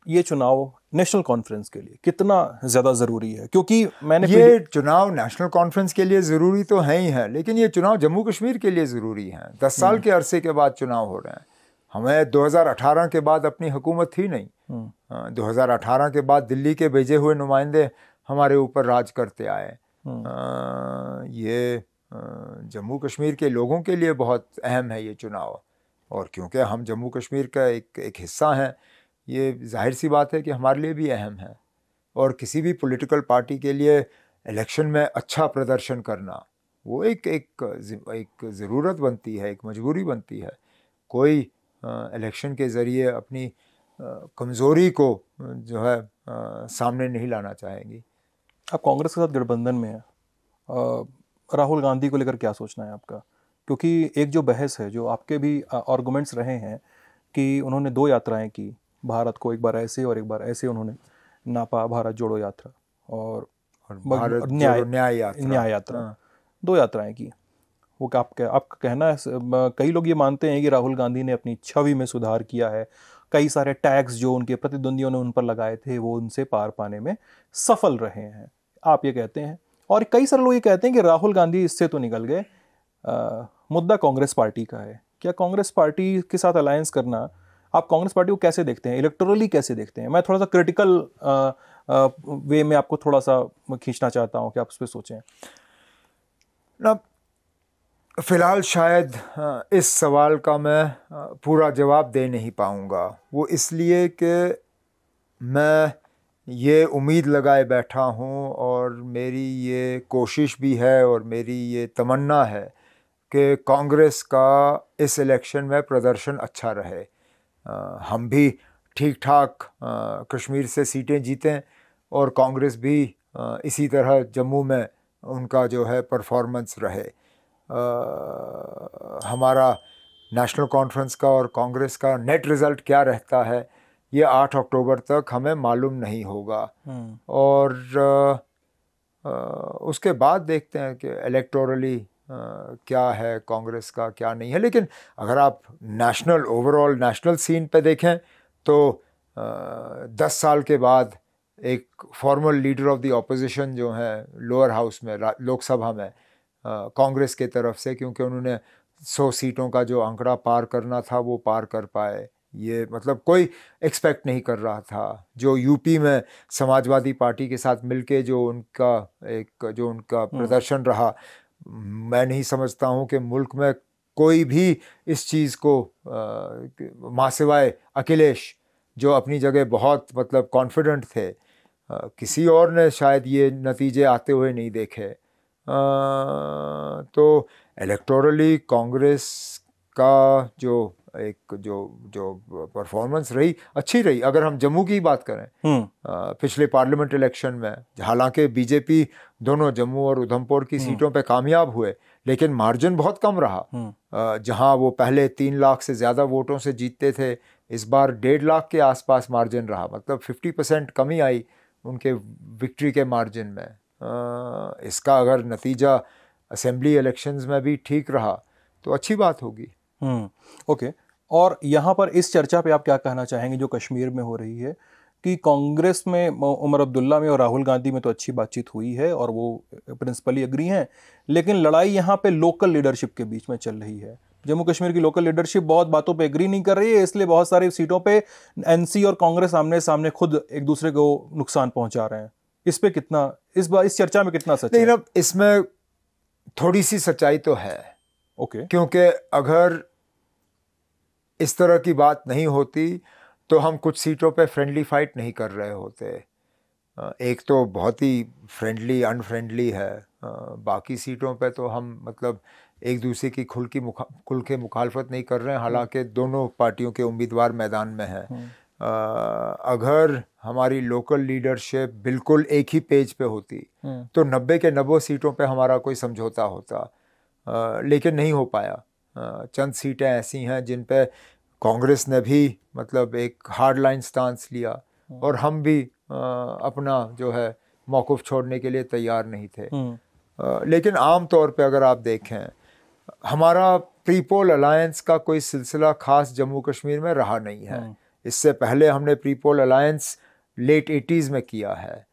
[SPEAKER 2] ये चुनाव नेशनल कॉन्फ्रेंस के लिए कितना ज़्यादा ज़रूरी है क्योंकि मैंने ये चुनाव नेशनल कॉन्फ्रेंस के लिए ज़रूरी तो है ही है लेकिन ये चुनाव जम्मू कश्मीर के लिए ज़रूरी है दस साल हम्म। के अरसे के बाद चुनाव हो रहे हैं हमें 2018 के बाद अपनी हुकूमत थी नहीं 2018 हम्म। हाँ, के बाद दिल्ली के भेजे हुए नुमाइंदे हमारे ऊपर राज करते आए हम्म। हाँ, ये हाँ, जम्मू कश्मीर के लोगों के लिए बहुत अहम है ये चुनाव और क्योंकि हम जम्मू कश्मीर का एक एक हिस्सा हैं ये जाहिर सी बात है कि हमारे लिए भी अहम है और किसी भी पॉलिटिकल पार्टी के लिए इलेक्शन में अच्छा प्रदर्शन करना वो एक एक एक ज़रूरत बनती है एक मजबूरी बनती है कोई इलेक्शन के ज़रिए अपनी कमज़ोरी को जो है सामने नहीं लाना चाहेंगी आप कांग्रेस के साथ
[SPEAKER 1] गठबंधन में हैं राहुल गांधी को लेकर क्या सोचना है आपका क्योंकि एक जो बहस है जो आपके भी आर्गूमेंट्स रहे हैं कि उन्होंने दो यात्राएं की भारत को एक बार ऐसे और एक बार ऐसे उन्होंने नापा भारत जोड़ो यात्रा और, और न्याय न्याय यात्रा, न्याय यात्रा हाँ। दो यात्राएं की वो आपका आपका कहना है कई लोग ये मानते हैं कि राहुल गांधी ने अपनी छवि में सुधार किया है कई सारे टैक्स जो उनके प्रतिद्वंदियों ने उन पर लगाए थे वो उनसे पार पाने में सफल रहे हैं आप ये कहते हैं और कई सारे लोग ये कहते हैं कि राहुल गांधी इससे तो निकल गए मुद्दा कांग्रेस पार्टी का है क्या कांग्रेस पार्टी के साथ अलायंस करना आप कांग्रेस पार्टी को कैसे देखते हैं इलेक्टोरली कैसे देखते हैं मैं थोड़ा सा क्रिटिकल वे में आपको थोड़ा सा खींचना चाहता हूँ कि
[SPEAKER 2] आप उस पर सोचें ना फ़िलहाल शायद इस सवाल का मैं पूरा जवाब दे नहीं पाऊँगा वो इसलिए कि मैं ये उम्मीद लगाए बैठा हूँ और मेरी ये कोशिश भी है और मेरी ये तमन्ना है कि कांग्रेस का इस इलेक्शन में प्रदर्शन अच्छा रहे हम भी ठीक ठाक कश्मीर से सीटें जीतें और कांग्रेस भी इसी तरह जम्मू में उनका जो है परफॉर्मेंस रहे हमारा नेशनल कॉन्फ्रेंस का और कांग्रेस का नेट रिज़ल्ट क्या रहता है ये आठ अक्टूबर तक हमें मालूम नहीं होगा हम्म। और आ, आ, उसके बाद देखते हैं कि इलेक्टोरली क्या है कांग्रेस का क्या नहीं है लेकिन अगर आप नेशनल ओवरऑल नेशनल सीन पे देखें तो आ, दस साल के बाद एक formal leader of the opposition जो हैं लोअर हाउस में लोकसभा में कांग्रेस के तरफ से क्योंकि उन्होंने सौ सीटों का जो आंकड़ा पार करना था वो पार कर पाए ये मतलब कोई एक्सपेक्ट नहीं कर रहा था जो यूपी में समाजवादी पार्टी के साथ मिलके जो उनका एक जो उनका हम्म। प्रदर्शन रहा मैं नहीं समझता हूँ कि मुल्क में कोई भी इस चीज़ को मासिवाय अखिलेश जो अपनी जगह बहुत मतलब कॉन्फिडेंट थे आ, किसी और ने शायद ये नतीजे आते हुए नहीं देखे तो इलेक्टोरली कांग्रेस का जो एक जो जो परफॉर्मेंस रही अच्छी रही अगर हम जम्मू की बात करें हम्म। पिछले पार्लियामेंट इलेक्शन में हालांकि बीजेपी दोनों जम्मू और उधमपुर की हम्म। सीटों पर कामयाब हुए लेकिन मार्जिन बहुत कम रहा हम्म। जहां वो पहले तीन लाख से ज़्यादा वोटों से जीतते थे इस बार डेढ़ लाख के आसपास मार्जिन रहा मतलब फिफ्टी परसेंट कमी आई उनके विक्ट्री के मार्जिन में इसका अगर नतीजा असेंबली इलेक्शंस में भी ठीक रहा तो अच्छी बात होगी हम्म, ओके
[SPEAKER 1] और यहाँ पर इस चर्चा पे आप क्या कहना चाहेंगे जो कश्मीर में हो रही है कि कांग्रेस में उमर अब्दुल्ला में और राहुल गांधी में तो अच्छी बातचीत हुई है और वो प्रिंसिपली अग्री हैं लेकिन लड़ाई यहाँ पे लोकल लीडरशिप के बीच में चल रही है जम्मू कश्मीर की लोकल लीडरशिप बहुत बातों पे एग्री नहीं कर रही है इसलिए बहुत सारी सीटों पे एनसी और कांग्रेस आमने सामने खुद एक दूसरे को नुकसान पहुंचा रहे हैं इस पे कितना इस बार इस चर्चा में कितना
[SPEAKER 2] सच अब इसमें थोड़ी सी सच्चाई तो है ओके okay. क्योंकि अगर इस तरह की बात नहीं होती तो हम कुछ सीटों पे फ्रेंडली फाइट नहीं कर रहे होते एक तो बहुत ही फ्रेंडली अनफ्रेंडली है बाकी सीटों पे तो हम मतलब एक दूसरे की खुल की मुखा खुल के मुखालफत नहीं कर रहे हैं हम्म। हालांकि दोनों पार्टियों के उम्मीदवार मैदान में हैं हम्म। अगर हमारी लोकल लीडरशिप बिल्कुल एक ही पेज पे होती हम्म। तो नब्बे के नब्बे सीटों पे हमारा कोई समझौता होता आ, लेकिन नहीं हो पाया आ, चंद सीटें ऐसी हैं जिन पे कांग्रेस ने भी मतलब एक हार्ड लाइन स्टांस लिया हम्म। और हम भी आ, अपना जो है मौकफ छोड़ने के लिए तैयार नहीं थे आ, हम्म। लेकिन आम तौर पे अगर आप देखें हमारा प्रीपोल अलायंस का कोई सिलसिला खास जम्मू कश्मीर में रहा नहीं है इससे पहले हमने प्रीपोल अलायंस लेट एटीज़ में किया है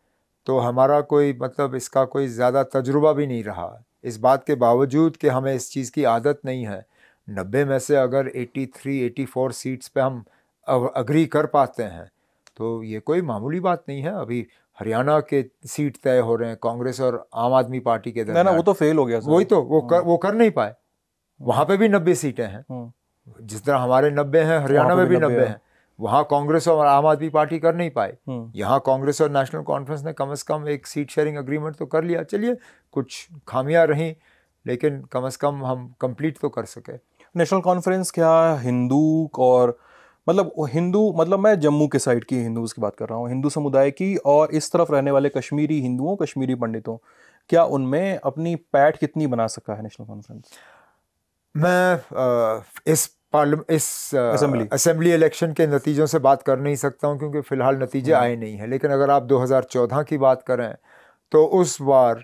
[SPEAKER 2] तो हमारा कोई मतलब इसका कोई ज़्यादा तजुर्बा भी नहीं रहा इस बात के बावजूद कि हमें इस चीज़ की आदत नहीं है नब्बे में से अगर eighty three eighty four seats पर हम अग्री कर पाते हैं तो ये कोई मामूली बात नहीं है अभी हरियाणा के सीट तय हो रहे हैं कांग्रेस और आम आदमी पार्टी के दरमियान वो तो फेल हो गया वही तो वो कर, हाँ। वो कर नहीं पाए वहाँ पे भी नब्बे सीटें हैं हाँ। जिस तरह हमारे नब्बे हैं हरियाणा में भी नब्बे हैं वहां कांग्रेस और आम आदमी पार्टी कर नहीं पाए हम्म। यहाँ कांग्रेस और नेशनल कॉन्फ्रेंस ने कम से कम एक सीट शेयरिंग अग्रीमेंट तो कर लिया चलिए कुछ खामियां रहीं लेकिन कम से कम हम कंप्लीट तो कर सके
[SPEAKER 1] नेशनल कॉन्फ्रेंस क्या हिंदू और मतलब हिंदू मतलब मैं जम्मू के साइड की हिंदूज की बात कर रहा हूँ हिंदू समुदाय की और इस तरफ रहने वाले कश्मीरी हिंदुओं कश्मीरी पंडितों क्या उनमें अपनी पैठ कितनी बना सका है नेशनल कॉन्फ्रेंस
[SPEAKER 2] मैं इस इस असेंबली इलेक्शन के नतीजों से बात कर नहीं सकता हूं क्योंकि फ़िलहाल नतीजे हम्म। आए नहीं हैं लेकिन अगर आप 2014 की बात करें तो उस बार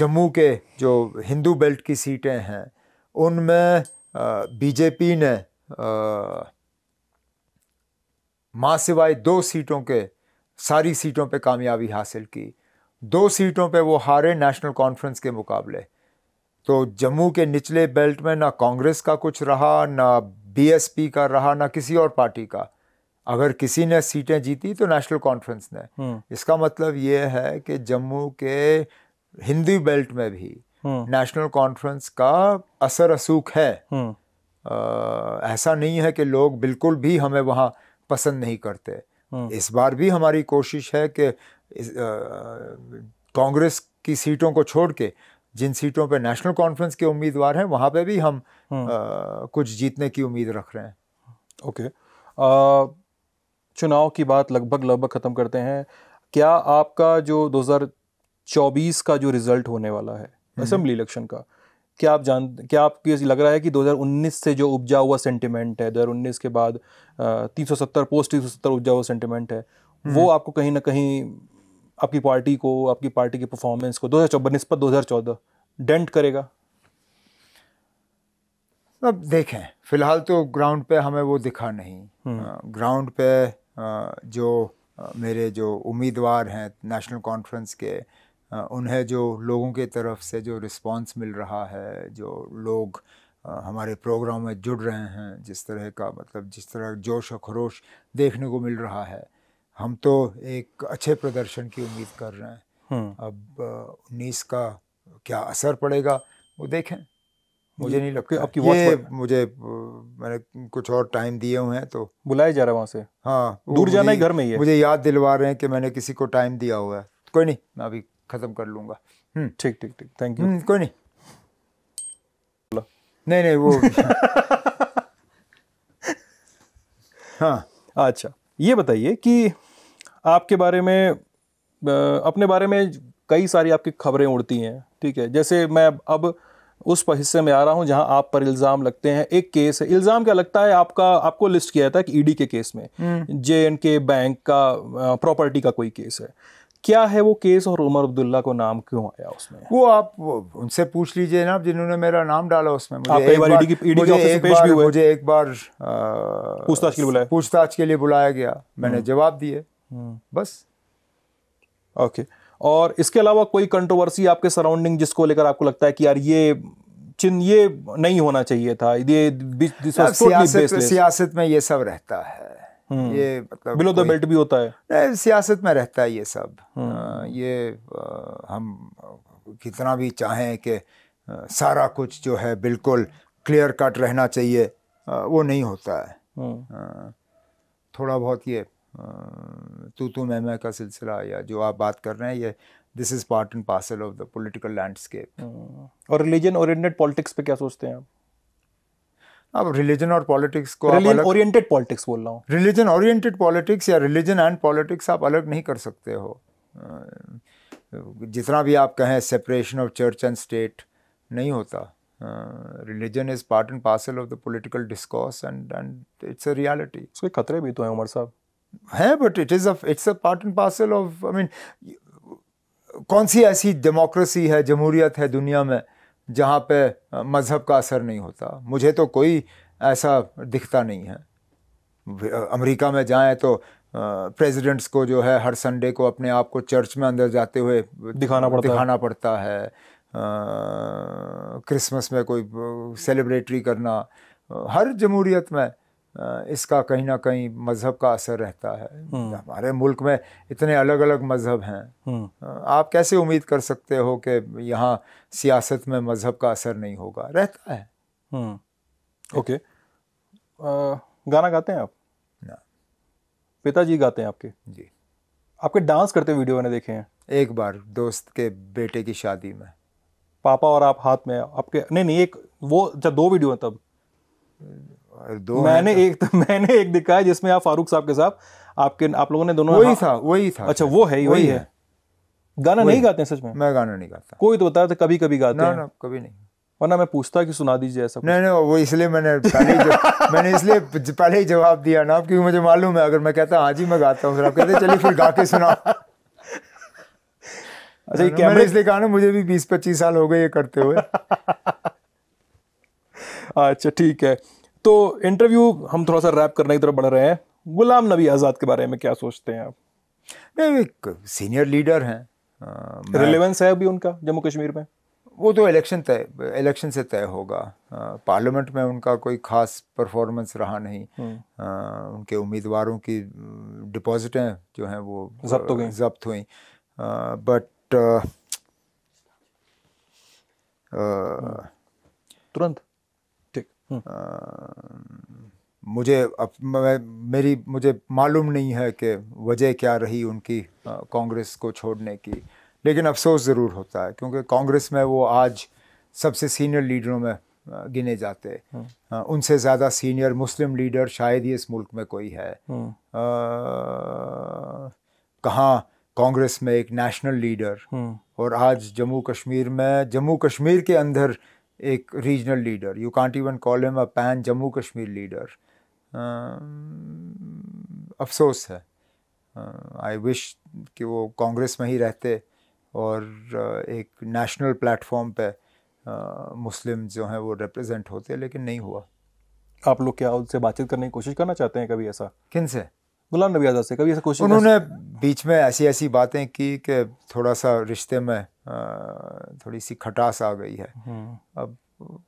[SPEAKER 2] जम्मू के जो हिंदू बेल्ट की सीटें हैं उनमें बीजेपी ने माँ सिवाय दो सीटों के सारी सीटों पे कामयाबी हासिल की दो सीटों पे वो हारे नेशनल कॉन्फ्रेंस के मुकाबले तो जम्मू के निचले बेल्ट में ना कांग्रेस का कुछ रहा ना बीएसपी का रहा ना किसी और पार्टी का अगर किसी ने सीटें जीती तो नेशनल कॉन्फ्रेंस ने हम्म। इसका मतलब ये है कि जम्मू के हिंदी बेल्ट में भी हम्म। नेशनल कॉन्फ्रेंस का असर असूख है आ, हम्म। ऐसा नहीं है कि लोग बिल्कुल भी हमें वहाँ पसंद नहीं करते इस बार भी हमारी कोशिश है कि कांग्रेस की सीटों को छोड़ के जिन सीटों पर नेशनल कॉन्फ्रेंस के उम्मीदवार हैं वहाँ पर भी हम आ, हम्म। कुछ जीतने की उम्मीद रख रहे हैं ओके चुनाव की
[SPEAKER 1] बात लगभग लगभग ख़त्म करते हैं क्या आपका जो 2024 का जो रिजल्ट होने वाला है हम्म। असेंबली इलेक्शन का क्या आप जान क्या आपको लग रहा है कि 2019 से जो उपजा हुआ सेंटिमेंट है 2019 के बाद 370 पोस्ट 370 उपजा हुआ सेंटिमेंट है हम्म। वो आपको कहीं ना कहीं आपकी पार्टी को आपकी पार्टी की परफॉर्मेंस को दो हज़ार
[SPEAKER 2] चौदह बनस्पत दो हज़ार चौदह डेंट करेगा अब देखें फिलहाल तो ग्राउंड पे हमें वो दिखा नहीं ग्राउंड हम्म। पे जो मेरे जो उम्मीदवार हैं नेशनल कॉन्फ्रेंस के उन्हें जो लोगों के तरफ से जो रिस्पांस मिल रहा है जो लोग हमारे प्रोग्राम में जुड़ रहे हैं जिस तरह का मतलब जिस तरह जोश और खरोश देखने को मिल रहा है हम तो एक अच्छे प्रदर्शन की उम्मीद कर रहे हैं हम्म। अब उन्नीस का क्या असर पड़ेगा वो देखें मुझे नहीं लगता आपकी ये मुझे मैंने कुछ और टाइम दिए हुए हैं तो बुलाया जा रहा है वहाँ से हाँ दूर जाना ही घर में ही है मुझे याद दिलवा रहे हैं कि मैंने किसी को टाइम दिया हुआ है कोई नहीं मैं अभी ख़त्म कर लूँगा हम्म। ठीक ठीक ठीक थैंक यू हम्म, कोई नहीं नहीं नहीं वो
[SPEAKER 1] हाँ अच्छा ये बताइए कि आपके बारे में अपने बारे में कई सारी आपकी खबरें उड़ती हैं ठीक है जैसे मैं अब उस हिस्से में आ रहा हूं जहां आप पर इल्ज़ाम लगते हैं एक केस है इल्ज़ाम क्या लगता है आपका आपको लिस्ट किया था कि ईडी के केस में हम्म। जे एंड के बैंक का प्रॉपर्टी का कोई केस है क्या है वो केस और उमर अब्दुल्ला को नाम क्यों आया
[SPEAKER 2] उसमें वो आप उनसे पूछ लीजिए ना जिन्होंने मेरा नाम डाला उसमें मुझे एक बार, पूछताछ के लिए पूछताछ के लिए बुलाया गया मैंने हम्म। जवाब दिए हम्म। बस ओके और इसके अलावा कोई कंट्रोवर्सी
[SPEAKER 1] आपके सराउंडिंग जिसको लेकर आपको लगता है कि यार ये चिन्ह ये नहीं होना चाहिए था ये सियासत, सियासत
[SPEAKER 2] में ये सब रहता है हम्म। ये मतलब बिलो द बेल्ट भी होता है नहीं सियासत में रहता है ये सब हम्म। आ, ये आ, हम कितना भी चाहें कि सारा कुछ जो है बिल्कुल क्लियर कट रहना चाहिए आ, वो नहीं होता है थोड़ा बहुत ये तो तो मैं मैं का सिलसिला या जो आप बात कर रहे हैं ये this is part and parcel of the political landscape और रिलीजन ओरिएंटेड पॉलिटिक्स पे क्या सोचते हैं आप अब रिलीजन और पॉलिटिक्स को रिलीजन ओरिएंटेड पॉलिटिक्स बोल रहा हूँ रिलीजन ओरिएंटेड पॉलिटिक्स या रिलीजन एंड पॉलिटिक्स आप अलग नहीं कर सकते हो जितना भी आप कहें separation of church and state नहीं होता religion is part and parcel of the political discourse and and it's a reality उसके खतरे भी तो हैं उमर साहब है but it is it's a part and parcel of I mean कौन सी ऐसी डेमोक्रेसी है जमहूरियत है दुनिया में जहाँ पे मज़हब का असर नहीं होता मुझे तो कोई ऐसा दिखता नहीं है अमेरिका में जाएं तो प्रेसिडेंट्स को जो है हर संडे को अपने आप को चर्च में अंदर जाते हुए दिखाना पड़ता दिखाना पड़ता है क्रिसमस में कोई सेलिब्रेटरी करना हर जमहूरियत में इसका कहीं ना कहीं मज़हब का असर रहता है हम्म। हमारे मुल्क में इतने अलग अलग मज़हब हैं हम्म। आप कैसे उम्मीद कर सकते हो कि यहाँ सियासत में मज़हब का असर नहीं होगा रहता है हम्म। ओके
[SPEAKER 1] आ, गाना गाते हैं आप ना पिताजी गाते हैं आपके जी आपके डांस करते वीडियो मैंने देखे हैं एक बार दोस्त के बेटे की शादी में पापा और आप हाथ में आपके नहीं नहीं एक वो जब दो वीडियो हैं तब
[SPEAKER 2] दो तो मैंने एक
[SPEAKER 1] तो मैंने एक दिखा है जिसमें आप फारूक साहब के साथ आपके आप
[SPEAKER 2] लोगों ने दोनों वही हाँ- था वही था अच्छा वो है वही है गाना नहीं गाते सच में मैं गाना नहीं
[SPEAKER 1] गाता कोई तो बता रहा था कभी कभी गाते ना, हैं ना कभी नहीं वरना मैं पूछता कि सुना दीजिए ऐसा नहीं
[SPEAKER 2] नहीं वो इसलिए मैंने पहले ही मैंने इसलिए पहले ही जवाब दिया ना क्योंकि मुझे मालूम है अगर मैं कहता हाँ जी मैं गाता हूँ फिर आप कहते चलिए फिर गा के सुना अच्छा ये मैंने इसलिए कहा ना मुझे भी बीस पच्चीस साल हो गए ये करते हुए
[SPEAKER 1] अच्छा ठीक है तो इंटरव्यू हम थोड़ा सा रैप करने की तरफ बढ़ रहे हैं गुलाम नबी आज़ाद के बारे में क्या
[SPEAKER 2] सोचते हैं आप नहीं एक सीनियर लीडर हैं रिलेवेंस है अभी उनका जम्मू कश्मीर में वो तो इलेक्शन तय इलेक्शन से तय होगा पार्लियामेंट में उनका कोई खास परफॉर्मेंस रहा नहीं हम्म। आ, उनके उम्मीदवारों की डिपॉजिटें जो हैं वो जब्त हो गई जब्त हुई बट तुरंत हम्म। मुझे अब मेरी मुझे मालूम नहीं है कि वजह क्या रही उनकी कांग्रेस को छोड़ने की लेकिन अफसोस ज़रूर होता है क्योंकि कांग्रेस में वो आज सबसे सीनियर लीडरों में गिने जाते हम्म। उनसे ज़्यादा सीनियर मुस्लिम लीडर शायद ही इस मुल्क में कोई है हम्म। कहाँ कांग्रेस में एक नेशनल लीडर और आज जम्मू कश्मीर में जम्मू कश्मीर के अंदर एक regional leader you can't even call him a pan Jammu Kashmir leader अफसोस है आई विश कि वो कांग्रेस में ही रहते और uh, एक नेशनल प्लेटफॉर्म पे uh, मुस्लिम जो हैं वो रिप्रेजेंट होते लेकिन नहीं हुआ आप लोग क्या उनसे बातचीत करने की कोशिश करना चाहते हैं कभी ऐसा किन से गुलाम नबी आज़ाद से कभी ऐसा क्वेश्चन उन्होंने बीच में ऐसी ऐसी बातें की कि थोड़ा सा रिश्ते में थोड़ी सी खटास आ गई है हम्म। अब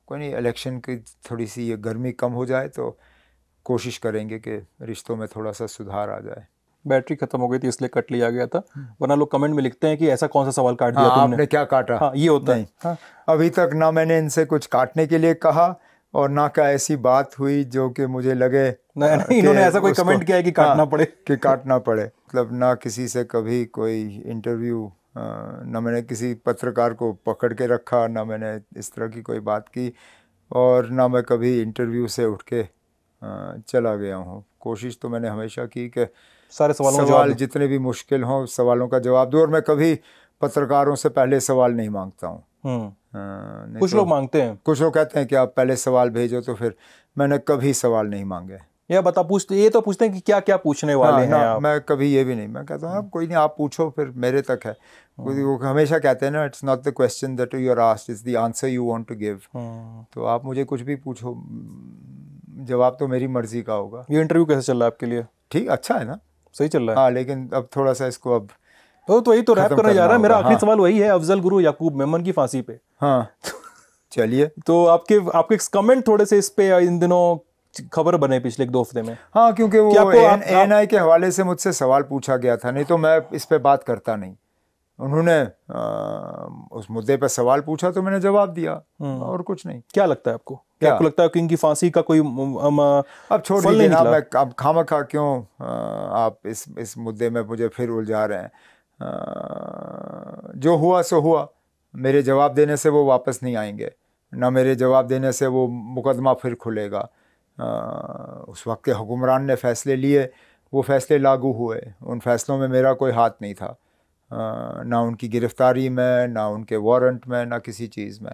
[SPEAKER 2] कोई नहीं इलेक्शन की थोड़ी सी ये गर्मी कम हो जाए तो कोशिश करेंगे कि रिश्तों में थोड़ा सा सुधार आ जाए बैटरी खत्म हो गई थी इसलिए कट लिया गया था हम्म। वरना लोग कमेंट में लिखते हैं कि ऐसा कौन सा सवाल काट दिया हाँ, तुमने आपने क्या काटा हाँ, ये होता है हाँ। अभी तक ना मैंने इनसे कुछ काटने के लिए कहा और ना का ऐसी बात हुई जो कि मुझे लगे नहीं, नहीं इन्होंने ऐसा कोई कमेंट किया है कि काटना हाँ, पड़े कि काटना पड़े मतलब ना किसी से कभी कोई इंटरव्यू ना मैंने किसी पत्रकार को पकड़ के रखा ना मैंने इस तरह की कोई बात की और ना मैं कभी इंटरव्यू से उठ के चला गया हूँ कोशिश तो मैंने हमेशा की कि सारे सवालों सवाल जितने भी मुश्किल हों सवालों का जवाब दूँ और मैं कभी पत्रकारों से पहले सवाल नहीं मांगता हूँ हम्म। हाँ, कुछ तो, लोग मांगते हैं कुछ लोग कहते हैं कि आप पहले सवाल भेजो तो फिर मैंने कभी सवाल नहीं मांगे या बता पूछते ये तो पूछते हैं कि क्या क्या पूछने वाले हाँ, हैं आप मैं कभी ये भी नहीं मैं कहता हूँ कोई नहीं आप पूछो फिर मेरे तक है हाँ। वो हमेशा कहते हैं ना it's not the question that you are asked is the answer you want to give तो आप मुझे कुछ भी पूछो जवाब तो मेरी मर्जी का होगा ये इंटरव्यू कैसे चल रहा है आपके लिए ठीक अच्छा है ना सही चल रहा है हाँ लेकिन अब थोड़ा सा इसको अब तो तो यही तो रैप करने जा रहा है मेरा आखिरी हाँ।
[SPEAKER 1] सवाल वही है अफजल गुरु याकूब मेमन की फांसी पे
[SPEAKER 2] हाँ चलिए तो आपके आपके कमेंट थोड़े से इस पे इन
[SPEAKER 1] दिनों खबर बने पिछले एक दो हफ्ते में
[SPEAKER 2] हाँ क्योंकि वो एन आई के हवाले से मुझसे सवाल पूछा गया था नहीं तो मैं इस पर बात करता नहीं उन्होंने उस मुद्दे पर सवाल पूछा तो मैंने जवाब दिया हम्म। और कुछ नहीं क्या लगता है आपको क्या, क्या आपको लगता है कि इनकी फांसी का कोई हम, अब छोड़ दीजिए आप मैं खामा खा क्यों आप इस इस मुद्दे में मुझे फिर उलझा रहे हैं जो हुआ सो हुआ मेरे जवाब देने से वो वापस नहीं आएंगे ना मेरे जवाब देने से वो मुकदमा फिर खुलेगा उस वक्त के हुक्मरान ने फ़ैसले लिए वो फ़ैसले लागू हुए उन फ़ैसलों में मेरा कोई हाथ नहीं था ना उनकी गिरफ़्तारी में ना उनके वारंट में ना किसी चीज़ में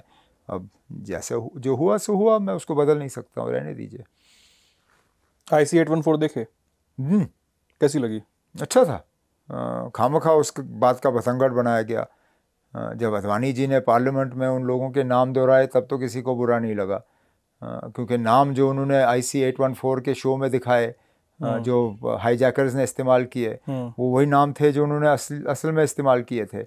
[SPEAKER 2] अब जैसे जो हुआ सो हुआ मैं उसको बदल नहीं सकता हूँ रहने दीजिए I C eight one four देखे हम्म। कैसी लगी अच्छा था खामखा उस बात का बसंगठ बनाया गया जब अदवानी जी ने पार्लियामेंट में उन लोगों के नाम दोहराए तब तो किसी को बुरा नहीं लगा क्योंकि नाम जो उन्होंने I C eight one four के शो में दिखाए हम्म। जो हाईजैकर्स ने इस्तेमाल किए हम्म। वो वही नाम थे जो उन्होंने असल असल में इस्तेमाल किए थे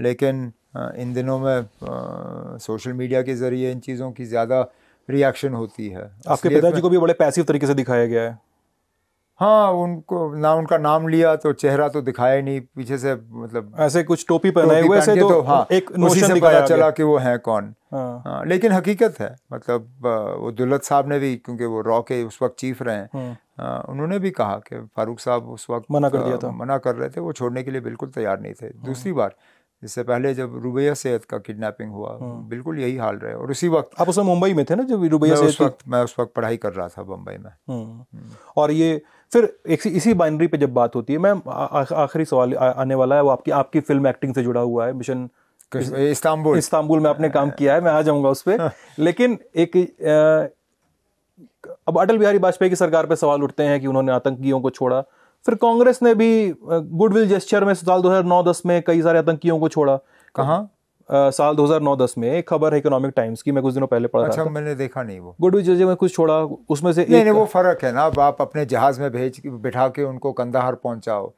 [SPEAKER 2] लेकिन इन दिनों में आ, सोशल मीडिया के ज़रिए इन चीज़ों की ज़्यादा रिएक्शन होती है आपके पिताजी को भी बड़े पैसिव तरीके से दिखाया गया है हाँ उनको ना उनका नाम लिया तो चेहरा तो दिखाया ही नहीं पीछे से मतलब ऐसे कुछ टोपी पहनाए हुए से तो, तो हाँ एक उसी से पता चला कि वो हैं कौन हाँ। हाँ, लेकिन हकीकत है मतलब वो दुल्लत साहब ने भी क्योंकि वो रॉ के उस वक्त चीफ रहे हैं हाँ, उन्होंने भी कहा कि फारूक साहब उस वक्त मना कर दिया था मना कर रहे थे वो छोड़ने के लिए बिल्कुल तैयार नहीं थे हाँ। दूसरी बार इससे पहले जब रुबैया सैद का किडनैपिंग हुआ हाँ। बिल्कुल यही हाल रहे और उसी वक्त
[SPEAKER 1] आप उस मुंबई में थे ना जब रुबैया सैद उस वक्त
[SPEAKER 2] मैं उस वक्त पढ़ाई कर रहा था बम्बई में
[SPEAKER 1] हाँ। हम्म।
[SPEAKER 2] और ये फिर एक इसी बाइनरी पे जब बात होती है मैम
[SPEAKER 1] आखिरी सवाल आ, आने वाला है वो आपकी आपकी फिल्म एक्टिंग से जुड़ा हुआ है मिशन इस्तांबुल इस्तांबुल में आपने काम किया है मैं आ जाऊंगा उस पर लेकिन एक अब अटल बिहारी वाजपेयी की सरकार पे सवाल उठते हैं कि उन्होंने आतंकियों को छोड़ा फिर कांग्रेस ने भी गुडविल जेस्चर में साल 2009-10 में कई सारे आतंकियों को छोड़ा कहाँ साल
[SPEAKER 2] 2009-10 में एक खबर है इकोनॉमिक टाइम्स की मैं कुछ दिनों पहले पढ़ा अच्छा, था मैंने देखा नहीं वो गुडविल जजेज मैं कुछ छोड़ा उसमें से नहीं, एक... नहीं वो फर्क है ना अब आप अपने जहाज में भेज बिठा के उनको कंधार पहुंचाओ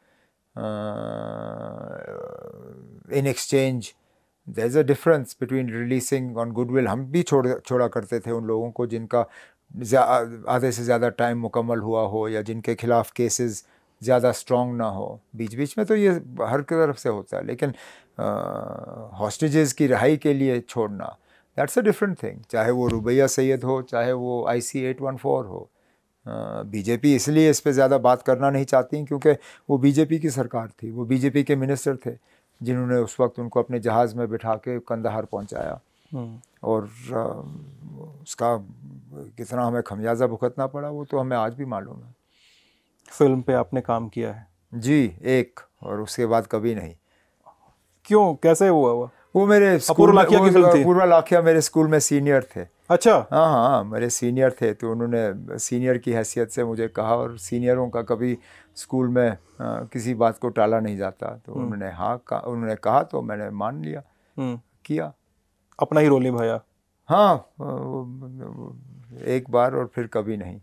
[SPEAKER 2] in exchange there is a difference between releasing on goodwill हम भी छोड़ छोड़ा करते थे उन लोगों को जिनका आधे से ज़्यादा टाइम मुकम्मल हुआ हो या जिनके खिलाफ केसेस ज़्यादा स्ट्रॉन्ग ना हो बीच बीच में तो ये हर तरफ से होता है लेकिन हॉस्टेजेस की रहाई के लिए छोड़ना दैट्स अ डिफरेंट थिंग चाहे वो रुबैया सैयद हो चाहे वो I C eight one four हो बीजेपी इसलिए इस पर ज़्यादा बात करना नहीं चाहती क्योंकि वो बीजेपी की सरकार थी वो बीजेपी के मिनिस्टर थे जिन्होंने उस वक्त उनको अपने जहाज़ में बिठा के कंदहार पहुँचाया हम्म। और उसका कितना हमें खमियाजा भुगतना पड़ा वो तो हमें आज भी मालूम है फिल्म पे आपने काम किया है जी एक और उसके बाद कभी नहीं क्यों कैसे हुआ हुआ वो मेरे स्कूल में पूर्वा लाखिया मेरे स्कूल में सीनियर थे अच्छा हाँ हाँ मेरे सीनियर थे तो उन्होंने सीनियर की हैसियत से मुझे कहा और सीनियरों का कभी स्कूल में आ, किसी बात को टाला नहीं जाता तो हम्म। उन्होंने हाँ का उन्होंने कहा तो मैंने मान लिया हम्म। किया अपना ही रोल निभाया हाँ एक बार और फिर कभी नहीं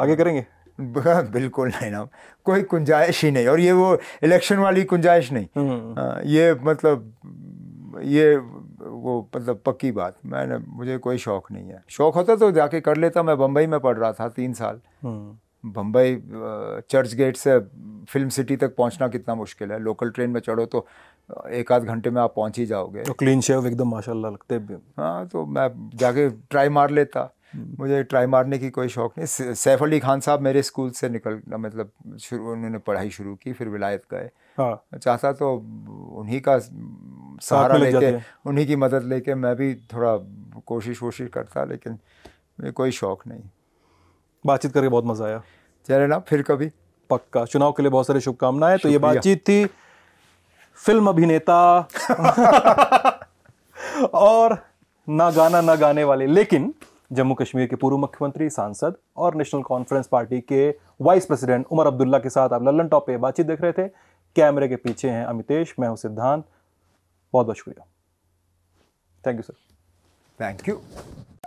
[SPEAKER 2] आगे करेंगे बिल्कुल नहीं ना कोई गुंजाइश ही नहीं और ये वो इलेक्शन वाली गुंजाइश नहीं हम्म। आ, ये मतलब ये वो मतलब पक्की बात मैंने मुझे कोई शौक नहीं है शौक होता तो जाके कर लेता मैं बम्बई में पढ़ रहा था तीन साल बम्बई चर्च गेट से फिल्म सिटी तक पहुंचना कितना मुश्किल है लोकल ट्रेन में चढ़ो तो एक आध घंटे में आप पहुंच ही जाओगे तो
[SPEAKER 1] क्लीन शेव एकदम
[SPEAKER 2] माशाल्लाह लगते हाँ तो मैं जाके ट्राई मार लेता हम्म। मुझे ट्राई मारने की कोई शौक़ नहीं सैफ अली खान साहब मेरे स्कूल से निकल मतलब शुरू उन्होंने पढ़ाई शुरू की फिर विलायत गए हाँ। चाहता तो उन्हीं का सहारा लेके उन्हीं की मदद लेके मैं भी थोड़ा कोशिश वोशिश करता लेकिन मुझे कोई शौक़ नहीं बातचीत करके बहुत मज़ा आया चले ना फिर कभी पक्का चुनाव के लिए बहुत सारी शुभकामनाएं
[SPEAKER 1] तो ये बातचीत थी फिल्म अभिनेता और ना गाना ना गाने वाले लेकिन जम्मू कश्मीर के पूर्व मुख्यमंत्री सांसद और नेशनल कॉन्फ्रेंस पार्टी के वाइस प्रेसिडेंट उमर अब्दुल्ला के साथ आप लल्लन टॉप पे बातचीत देख रहे थे कैमरे के पीछे हैं अमितेश मैं हूं सिद्धांत बहुत बहुत शुक्रिया
[SPEAKER 2] thank you sir thank you